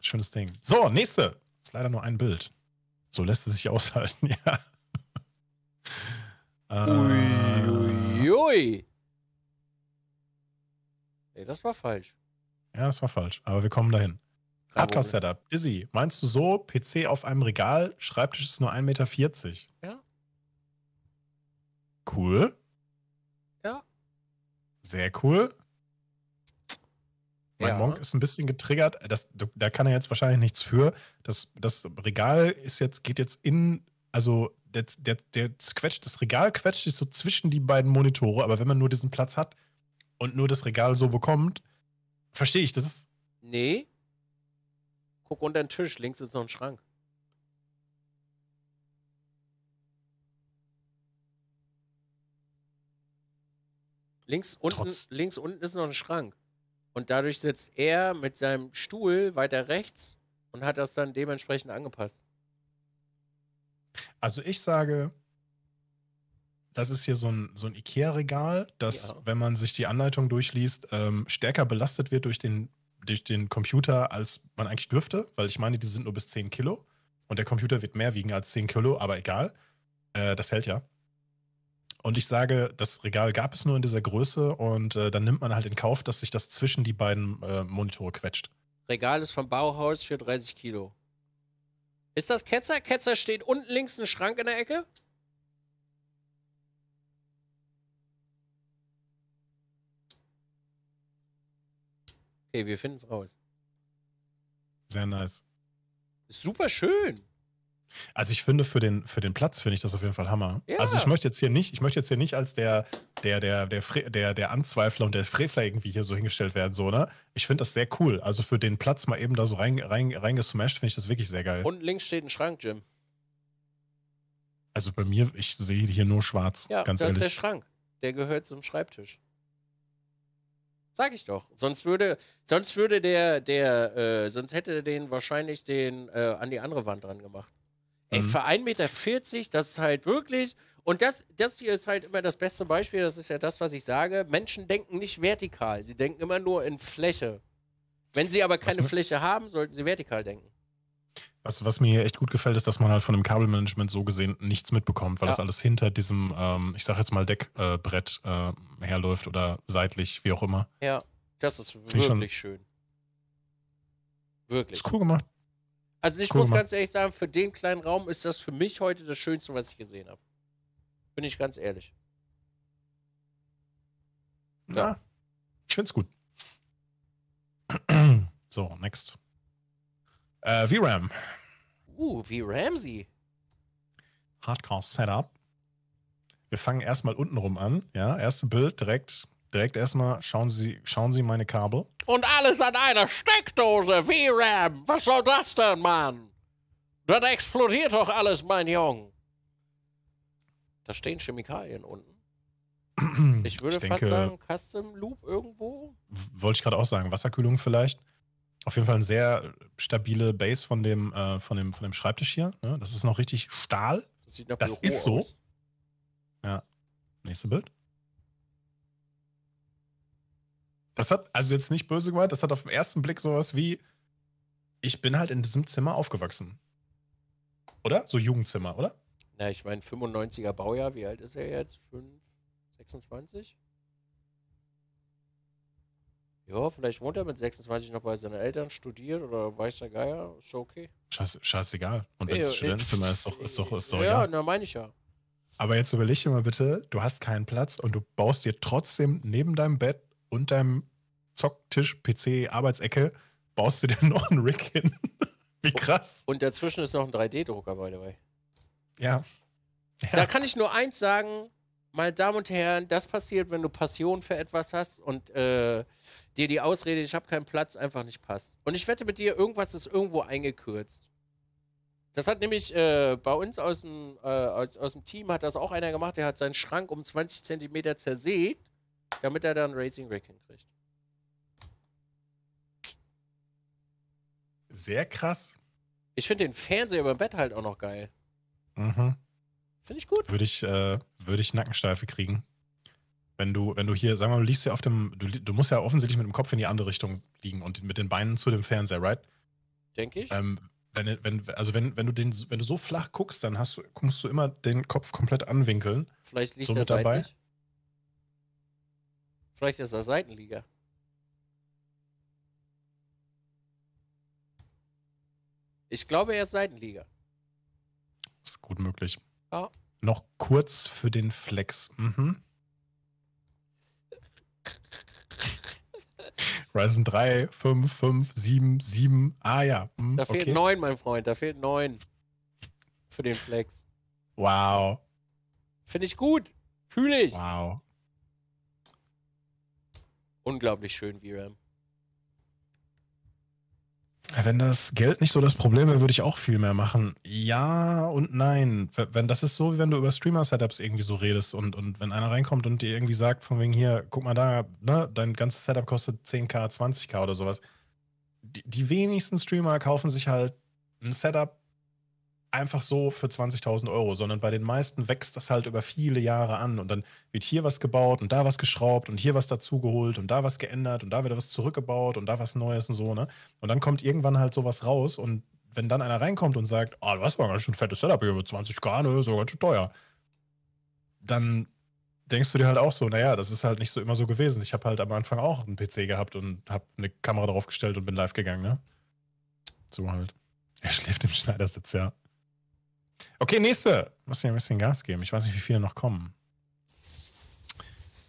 Schönes Ding. So, nächste. Ist leider nur ein Bild. So lässt es sich aushalten, [LAUGHS] ja. Uiuiui. ui. Ey, das war falsch. Ja, das war falsch, aber wir kommen dahin. Hardcore-Setup. Dizzy, meinst du so, PC auf einem Regal, Schreibtisch ist nur 1,40 Meter? Ja. Cool. Ja. Sehr cool. Mein ja. Monk ist ein bisschen getriggert. Das, da kann er jetzt wahrscheinlich nichts für. Das, das Regal ist jetzt, geht jetzt in, also der, der, der quetscht, das Regal quetscht sich so zwischen die beiden Monitore, aber wenn man nur diesen Platz hat und nur das Regal so bekommt, verstehe ich, das ist. Nee. Guck unter den Tisch, links ist noch ein Schrank. Links unten, links unten ist noch ein Schrank. Und dadurch sitzt er mit seinem Stuhl weiter rechts und hat das dann dementsprechend angepasst. Also ich sage, das ist hier so ein, so ein Ikea-Regal, das, ja. wenn man sich die Anleitung durchliest, ähm, stärker belastet wird durch den, durch den Computer, als man eigentlich dürfte, weil ich meine, die sind nur bis 10 Kilo und der Computer wird mehr wiegen als 10 Kilo, aber egal. Äh, das hält ja. Und ich sage, das Regal gab es nur in dieser Größe und äh, dann nimmt man halt in Kauf, dass sich das zwischen die beiden äh, Monitore quetscht. Regal ist vom Bauhaus für 30 Kilo. Ist das Ketzer? Ketzer steht unten links ein Schrank in der Ecke. Okay, wir finden es raus. Sehr nice. Ist super schön. Also ich finde für den, für den Platz finde ich das auf jeden Fall Hammer. Ja. Also ich möchte jetzt hier nicht, ich möchte jetzt hier nicht als der, der, der, der, der, der Anzweifler und der Frevler irgendwie hier so hingestellt werden, so, ne? Ich finde das sehr cool. Also für den Platz mal eben da so rein, rein, reingesmashed, finde ich das wirklich sehr geil. Und links steht ein Schrank, Jim. Also bei mir, ich sehe hier nur schwarz. Ja, ganz das ehrlich. ist der Schrank. Der gehört zum Schreibtisch. Sag ich doch. Sonst würde, sonst würde der, der, äh, sonst hätte er den wahrscheinlich den äh, an die andere Wand dran gemacht. Ey, mhm. für 1,40 Meter, das ist halt wirklich. Und das, das hier ist halt immer das beste Beispiel, das ist ja das, was ich sage. Menschen denken nicht vertikal, sie denken immer nur in Fläche. Wenn sie aber keine was Fläche haben, sollten sie vertikal denken. Was, was mir hier echt gut gefällt, ist, dass man halt von dem Kabelmanagement so gesehen nichts mitbekommt, weil ja. das alles hinter diesem, ähm, ich sag jetzt mal, Deckbrett äh, äh, herläuft oder seitlich, wie auch immer. Ja, das ist Find wirklich schön. Wirklich. Ist cool gemacht. Also ich muss ganz ehrlich sagen, für den kleinen Raum ist das für mich heute das Schönste, was ich gesehen habe. Bin ich ganz ehrlich. Ja. ja. Ich find's gut. [CLEARS THROAT] so, next. Äh, VRAM. Uh, VRAM sie. Hardcore Setup. Wir fangen erstmal untenrum an. Ja, erste Bild direkt direkt erstmal schauen Sie, schauen Sie meine Kabel. Und alles an einer Steckdose, VRAM. Was soll das denn, Mann? Dann explodiert doch alles, mein Jung. Da stehen Chemikalien unten. [CLEARS THROAT] Ich würde ich fast denke, sagen, Custom Loop irgendwo. Wollte ich gerade auch sagen, Wasserkühlung vielleicht. Auf jeden Fall eine sehr stabile Base von dem, äh, von dem, von dem Schreibtisch hier. Ne? Das ist noch richtig Stahl. Das, das ist aus. so. Ja. Nächste Bild. Das hat, also jetzt nicht böse gemeint, das hat auf den ersten Blick sowas wie, ich bin halt in diesem Zimmer aufgewachsen. Oder? So Jugendzimmer, oder? Na, ich meine, 95er Baujahr, wie alt ist er jetzt? 5, 26? Ja, vielleicht wohnt er mit 26 noch bei seinen Eltern, studiert oder weiß der Geier, ist okay. Scheiß, scheißegal. Und wenn es Studentenzimmer ist, doch, ist doch, ist doch. Ja, ja. na meine ich ja. Aber jetzt überleg dir mal bitte, du hast keinen Platz und du baust dir trotzdem neben deinem Bett deinem Zocktisch, PC, Arbeitsecke, baust du dir [LAUGHS] noch einen Rig hin. Wie krass. Und dazwischen ist noch ein 3D-Drucker, by the way. Ja. ja. Da kann ich nur eins sagen, meine Damen und Herren, das passiert, wenn du Passion für etwas hast und äh, dir die Ausrede, ich habe keinen Platz, einfach nicht passt. Und ich wette mit dir, irgendwas ist irgendwo eingekürzt. Das hat nämlich äh, bei uns aus dem, äh, aus, aus dem Team hat das auch einer gemacht, der hat seinen Schrank um 20 Zentimeter zersägt damit er dann Racing Rick hinkriegt. Sehr krass. Ich finde den Fernseher über dem Bett halt auch noch geil. Mhm. Finde ich gut. Würde ich, äh, würde ich Nackensteife kriegen. Wenn du, wenn du hier, sag mal, du liegst ja auf dem, du, du musst ja offensichtlich mit dem Kopf in die andere Richtung liegen und mit den Beinen zu dem Fernseher, right? Denke ich. Ähm, wenn, wenn, also wenn, wenn du den, wenn du so flach guckst, dann hast du, guckst du immer den Kopf komplett anwinkeln. Vielleicht liegt so er dabei. Seitlich. Vielleicht ist er Seitenliga. Ich glaube, er ist Seitenliga. Ist gut möglich. Ja. Noch kurz für den Flex. Mhm. [LAUGHS] Ryzen 3, 5, 5, 7, 7. Ah ja. Hm, da fehlt okay. 9, mein Freund. Da fehlt 9. Für den Flex. Wow. Finde ich gut. Fühle ich. Wow unglaublich schön, VRAM. Wenn das Geld nicht so das Problem wäre, würde ich auch viel mehr machen. Ja und nein. Wenn das ist so, wie wenn du über Streamer-Setups irgendwie so redest und, und wenn einer reinkommt und dir irgendwie sagt, von wegen hier, guck mal da, ne, dein ganzes Setup kostet 10k, 20k oder sowas. Die, die wenigsten Streamer kaufen sich halt ein Setup einfach so für 20.000 Euro, sondern bei den meisten wächst das halt über viele Jahre an und dann wird hier was gebaut und da was geschraubt und hier was dazugeholt und da was geändert und da wieder was zurückgebaut und da was Neues und so, ne? Und dann kommt irgendwann halt sowas raus und wenn dann einer reinkommt und sagt, ah, oh, das war ein ganz schön fettes Setup hier mit 20 K, ne? So ganz schön teuer, dann denkst du dir halt auch so, naja, das ist halt nicht so immer so gewesen. Ich habe halt am Anfang auch einen PC gehabt und habe eine Kamera draufgestellt und bin live gegangen, ne? So halt. Er schläft im Schneidersitz, ja. Okay, nächste. muss ich ein bisschen Gas geben. Ich weiß nicht, wie viele noch kommen.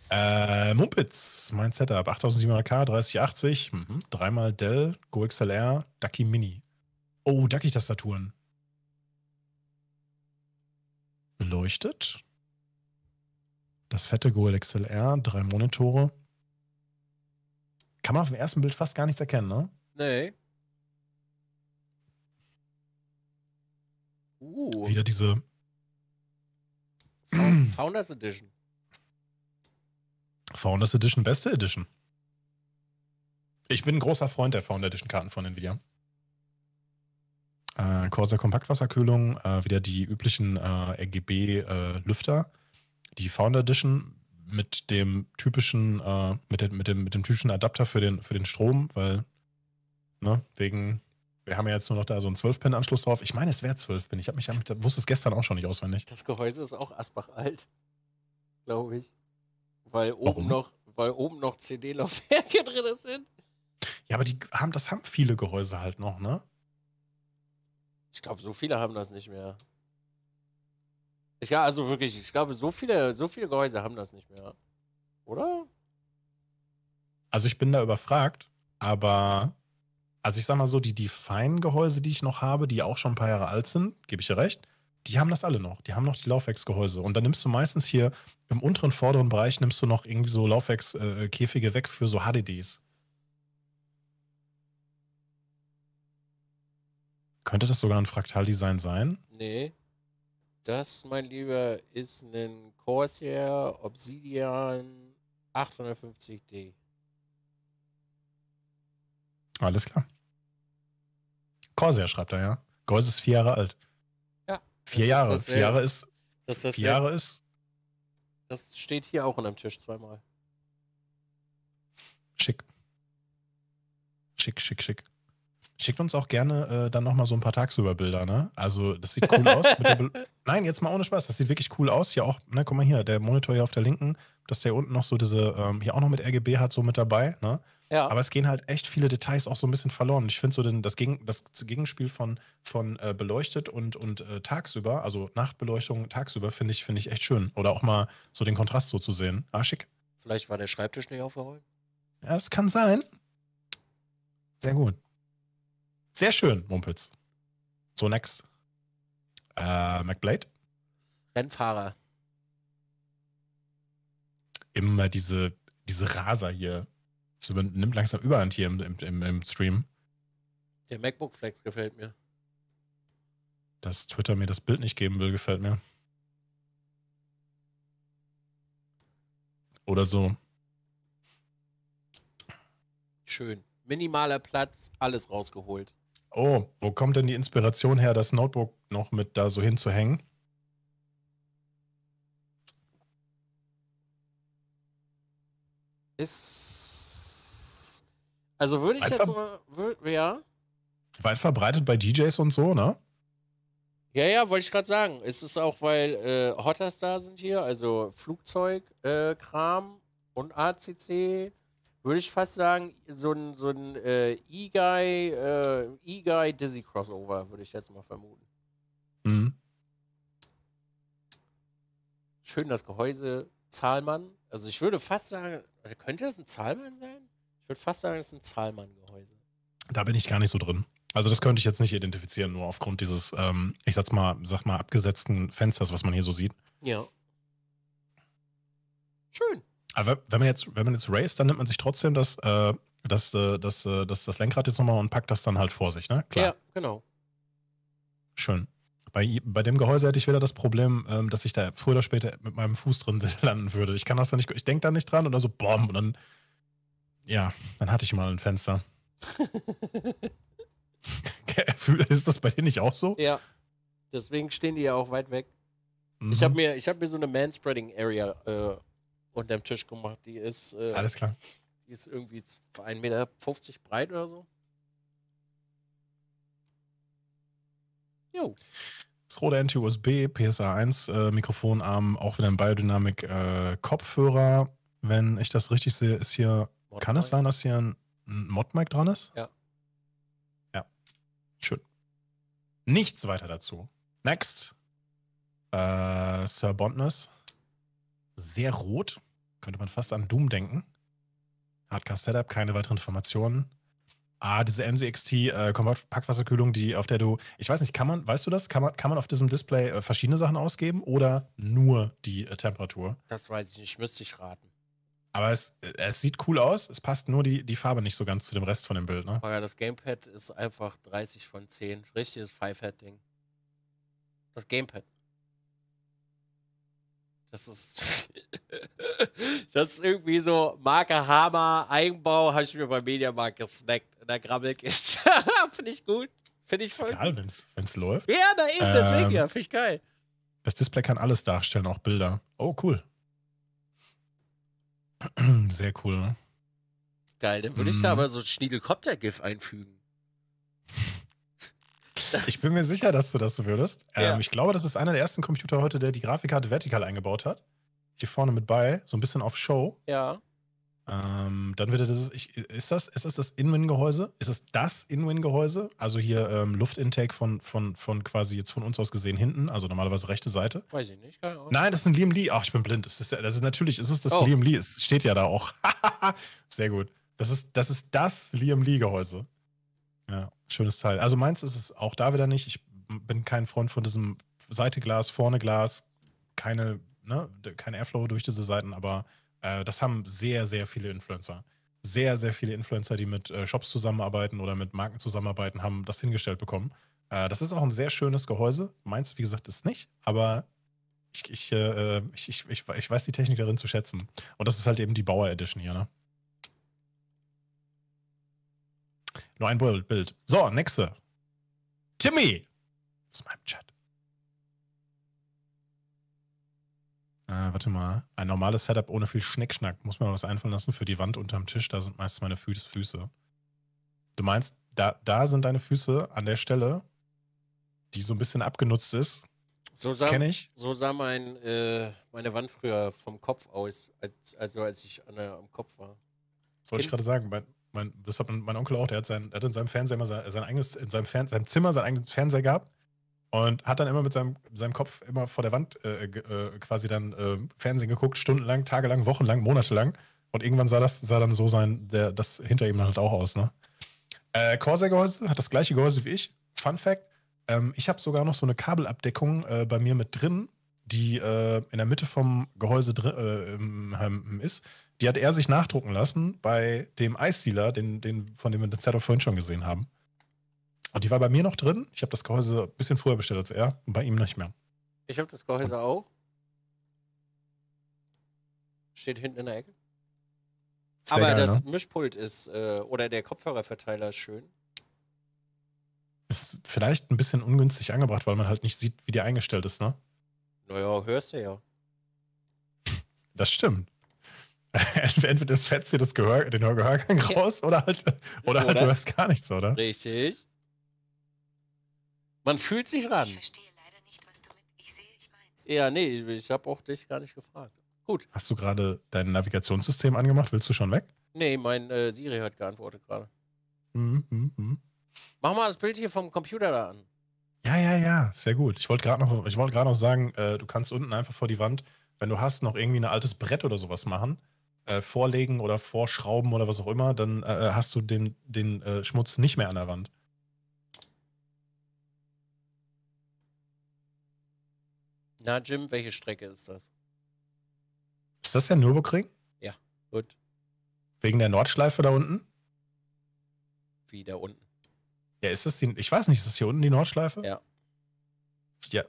Äh, Mumpitz, mein Setup. 8700K, 3080. Mhm. Dreimal Dell, GoXLR, Ducky Mini. Oh, Ducky-Tastaturen. Beleuchtet. Das fette GoXLR, drei Monitore. Kann man auf dem ersten Bild fast gar nichts erkennen, ne? Nee. Uh. Wieder diese. Mm. Founders Edition. Founders Edition, beste Edition. Ich bin ein großer Freund der Founders Edition Karten von Nvidia. Äh, Corsair Kompaktwasserkühlung, äh, wieder die üblichen äh, RGB-Lüfter. Äh, die Founder Edition mit dem typischen, äh, mit, dem, mit, dem, mit dem typischen Adapter für den, für den Strom, weil, ne, wegen wir haben ja jetzt nur noch da so einen 12-Pin-Anschluss drauf. Ich meine, es wäre 12-Pin. Ich mich, wusste es gestern auch schon nicht auswendig. Das Gehäuse ist auch Asbach alt, glaube ich. Weil oben Warum? noch, weil oben noch CD-Laufwerke [LAUGHS] drin sind. Ja, aber die haben, das haben viele Gehäuse halt noch, ne? Ich glaube, so viele haben das nicht mehr. Ich, ja, also wirklich, ich glaube, so viele, so viele Gehäuse haben das nicht mehr. Oder? Also ich bin da überfragt, aber also ich sag mal so, die, die feinen Gehäuse, die ich noch habe, die auch schon ein paar Jahre alt sind, gebe ich dir recht, die haben das alle noch. Die haben noch die Laufwerksgehäuse. Und dann nimmst du meistens hier im unteren, vorderen Bereich nimmst du noch irgendwie so Laufwerkskäfige äh, weg für so HDDs. Könnte das sogar ein Fraktaldesign sein? Nee. Das, mein Lieber, ist ein Corsair Obsidian 850D. Alles klar. Corsair schreibt er, ja. Golz ist vier Jahre alt. Ja. Vier Jahre. Vier Jahre ist. Das, das vier Jahre ist. Das steht hier auch einem Tisch zweimal. Schick. Schick, schick, schick. Schickt uns auch gerne äh, dann nochmal so ein paar Tagsüberbilder, ne? Also, das sieht cool aus. [LAUGHS] Nein, jetzt mal ohne Spaß. Das sieht wirklich cool aus. Hier auch, ne? Guck mal hier, der Monitor hier auf der linken, dass der unten noch so diese, ähm, hier auch noch mit RGB hat, so mit dabei, ne? Ja. Aber es gehen halt echt viele Details auch so ein bisschen verloren. Ich finde so den, das, Gegen, das Gegenspiel von, von äh, beleuchtet und, und äh, tagsüber, also Nachtbeleuchtung tagsüber, finde ich, find ich echt schön. Oder auch mal so den Kontrast so zu sehen. Ah, schick. Vielleicht war der Schreibtisch nicht aufgerollt. Ja, das kann sein. Sehr gut. Sehr schön, Mumpitz. So, next. Äh, McBlade? Rennfahrer. Immer diese, diese Raser hier. Es nimmt langsam Überhand hier im, im, im Stream. Der MacBook Flex gefällt mir. Dass Twitter mir das Bild nicht geben will, gefällt mir. Oder so. Schön. Minimaler Platz, alles rausgeholt oh, wo kommt denn die Inspiration her, das Notebook noch mit da so hinzuhängen? Ist. Also würde ich Weit jetzt mal. ja. Weit verbreitet bei DJs und so, ne? Ja, ja, wollte ich gerade sagen. Es ist auch, weil äh, Hotters da sind hier, also Flugzeugkram äh, und ACC würde ich fast sagen, so ein, so ein äh, E-Guy, äh, e Dizzy Crossover, würde ich jetzt mal vermuten. Mhm. Schön das Gehäuse, Zahlmann. Also ich würde fast sagen, also, könnte das ein Zahlmann sein? Ich würde fast sagen, es ist ein Zahlmann-Gehäuse. Da bin ich gar nicht so drin. Also das könnte ich jetzt nicht identifizieren, nur aufgrund dieses, ähm, ich sag's mal, sag mal, abgesetzten Fensters, was man hier so sieht. Ja. Schön. Aber wenn man jetzt, wenn man jetzt race, dann nimmt man sich trotzdem das, äh, das, äh, das, äh, das, das Lenkrad jetzt nochmal und packt das dann halt vor sich, ne? Klar. Ja, genau. Schön. Bei, bei dem Gehäuse hätte ich wieder das Problem, ähm, dass ich da früher oder später mit meinem Fuß drin [LAUGHS] landen würde. Ich kann das da nicht, ich denke da nicht dran und dann so, boom, und dann, ja, dann hatte ich mal ein Fenster. [LAUGHS] [LAUGHS] Ist das bei dir nicht auch so? Ja. Deswegen stehen die ja auch weit weg. Mhm. Ich habe mir, hab mir so eine Manspreading Area äh, unter dem Tisch gemacht. Die ist. Äh, Alles klar. Die ist irgendwie 1,50 Meter breit oder so. Jo. Das Rode NT-USB, PSA1 äh, Mikrofonarm, auch wieder ein Biodynamic äh, Kopfhörer. Wenn ich das richtig sehe, ist hier. Mod kann es sein, dass hier ein, ein Mod-Mic dran ist? Ja. Ja. Schön. Nichts weiter dazu. Next. Äh, Sir Bondness. Sehr rot könnte man fast an Doom denken. Hardcast Setup, keine weiteren Informationen. Ah, diese NCXT äh, Kompakthasserkühlung, die, auf der du, ich weiß nicht, kann man, weißt du das, kann man, kann man auf diesem Display äh, verschiedene Sachen ausgeben oder nur die äh, Temperatur? Das weiß ich nicht, müsste ich raten. Aber es, äh, es sieht cool aus, es passt nur die, die Farbe nicht so ganz zu dem Rest von dem Bild, ne? Aber ja, das Gamepad ist einfach 30 von 10. Richtiges Five-Head-Ding. Das Gamepad. Das ist, [LAUGHS] das ist irgendwie so Marke Hammer, Eigenbau, habe ich mir bei Mediamarkt gesnackt in der Grabbelkiste. [LAUGHS] finde ich gut. Finde ich voll. Egal, wenn es läuft. Ja, da eben, deswegen ja, ähm, finde ich geil. Das Display kann alles darstellen, auch Bilder. Oh, cool. [CLEARS THROAT] Sehr cool, ne? Geil, dann würde mm. ich da mhm. aber so ein Schniedelkopter-GIF einfügen. [LAUGHS] Ich bin mir sicher, dass du das würdest. Ähm, ja. ich glaube, das ist einer der ersten Computer heute, der die Grafikkarte vertikal eingebaut hat. Hier vorne mit bei, so ein bisschen auf Show. Ja. Ähm, dann wird das, ich, ist das, ist das das In-Win-Gehäuse? Ist das das In-Win-Gehäuse? Also hier ähm, Luftintake von, von, von quasi jetzt von uns aus gesehen hinten, also normalerweise rechte Seite. Weiß ich nicht. Keine Nein, das ist ein Liam Lee. Ach, ich bin blind. Das ist, das ist natürlich, es das oh. Liam Lee. Es steht ja da auch. [LAUGHS] Sehr gut. Das ist das, ist das Liam Lee-Gehäuse. Ja. Schönes Teil. Also meins ist es auch da wieder nicht. Ich bin kein Freund von diesem Seite-Glas, vorne Glas, keine, ne, kein Airflow durch diese Seiten, aber äh, das haben sehr, sehr viele Influencer. Sehr, sehr viele Influencer, die mit äh, Shops zusammenarbeiten oder mit Marken zusammenarbeiten, haben das hingestellt bekommen. Äh, das ist auch ein sehr schönes Gehäuse. Meins, wie gesagt, ist nicht, aber ich, ich, äh, ich, ich, ich weiß die Technikerin zu schätzen. Und das ist halt eben die Bauer Edition hier, ne? Nur ein Bild. So, nächste. Timmy! Aus meinem Chat. Äh, warte mal. Ein normales Setup ohne viel Schnickschnack. Muss mir was einfallen lassen für die Wand unterm Tisch. Da sind meistens meine Fü Füße. Du meinst, da, da sind deine Füße an der Stelle, die so ein bisschen abgenutzt ist. So sah, Kenn ich. So sah mein, äh, meine Wand früher vom Kopf aus, als, also als ich an, äh, am Kopf war. Wollte ich gerade sagen, bei, mein, das hat mein Onkel auch, der hat, sein, der hat in seinem Fernseher immer sein, sein eigenes, in seinem, Fern, seinem Zimmer sein eigenes Fernseher gehabt und hat dann immer mit seinem, seinem Kopf immer vor der Wand äh, äh, quasi dann äh, Fernsehen geguckt, stundenlang, tagelang, wochenlang, monatelang. Und irgendwann sah das sah dann so sein, der, das hinter ihm dann halt auch aus. Ne? Äh, Corsair-Gehäuse hat das gleiche Gehäuse wie ich. Fun Fact: ähm, Ich habe sogar noch so eine Kabelabdeckung äh, bei mir mit drin, die äh, in der Mitte vom Gehäuse drin, ist die hat er sich nachdrucken lassen bei dem Eisdealer, den, den, von dem wir den Setup vorhin schon gesehen haben. Und die war bei mir noch drin. Ich habe das Gehäuse ein bisschen früher bestellt als er und bei ihm nicht mehr. Ich habe das Gehäuse auch. Steht hinten in der Ecke. Sehr Aber geil, das ne? Mischpult ist äh, oder der Kopfhörerverteiler ist schön. Ist vielleicht ein bisschen ungünstig angebracht, weil man halt nicht sieht, wie der eingestellt ist, ne? Naja, hörst du ja. Das stimmt. [LAUGHS] entweder es fetzt dir das Gehör, den Gehörgang raus oder halt, oder, oder halt du hörst gar nichts, oder? Richtig. Man fühlt sich ran. Ich verstehe leider nicht, was du mit ich sehe, ich meinst. Ja, nee, ich habe auch dich gar nicht gefragt. Gut. Hast du gerade dein Navigationssystem angemacht? Willst du schon weg? Nee, mein äh, Siri hat geantwortet gerade. Mm, mm, Mach mal das Bild hier vom Computer da an. Ja, ja, ja, sehr gut. Ich wollte gerade noch, wollt noch sagen, äh, du kannst unten einfach vor die Wand, wenn du hast, noch irgendwie ein altes Brett oder sowas machen äh, vorlegen oder vorschrauben oder was auch immer, dann äh, äh, hast du den, den äh, Schmutz nicht mehr an der Wand. Na, Jim, welche Strecke ist das? Ist das der Nürburgring? Ja, gut. Wegen der Nordschleife da unten? Wie da unten? Ja, ist das die. Ich weiß nicht, ist das hier unten die Nordschleife? Ja. Ja.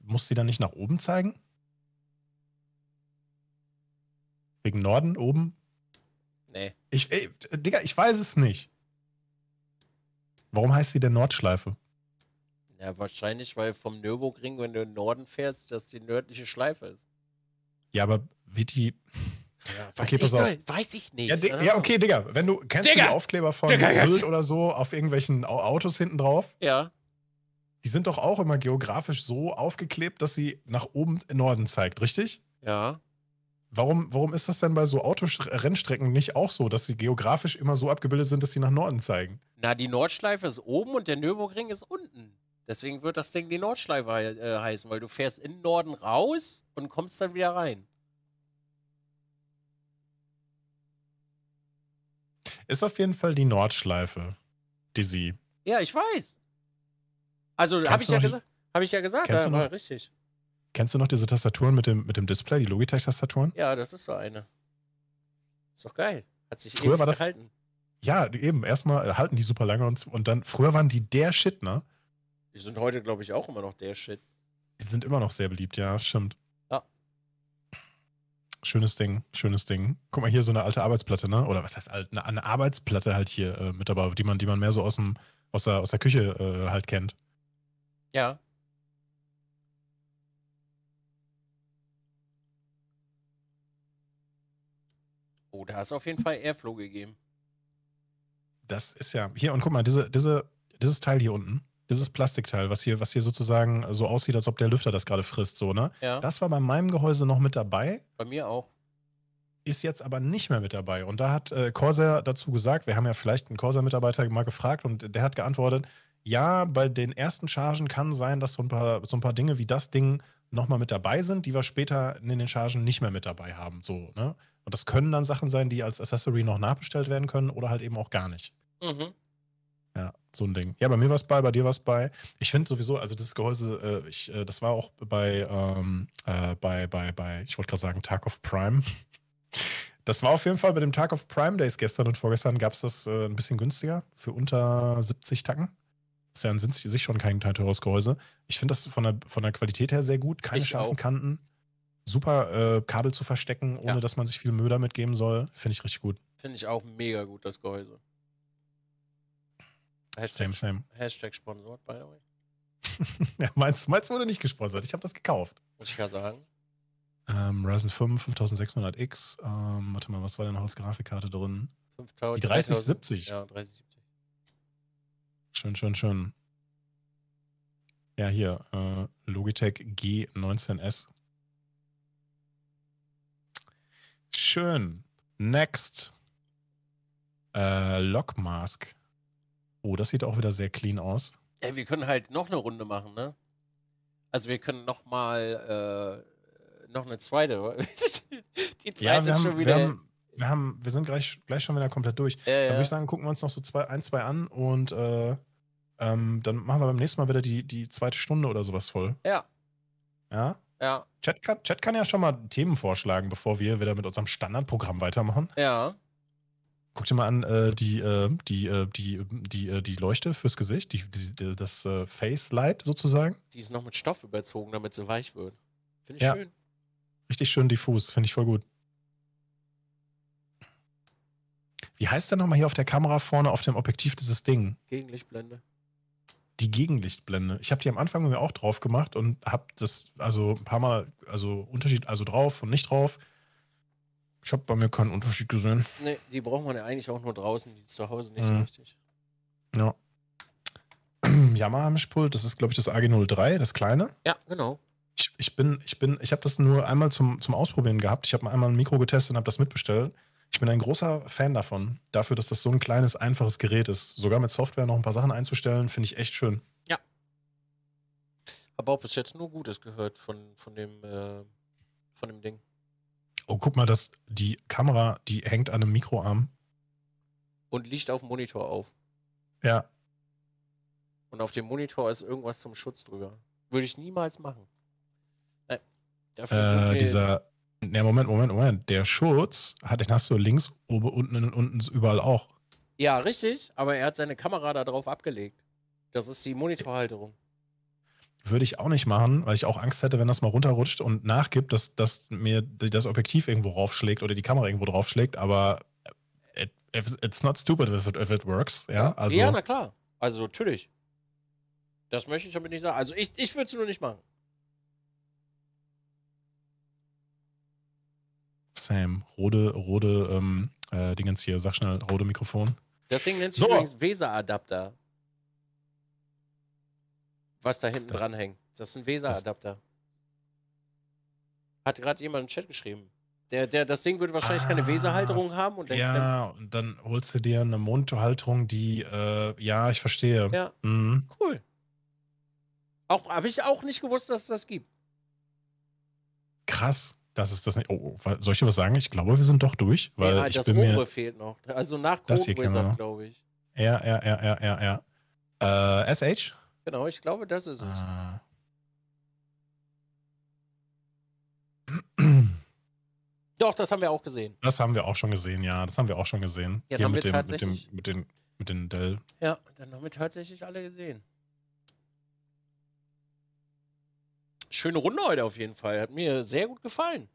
Muss die dann nicht nach oben zeigen? Wegen Norden oben? Nee. Ich, ey, Digga, ich weiß es nicht. Warum heißt sie denn Nordschleife? Ja, wahrscheinlich, weil vom Nürburgring, wenn du in Norden fährst, das die nördliche Schleife ist. Ja, aber wie die. Ja, weiß, okay, ich doll, weiß ich nicht. Ja, ah. ja, okay, Digga. Wenn du, kennst Digga. du die Aufkleber von Digga, Sylt oder so auf irgendwelchen Autos hinten drauf? Ja. Die sind doch auch immer geografisch so aufgeklebt, dass sie nach oben in Norden zeigt, richtig? Ja. Warum, warum ist das denn bei so Autorennstrecken nicht auch so, dass sie geografisch immer so abgebildet sind, dass sie nach Norden zeigen? Na, die Nordschleife ist oben und der Nürburgring ist unten. Deswegen wird das Ding die Nordschleife äh, heißen, weil du fährst in den Norden raus und kommst dann wieder rein. Ist auf jeden Fall die Nordschleife, die sie. Ja, ich weiß. Also habe ich, ja hab ich ja gesagt. Habe ich ja gesagt, richtig. Kennst du noch diese Tastaturen mit dem, mit dem Display, die Logitech-Tastaturen? Ja, das ist so eine. Ist doch geil. Hat sich früher war das, gehalten. Ja, eben. Erstmal halten die super lange und, und dann, früher waren die der Shit, ne? Die sind heute, glaube ich, auch immer noch der Shit. Die sind immer noch sehr beliebt, ja, stimmt. Ja. Schönes Ding, schönes Ding. Guck mal, hier so eine alte Arbeitsplatte, ne? Oder was heißt alt? Eine, eine Arbeitsplatte halt hier äh, mit dabei, die man, die man mehr so aus, dem, aus, der, aus der Küche äh, halt kennt. Ja. Oh, da hast du auf jeden Fall Airflow gegeben. Das ist ja. Hier, und guck mal, diese, diese, dieses Teil hier unten, dieses Plastikteil, was hier, was hier sozusagen so aussieht, als ob der Lüfter das gerade frisst, so, ne? Ja. Das war bei meinem Gehäuse noch mit dabei. Bei mir auch. Ist jetzt aber nicht mehr mit dabei. Und da hat äh, Corsair dazu gesagt, wir haben ja vielleicht einen Corsair-Mitarbeiter mal gefragt und der hat geantwortet, ja, bei den ersten Chargen kann sein, dass so ein paar, so ein paar Dinge wie das Ding nochmal mit dabei sind, die wir später in den Chargen nicht mehr mit dabei haben. So, ne? Und das können dann Sachen sein, die als Accessory noch nachbestellt werden können oder halt eben auch gar nicht. Mhm. Ja, so ein Ding. Ja, bei mir war es bei, bei dir war es bei. Ich finde sowieso, also das Gehäuse, äh, ich, äh, das war auch bei, ähm, äh, bei, bei, bei, ich wollte gerade sagen, Tag of Prime. [LAUGHS] Das war auf jeden Fall bei dem Tag of Prime Days gestern und vorgestern gab es das äh, ein bisschen günstiger für unter 70 Tacken. Konzernen sind sich schon kein, kein teures Gehäuse. Ich finde das von der, von der Qualität her sehr gut. Keine ich scharfen auch. Kanten. Super äh, Kabel zu verstecken, ohne ja. dass man sich viel Müll damit geben soll. Finde ich richtig gut. Finde ich auch mega gut, das Gehäuse. Hashtag, same, same. Hashtag sponsored, by the way. [LAUGHS] ja, meins, meins wurde nicht gesponsert. Ich habe das gekauft. Muss ich ja sagen. Ähm, Ryzen 5, 5600X. Ähm, warte mal, was war denn noch als Grafikkarte drin? 5000, die 3070. Ja, 3070. Schön, schön, schön. Ja, hier, äh, Logitech G19S. Schön. Next. Äh, Lockmask. Oh, das sieht auch wieder sehr clean aus. Ey, wir können halt noch eine Runde machen, ne? Also wir können noch mal äh, noch eine zweite. [LAUGHS] Die Zeit ja, ist haben, schon wieder. Wir, haben, wir, haben, wir sind gleich, gleich schon wieder komplett durch. Äh, Dann würde ich sagen, gucken wir uns noch so zwei, ein, zwei an und äh, ähm, dann machen wir beim nächsten Mal wieder die, die zweite Stunde oder sowas voll. Ja. Ja? Ja. Chat kann, Chat kann ja schon mal Themen vorschlagen, bevor wir wieder mit unserem Standardprogramm weitermachen. Ja. Guck dir mal an, äh, die, äh, die, äh, die, die, äh, die Leuchte fürs Gesicht, die, die das äh, Face Light sozusagen. Die ist noch mit Stoff überzogen, damit sie weich wird. Finde ich ja. schön. Richtig schön diffus, finde ich voll gut. Wie heißt denn nochmal hier auf der Kamera vorne auf dem Objektiv dieses Ding? Gegenlichtblende die Gegenlichtblende. Ich habe die am Anfang mir auch drauf gemacht und habe das also ein paar Mal, also Unterschied, also drauf und nicht drauf. Ich habe bei mir keinen Unterschied gesehen. Nee, die braucht man ja eigentlich auch nur draußen, die ist zu Hause nicht mhm. richtig. Ja. [CLEARS THROAT] Yamaha Mischpult, das ist glaube ich das AG03, das kleine. Ja, genau. Ich, ich bin, ich bin, ich habe das nur einmal zum, zum Ausprobieren gehabt. Ich habe mal einmal ein Mikro getestet und habe das mitbestellt. Ich bin ein großer Fan davon, dafür, dass das so ein kleines, einfaches Gerät ist. Sogar mit Software noch ein paar Sachen einzustellen, finde ich echt schön. Ja. Aber auch bis jetzt nur Gutes gehört von, von, dem, äh, von dem Ding. Oh, guck mal, das, die Kamera, die hängt an einem Mikroarm. Und liegt auf dem Monitor auf. Ja. Und auf dem Monitor ist irgendwas zum Schutz drüber. Würde ich niemals machen. Nein. Dafür äh, dieser ja, Moment, Moment, Moment. Der Schutz hat ah, den hast du links, oben, unten und unten überall auch. Ja, richtig, aber er hat seine Kamera da drauf abgelegt. Das ist die Monitorhalterung. Würde ich auch nicht machen, weil ich auch Angst hätte, wenn das mal runterrutscht und nachgibt, dass, dass mir das Objektiv irgendwo raufschlägt oder die Kamera irgendwo draufschlägt, aber it, it's not stupid if it, if it works. Ja? Also, ja, na klar. Also natürlich. Das möchte ich damit nicht sagen. Also ich, ich würde es nur nicht machen. Sam. Rode, Rode, ähm, äh, Dingens hier, sag schnell, Rode Mikrofon. Das Ding nennt sich so. übrigens Weser-Adapter. Was da hinten das, dran Das ist ein Weser-Adapter. Hat gerade jemand im Chat geschrieben. Der, der, das Ding wird wahrscheinlich ah, keine Weserhalterung haben. Und ja, und dann holst du dir eine Mondhalterung, die, äh, ja, ich verstehe. Ja. Mhm. Cool. Auch habe ich auch nicht gewusst, dass es das gibt. Krass dass es das nicht. Oh, oh soll ich dir was sagen? Ich glaube, wir sind doch durch. Weil ja, ich das bin obere mir, fehlt noch. Also nach das hier Wizard, glaube ich. Ja, ja, ja, ja, ja, ja. Äh, SH? Genau, ich glaube, das ist es. Ah. Doch, das haben wir auch gesehen. Das haben wir auch schon gesehen, ja. Das haben wir auch schon gesehen. Ja, Hier mit, dem, mit, dem, mit, den, mit den Dell. Ja, dann haben wir tatsächlich alle gesehen. schöne Runde heute auf jeden Fall. Hat mir sehr gut gefallen.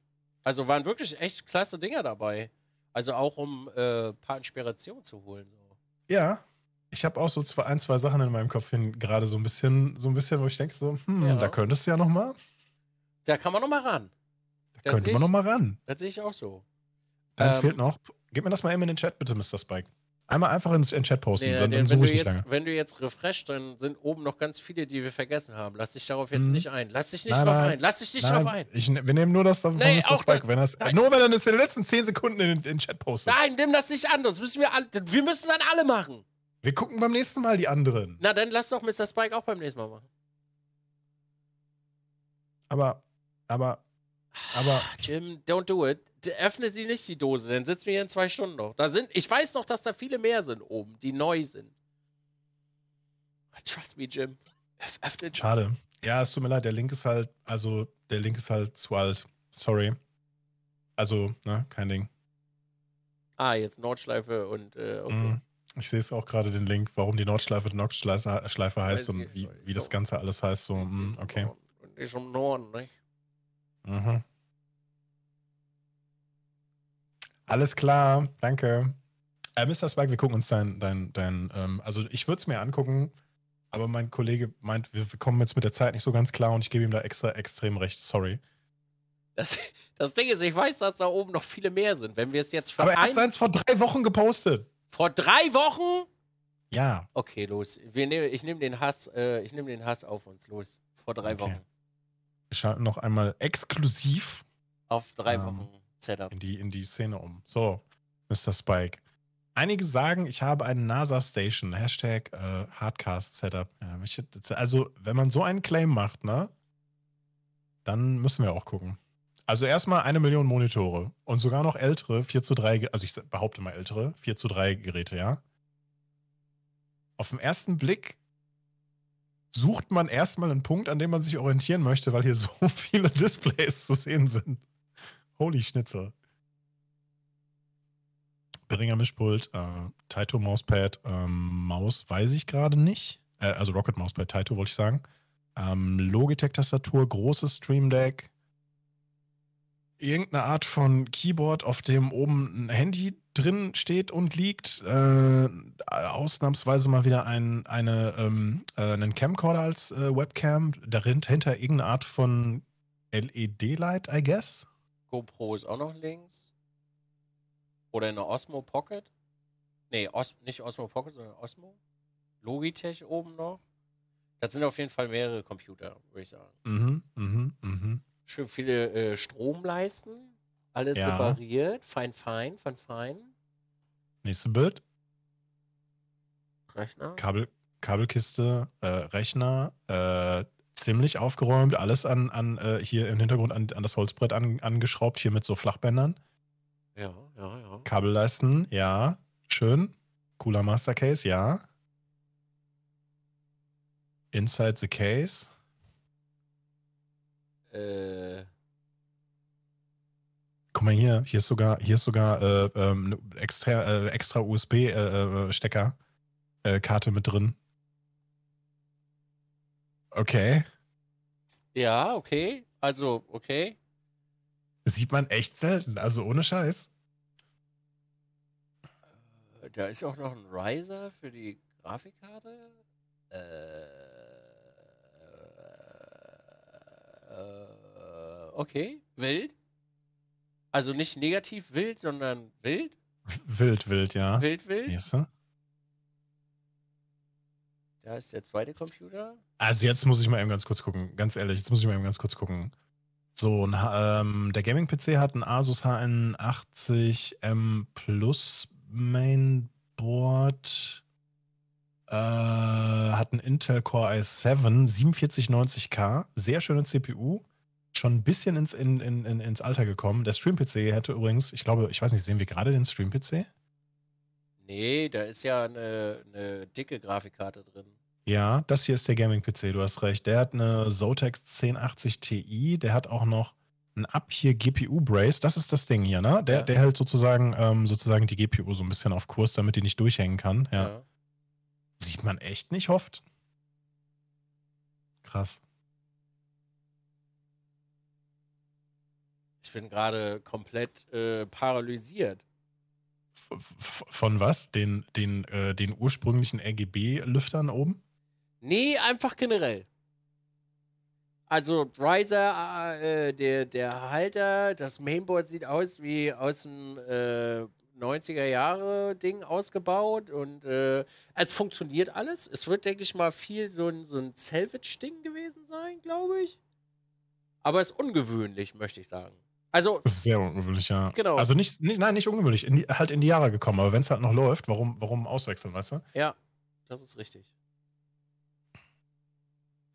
Also waren wirklich echt klasse Dinger dabei. Also auch um äh, ein paar Inspirationen zu holen. So. Ja, ich habe auch so zwei, ein, zwei Sachen in meinem Kopf hin, gerade so ein bisschen, so ein bisschen, wo ich denke, so, hm, ja. da könntest du ja nochmal. Da kann man nochmal ran. Da das könnte man ich, noch mal ran. Das sehe ich auch so. Eins ähm, fehlt noch. Gib mir das mal eben in den Chat, bitte, Mr. Spike. Einmal einfach ins in Chat posten, nee, dann, dann suche ich nicht jetzt, lange. Wenn du jetzt refresh, dann sind oben noch ganz viele, die wir vergessen haben. Lass dich darauf jetzt mhm. nicht ein. Lass dich nicht nein, drauf nein, ein. Lass dich nicht nein, drauf ein. Ich, wir nehmen nur das davon, nee, das Spike, wenn das, Nur wenn er das in den letzten 10 Sekunden in den Chat postet. Nein, nimm das nicht an, das müssen wir alle, wir müssen dann alle machen. Wir gucken beim nächsten Mal die anderen. Na, dann lass doch Mr. Spike auch beim nächsten Mal machen. Aber, aber aber ah, Jim, don't do it. Öffne sie nicht, die Dose, dann sitzen wir hier in zwei Stunden noch. Da sind, ich weiß noch, dass da viele mehr sind oben, die neu sind. Trust me, Jim. Öffne Schade. Ja, es tut mir leid, der Link ist halt, also der Link ist halt zu alt. Sorry. Also, ne, kein Ding. Ah, jetzt Nordschleife und äh, okay. Mhm. Ich sehe es auch gerade den Link, warum die Nordschleife Nordschleife heißt und wie, wie das Ganze alles heißt. So, mhm, okay. Und ist im Norden, nicht? Mhm. Alles klar, danke. Äh, Mr. Spike, wir gucken uns dein, dein, dein, ähm, also ich würde es mir angucken, aber mein Kollege meint, wir, kommen jetzt mit der Zeit nicht so ganz klar und ich gebe ihm da extra extrem recht. Sorry. Das, das Ding ist, ich weiß, dass da oben noch viele mehr sind. Wenn wir es jetzt Aber er hat seins vor drei Wochen gepostet. Vor drei Wochen? Ja. Okay, los. Wir nehm, ich nehme den Hass, äh, ich den Hass auf uns. Los. Vor drei okay. Wochen schalten noch einmal exklusiv auf drei ähm, Wochen Setup. In die, in die Szene um. So, Mr. Spike. Einige sagen, ich habe einen NASA-Station. Hashtag äh, Hardcast-Setup. also, wenn man so einen Claim macht, ne? Dann müssen wir auch gucken. Also erstmal eine Million Monitore und sogar noch ältere 4 zu 3, also ich behaupte mal ältere 4 zu 3 Geräte, ja. Auf den ersten Blick sucht man erstmal einen Punkt, an dem man sich orientieren möchte, weil hier [LAUGHS] so viele Displays zu sehen sind. Holy Schnitzer. Beringer Mischpult, äh, Taito Mauspad, ähm, Maus weiß ich gerade nicht. Äh, also Rocket Mauspad, Taito wollte ich sagen. Ähm, Logitech-Tastatur, großes Stream Deck. Irgendeine Art von Keyboard, auf dem oben ein Handy drin steht und liegt. Äh, ausnahmsweise mal wieder ein, eine, ähm, äh, einen Camcorder als äh, Webcam. Darin hinter irgendeine Art von LED-Light, I guess. GoPro ist auch noch links. Oder eine Osmo Pocket. Nee, Os nicht Osmo Pocket, sondern Osmo. Logitech oben noch. Das sind auf jeden Fall mehrere Computer, würde ich sagen. Mhm, mhm, mhm. Schön viele äh, Stromleisten. Alles ja. separiert, fein, fein, fein, fein. Nächste Bild. Rechner. Kabel, Kabelkiste, äh, Rechner, äh, ziemlich aufgeräumt, alles an, an äh, hier im Hintergrund an, an das Holzbrett an, angeschraubt, hier mit so Flachbändern. Ja, ja, ja. Kabelleisten, ja, schön. Cooler Mastercase, ja. Inside the Case. Äh guck mal hier, hier ist sogar, hier ist sogar äh, ähm, ne, extra, äh, extra USB-Stecker. Äh, äh, äh, Karte mit drin. Okay. Ja, okay. Also, okay. sieht man echt selten, also ohne Scheiß. Äh, da ist auch noch ein Riser für die Grafikkarte. Äh, äh, okay, wild. Also nicht negativ wild, sondern wild? Wild, wild, ja. Wild, wild. Nächste. Da ist der zweite Computer. Also jetzt muss ich mal eben ganz kurz gucken. Ganz ehrlich, jetzt muss ich mal eben ganz kurz gucken. So, ähm, der Gaming-PC hat ein Asus HN80M Plus Mainboard. Äh, hat einen Intel Core i7 4790K. Sehr schöne CPU schon ein bisschen ins, in, in, in, ins Alter gekommen. Der Stream-PC hätte übrigens, ich glaube, ich weiß nicht, sehen wir gerade den Stream-PC? Nee, da ist ja eine, eine dicke Grafikkarte drin. Ja, das hier ist der Gaming-PC, du hast recht. Der hat eine Zotac 1080 Ti, der hat auch noch ein Up hier GPU-Brace, das ist das Ding hier, ne? Der, ja. der hält sozusagen, ähm, sozusagen die GPU so ein bisschen auf Kurs, damit die nicht durchhängen kann. Ja. ja. Sieht man echt nicht oft. Krass. Ich bin gerade komplett äh, paralysiert. Von was? Den, den, äh, den ursprünglichen RGB-Lüftern oben? Nee, einfach generell. Also Riser, äh, äh, der, der Halter, das Mainboard sieht aus wie aus dem äh, 90er Jahre Ding ausgebaut und äh, es funktioniert alles. Es wird, denke ich mal, viel so ein, so ein Salvage-Ding gewesen sein, glaube ich. Aber es ist ungewöhnlich, möchte ich sagen. Also. Das ist sehr ungewöhnlich, ja. Genau. Also nicht, nicht nein, nicht ungewöhnlich. In die, halt in die Jahre gekommen, aber wenn es halt noch läuft, warum, warum auswechseln, weißt du? Ja, das ist richtig.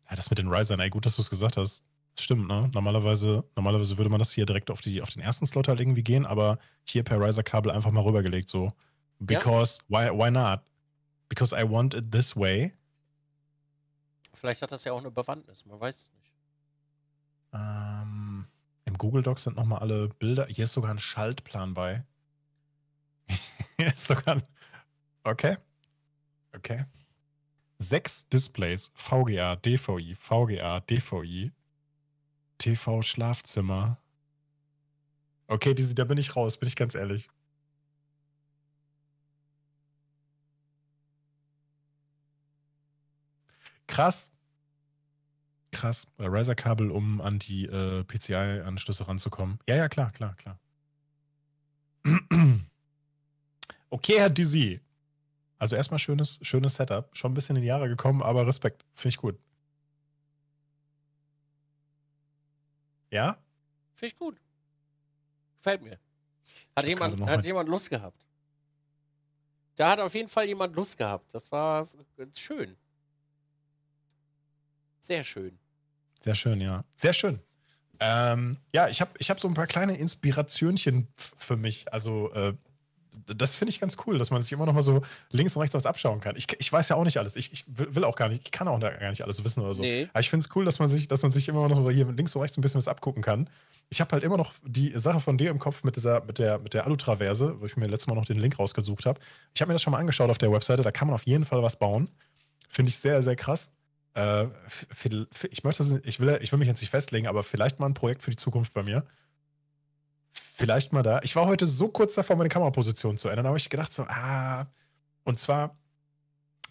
Ja, das mit den Risern, ey, gut, dass du es gesagt hast. Stimmt, ne? Normalerweise, normalerweise würde man das hier direkt auf, die, auf den ersten Slot halt irgendwie gehen, aber hier per Riser-Kabel einfach mal rübergelegt, so. Because, ja. why, why not? Because I want it this way. Vielleicht hat das ja auch eine Bewandtnis, man weiß es nicht. Ähm. Um Google Docs sind nochmal alle Bilder. Hier ist sogar ein Schaltplan bei. [LAUGHS] Hier ist sogar ein. Okay. Okay. Sechs Displays: VGA, DVI, VGA, DVI, TV, Schlafzimmer. Okay, diese, da bin ich raus, bin ich ganz ehrlich. Krass. Krass, äh, Riser-Kabel, um an die äh, PCI-Anschlüsse ranzukommen. Ja, ja, klar, klar, klar. [CLEARS THROAT] okay, Herr Dizzy. Also erstmal schönes, schönes Setup. Schon ein bisschen in die Jahre gekommen, aber Respekt. Finde ich gut. Ja? Finde ich gut. Gefällt mir. Hat, jemand, hat jemand Lust gehabt? Da hat auf jeden Fall jemand Lust gehabt. Das war äh, schön. Sehr schön. Sehr schön, ja. Sehr schön. Ähm, ja, ich habe ich hab so ein paar kleine Inspirationchen für mich. Also, äh, das finde ich ganz cool, dass man sich immer noch mal so links und rechts was abschauen kann. Ich, ich weiß ja auch nicht alles. Ich, ich, will auch gar nicht, ich kann auch gar nicht alles wissen oder so. Nee. Aber ich finde es cool, dass man, sich, dass man sich immer noch hier links und rechts ein bisschen was abgucken kann. Ich habe halt immer noch die Sache von dir im Kopf mit dieser, mit der, mit der Alu-Traverse, wo ich mir letztes Mal noch den Link rausgesucht habe. Ich habe mir das schon mal angeschaut auf der Webseite, da kann man auf jeden Fall was bauen. Finde ich sehr, sehr krass äh, ich, möchte, ich, will, ich will mich jetzt nicht festlegen, aber vielleicht mal ein Projekt für die Zukunft bei mir. Vielleicht mal da. Ich war heute so kurz davor, meine Kameraposition zu ändern, da habe ich gedacht so, ah. Und zwar,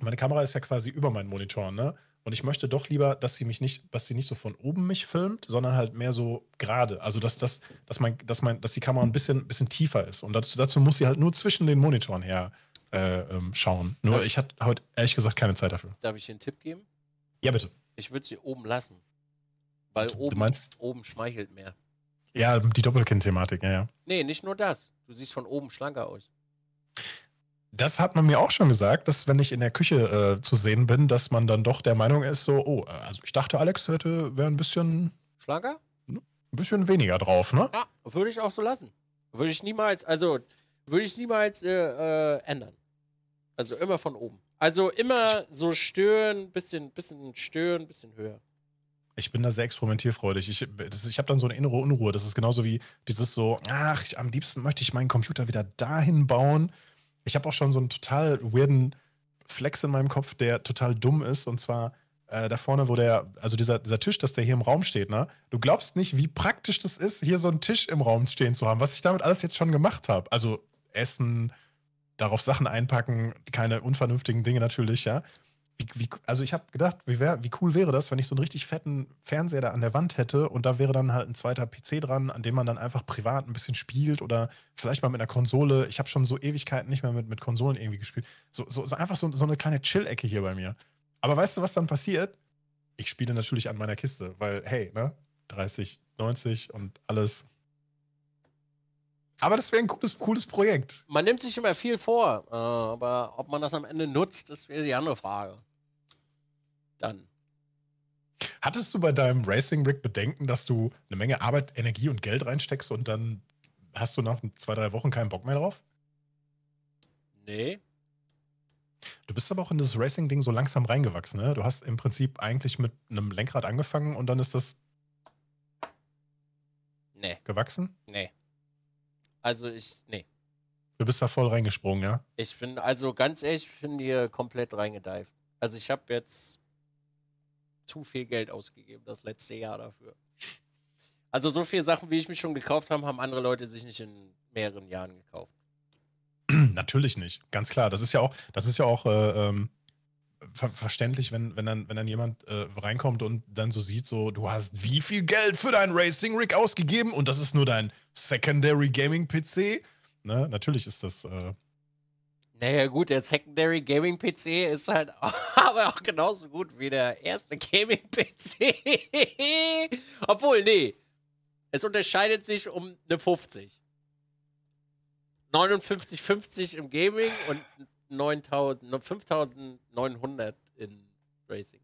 meine Kamera ist ja quasi über meinen Monitor, ne? Und ich möchte doch lieber, dass sie mich nicht, dass sie nicht so von oben mich filmt, sondern halt mehr so gerade. Also dass, dass, dass, mein, dass, mein, dass die Kamera ein bisschen, bisschen tiefer ist. Und dazu, dazu muss sie halt nur zwischen den Monitoren her äh, ähm, schauen. Nur darf ich hatte heute ehrlich gesagt keine Zeit dafür. Darf ich dir einen Tipp geben? Ja, bitte. Ich würde sie oben lassen. Weil du, oben, du meinst, oben schmeichelt mehr. Ja, die doppelkind thematik ja, ja. Nee, nicht nur das. Du siehst von oben schlanker aus. Das hat man mir auch schon gesagt, dass wenn ich in der Küche äh, zu sehen bin, dass man dann doch der Meinung ist, so, oh, äh, also ich dachte, Alex hätte, wäre ein bisschen. Schlanker? Ein bisschen weniger drauf, ne? Ja, würde ich auch so lassen. Würde ich niemals, also, würde ich niemals äh, äh, ändern. Also immer von oben. Also immer so stören, bisschen, bisschen stören, bisschen höher. Ich bin da sehr experimentierfreudig. Ich, ich habe dann so eine innere Unruhe. Das ist genauso wie dieses so, ach, ich, am liebsten möchte ich meinen Computer wieder dahin bauen. Ich habe auch schon so einen total weirden Flex in meinem Kopf, der total dumm ist. Und zwar äh, da vorne, wo der, also dieser, dieser Tisch, dass der hier im Raum steht, ne? Du glaubst nicht, wie praktisch das ist, hier so einen Tisch im Raum stehen zu haben, was ich damit alles jetzt schon gemacht habe. Also Essen, darauf Sachen einpacken, keine unvernünftigen Dinge natürlich, ja. Wie, wie, also ich habe gedacht, wie, wär, wie, cool wäre das, wenn ich so einen richtig fetten Fernseher da an der Wand hätte und da wäre dann halt ein zweiter PC dran, an dem man dann einfach privat ein bisschen spielt oder vielleicht mal mit einer Konsole. Ich habe schon so Ewigkeiten nicht mehr mit, mit Konsolen irgendwie gespielt. So, so, so einfach so, so eine kleine Chill-Ecke hier bei mir. Aber weißt du, was dann passiert? Ich spiele natürlich an meiner Kiste, weil hey, ne? 30, 90 und alles aber das wäre ein cooles, cooles Projekt. Man nimmt sich immer viel vor, äh, aber ob man das am Ende nutzt, das wäre die andere Frage. Dann. Hattest du bei deinem Racing Rig Bedenken, dass du eine Menge Arbeit, Energie und Geld reinsteckst und dann hast du nach zwei, drei Wochen keinen Bock mehr drauf? Nee. Du bist aber auch in das Racing-Ding so langsam reingewachsen, ne? Du hast im Prinzip eigentlich mit einem Lenkrad angefangen und dann ist das. Nee. Gewachsen? Nee. Also ich, nee. Du bist da voll reingesprungen, ja? Ich bin, also ganz ehrlich, ich bin hier komplett reingedeift. Also ich habe jetzt zu viel Geld ausgegeben, das letzte Jahr dafür. Also so viele Sachen, wie ich mich schon gekauft habe, haben andere Leute sich nicht in mehreren Jahren gekauft. [CLEARS THROAT] Natürlich nicht, ganz klar. Das ist ja auch, das ist ja auch äh, ähm, ver verständlich, wenn, wenn, dann, wenn dann jemand äh, reinkommt und dann so sieht, so, du hast wie viel Geld für dein Racing Rig ausgegeben und das ist nur dein Secondary Gaming PC. Ne? Natürlich ist das. Äh naja, gut, der Secondary Gaming PC ist halt [LAUGHS] aber auch genauso gut wie der erste Gaming PC. [LAUGHS] Obwohl, nee. Es unterscheidet sich um eine 50. 59,50 im Gaming und 5900 in Racing.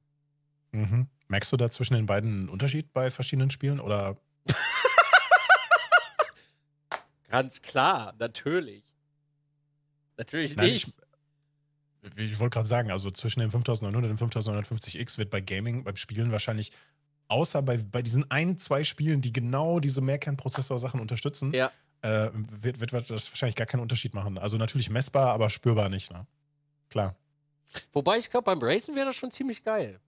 Mhm. Merkst du da zwischen den beiden einen Unterschied bei verschiedenen Spielen oder? [LAUGHS] Ganz klar, natürlich. Natürlich Nein, nicht. Ich, ich wollte gerade sagen, also zwischen den 5900 und 5950X wird bei Gaming, beim Spielen wahrscheinlich, außer bei, bei diesen ein, zwei Spielen, die genau diese Mehrkernprozessor-Sachen unterstützen, ja äh, wird, wird das wahrscheinlich gar keinen Unterschied machen. Also natürlich messbar, aber spürbar nicht. Ne? Klar. Wobei ich glaube, beim Racen wäre das schon ziemlich geil.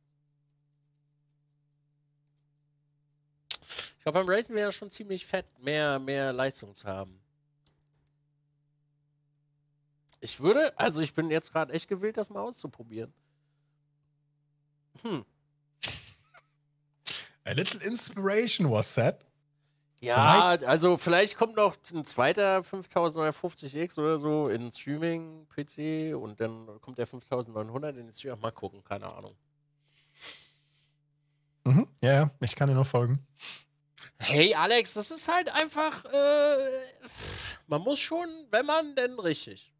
Ich glaube, beim Racen wäre das schon ziemlich fett, mehr, mehr Leistung zu haben. Ich würde, also ich bin jetzt gerade echt gewillt, das mal auszuprobieren. Hm. A little inspiration was said. Ja, Bereit? also vielleicht kommt noch ein zweiter 5950X oder so in Streaming-PC und dann kommt der 5900 in den Stream. Mal gucken, keine Ahnung. Mhm. Ja, ja, ich kann dir noch folgen. Hey Alex, das ist halt einfach, äh, man muss schon, wenn man denn richtig.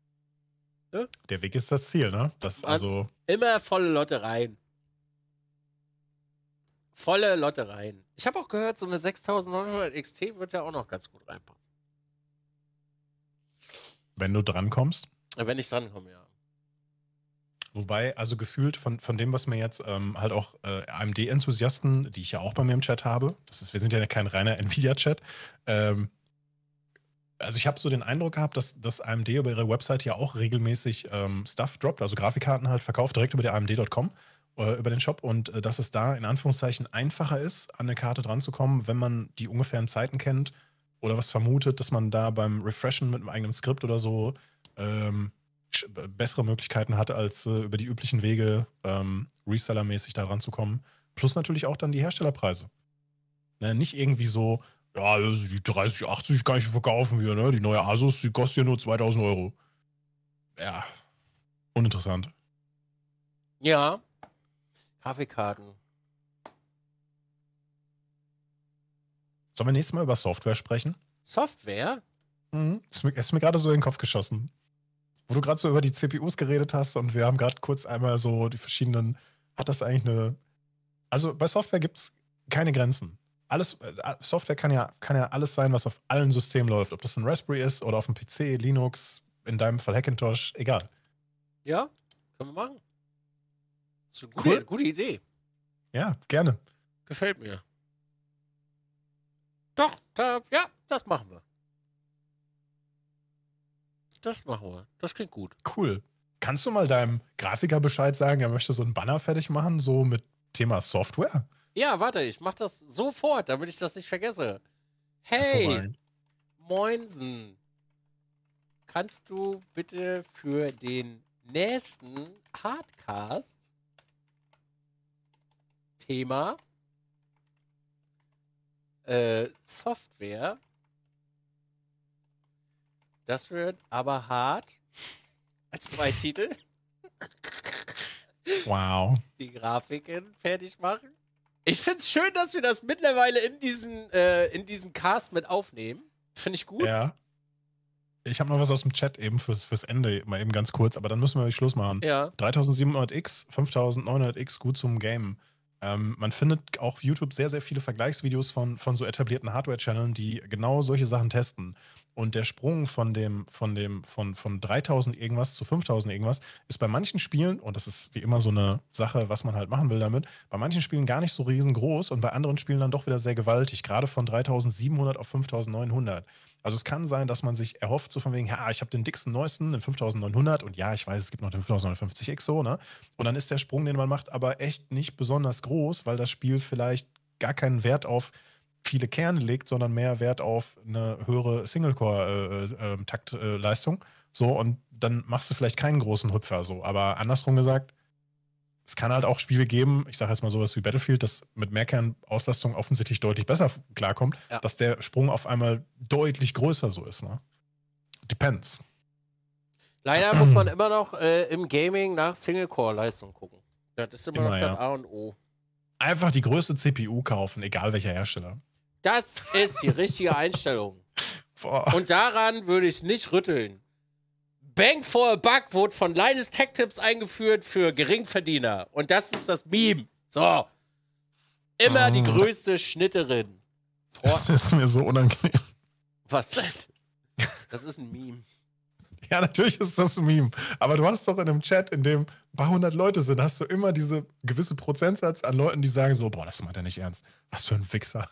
Ne? Der Weg ist das Ziel, ne? Das also immer volle Lotte rein. Volle Lotte rein. Ich habe auch gehört, so eine 6900 XT wird ja auch noch ganz gut reinpassen. Wenn du drankommst? Wenn ich drankomme, ja. Wobei, also gefühlt von, von dem, was mir jetzt ähm, halt auch äh, AMD-Enthusiasten, die ich ja auch bei mir im Chat habe, das ist, wir sind ja kein reiner Nvidia-Chat, ähm, also ich habe so den Eindruck gehabt, dass, dass AMD über ihre Website ja auch regelmäßig ähm, Stuff droppt, also Grafikkarten halt verkauft direkt über der AMD.com. Äh, über den Shop und äh, dass es da in Anführungszeichen einfacher ist, an eine Karte dranzukommen, wenn man die ungefähren Zeiten kennt oder was vermutet, dass man da beim Refreshen mit einem eigenen Skript oder so ähm, äh, bessere Möglichkeiten hat, als äh, über die üblichen Wege ähm, Reseller-mäßig da ranzukommen. Plus natürlich auch dann die Herstellerpreise. Ne, nicht irgendwie so, ja, die 3080 kann ich verkaufen hier, ne? Die neue Asus, die kostet ja nur 2000 Euro. Ja, uninteressant. Ja, Grafikkarten. Sollen wir nächstes Mal über Software sprechen? Software? Mhm. Ist mir, mir gerade so in den Kopf geschossen. Wo du gerade so über die CPUs geredet hast und wir haben gerade kurz einmal so die verschiedenen. Hat das eigentlich eine. Also bei Software gibt es keine Grenzen. Alles, äh, Software kann ja, kann ja alles sein, was auf allen Systemen läuft. Ob das ein Raspberry ist oder auf dem PC, Linux, in deinem Fall Hackintosh, egal. Ja, können wir machen. Das ist eine gute, cool. gute Idee. Ja, gerne. Gefällt mir. Doch, da, ja, das machen wir. Das machen wir. Das klingt gut. Cool. Kannst du mal deinem Grafiker Bescheid sagen, er möchte so einen Banner fertig machen, so mit Thema Software? Ja, warte, ich mach das sofort, damit ich das nicht vergesse. Hey, Moinsen, kannst du bitte für den nächsten Hardcast Thema äh, Software. Das wird aber hart als Titel. Wow. Die Grafiken fertig machen. Ich finde es schön, dass wir das mittlerweile in diesen, äh, in diesen Cast mit aufnehmen. Finde ich gut. Ja. Ich habe noch was aus dem Chat eben fürs, fürs Ende, mal eben ganz kurz, aber dann müssen wir Schluss machen. Ja. 3700X, 5900X, gut zum Game. Ähm, man findet auch auf YouTube sehr, sehr viele Vergleichsvideos von, von so etablierten Hardware-Channeln, die genau solche Sachen testen. Und der Sprung von dem, von dem, von, von 3000 irgendwas zu 5000 irgendwas ist bei manchen Spielen, und das ist wie immer so eine Sache, was man halt machen will damit, bei manchen Spielen gar nicht so riesengroß und bei anderen Spielen dann doch wieder sehr gewaltig, gerade von 3700 auf 5900. Also es kann sein, dass man sich erhofft, so von wegen, ja, ich habe den dicksten, neuesten, den 5900 und ja, ich weiß, es gibt noch den 5950X so, ne? Und dann ist der Sprung, den man macht, aber echt nicht besonders groß, weil das Spiel vielleicht gar keinen Wert auf viele Kerne legt, sondern mehr Wert auf eine höhere Single-Core-Taktleistung. Äh, äh, ähm, so, und dann machst du vielleicht keinen großen Hüpfer so. Aber andersrum gesagt, es kann halt auch Spiele geben, ich sage jetzt mal sowas wie Battlefield, das mit mehr Kernauslastung offensichtlich deutlich besser klarkommt, ja. dass der Sprung auf einmal deutlich größer so ist. Ne? Depends. Leider muss man immer noch äh, im Gaming nach single core leistung gucken. Das ist immer, immer noch das ja. A und O. Einfach die größte CPU kaufen, egal welcher Hersteller. Das ist die richtige Einstellung. [LAUGHS] Boah. Und daran würde ich nicht rütteln. Bang for a Buck wurde von Linus Tech Tips eingeführt für Geringverdiener. Und das ist das Meme. So. Immer oh. die ah. größte Schnitterin. Vor das ist mir so unangenehm. Was denn? Das ist ein Meme. Ja, natürlich ist das ein Meme. Aber du hast doch in einem Chat, in dem ein paar hundert Leute sind, hast du immer diese gewisse Prozentsatz an Leuten, die sagen so, boah, das meint er nicht ernst. Was für ein Wichser.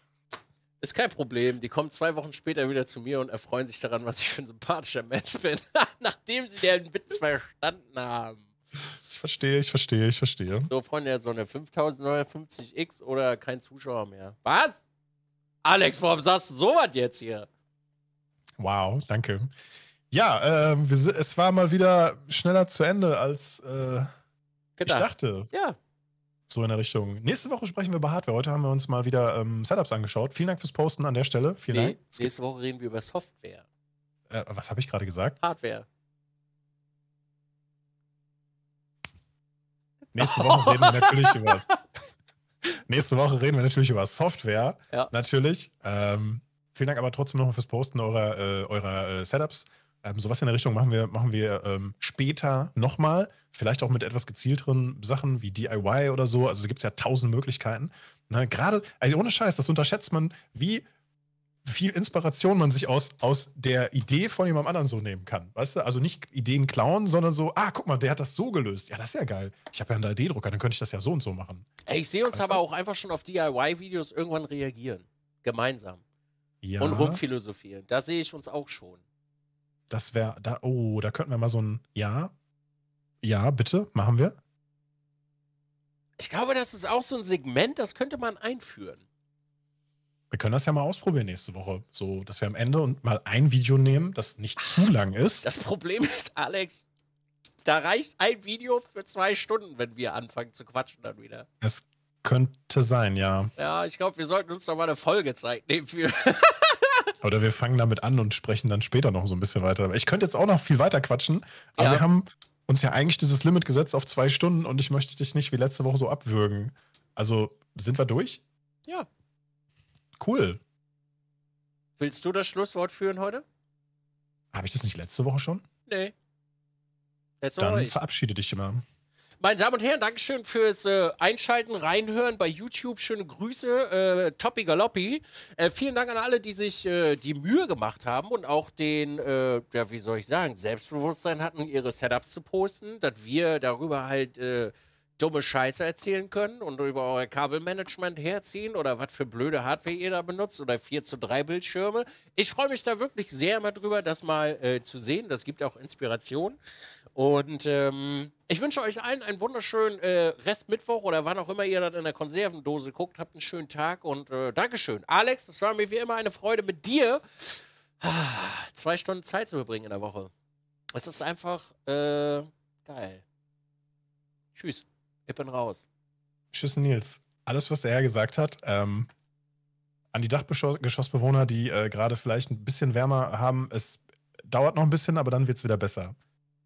Ist kein Problem. Die kommen zwei Wochen später wieder zu mir und erfreuen sich daran, was ich für ein sympathischer Mensch bin, [LAUGHS] nachdem sie den Witz verstanden haben. Ich verstehe, ich verstehe, ich verstehe. So, Freunde so eine 5950x oder kein Zuschauer mehr. Was? Alex, warum sagst du sowas jetzt hier? Wow, danke. Ja, ähm, wir, es war mal wieder schneller zu Ende, als äh, ich dachte. Ja. So in der Richtung. Nächste Woche sprechen wir über Hardware. Heute haben wir uns mal wieder ähm, Setups angeschaut. Vielen Dank fürs Posten an der Stelle. Vielen nee, Dank. Nächste Woche reden wir über Software. Äh, was habe ich gerade gesagt? Hardware. Nächste Woche reden wir natürlich [LAUGHS] über. [LAUGHS] Nächste Woche reden wir natürlich über Software. Ja. Natürlich. Ähm, vielen Dank aber trotzdem nochmal fürs Posten eurer, äh, eurer äh, Setups. Ähm, sowas in der Richtung machen wir, machen wir ähm, später nochmal. Vielleicht auch mit etwas gezielteren Sachen wie DIY oder so. Also gibt es ja tausend Möglichkeiten. Ne? Gerade, also ohne Scheiß, das unterschätzt man, wie viel Inspiration man sich aus, aus der Idee von jemand anderen so nehmen kann. Weißt du, also nicht Ideen klauen, sondern so, ah, guck mal, der hat das so gelöst. Ja, das ist ja geil. Ich habe ja einen 3D-Drucker, dann könnte ich das ja so und so machen. Ich sehe uns weißt aber du? auch einfach schon auf DIY-Videos irgendwann reagieren. Gemeinsam. Ja. Und rumphilosophieren. Da sehe ich uns auch schon. Das wäre, da, oh, da könnten wir mal so ein Ja. Ja, bitte, machen wir. Ich glaube, das ist auch so ein Segment, das könnte man einführen. Wir können das ja mal ausprobieren nächste Woche. So, dass wir am Ende und mal ein Video nehmen, das nicht zu lang ist. Das Problem [LAUGHS] ist, Alex, da reicht ein Video für zwei Stunden, wenn wir anfangen zu quatschen dann wieder. Es könnte sein, ja. Ja, ich glaube, wir sollten uns doch mal eine Folgezeit nehmen für. [LAUGHS] Oder wir fangen damit an und sprechen dann später noch so ein bisschen weiter. ich könnte jetzt auch noch viel weiter quatschen, aber ja. wir haben uns ja eigentlich dieses Limit gesetzt auf zwei Stunden und ich möchte dich nicht wie letzte Woche so abwürgen. Also sind wir durch? Ja. Cool. Willst du das Schlusswort führen heute? Habe ich das nicht letzte Woche schon? Nee. Letzte Woche Dann verabschiede dich immer meine Damen und Herren, Dankeschön fürs äh, Einschalten, Reinhören bei YouTube. Schöne Grüße, äh, Toppi Galoppi. Äh, vielen Dank an alle, die sich äh, die Mühe gemacht haben und auch den, äh, ja, wie soll ich sagen, Selbstbewusstsein hatten, ihre Setups zu posten, dass wir darüber halt äh, dumme Scheiße erzählen können und über euer Kabelmanagement herziehen oder was für blöde Hardware ihr da benutzt oder 4 zu 3 Bildschirme. Ich freue mich da wirklich sehr mal drüber, das mal äh, zu sehen. Das gibt auch Inspiration. Und ähm, ich wünsche euch allen einen wunderschönen äh, Restmittwoch oder wann auch immer ihr dann in der Konservendose guckt. Habt einen schönen Tag und äh, Dankeschön. Alex, es war mir wie immer eine Freude mit dir. Ah, zwei Stunden Zeit zu verbringen in der Woche. Es ist einfach äh, geil. Tschüss. Ich bin raus. Tschüss, Nils. Alles, was der Herr gesagt hat, ähm, an die Dachgeschossbewohner, die äh, gerade vielleicht ein bisschen wärmer haben, es dauert noch ein bisschen, aber dann wird es wieder besser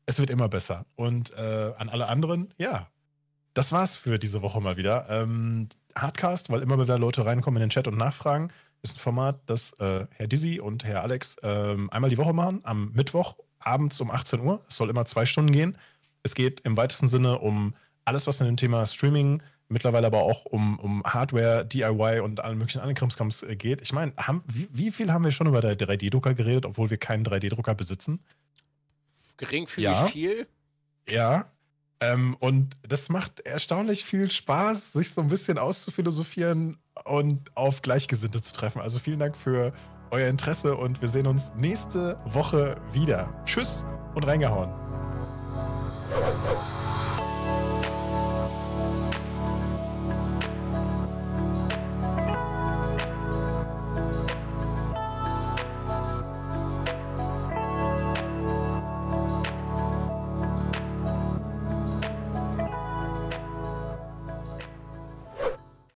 es wird immer besser. Und äh, an alle anderen, ja. Das war's für diese Woche mal wieder. Ähm, Hardcast, weil immer wieder Leute reinkommen in den Chat und nachfragen, ist ein Format, das äh, Herr Dizzy und Herr Alex ähm, einmal die Woche machen, am Mittwoch abends um 18 Uhr. Es soll immer zwei Stunden gehen. Es geht im weitesten Sinne um alles, was in dem Thema Streaming, mittlerweile aber auch um, um Hardware, DIY und allen möglichen anderen Krimskrams äh, geht. Ich meine, wie, wie viel haben wir schon über 3D-Drucker geredet, obwohl wir keinen 3D-Drucker besitzen? geringfügig ja. viel. Ja. Ähm, und das macht erstaunlich viel Spaß, sich so ein bisschen auszuphilosophieren und auf Gleichgesinnte zu treffen. Also vielen Dank für euer Interesse und wir sehen uns nächste Woche wieder. Tschüss und reingehauen.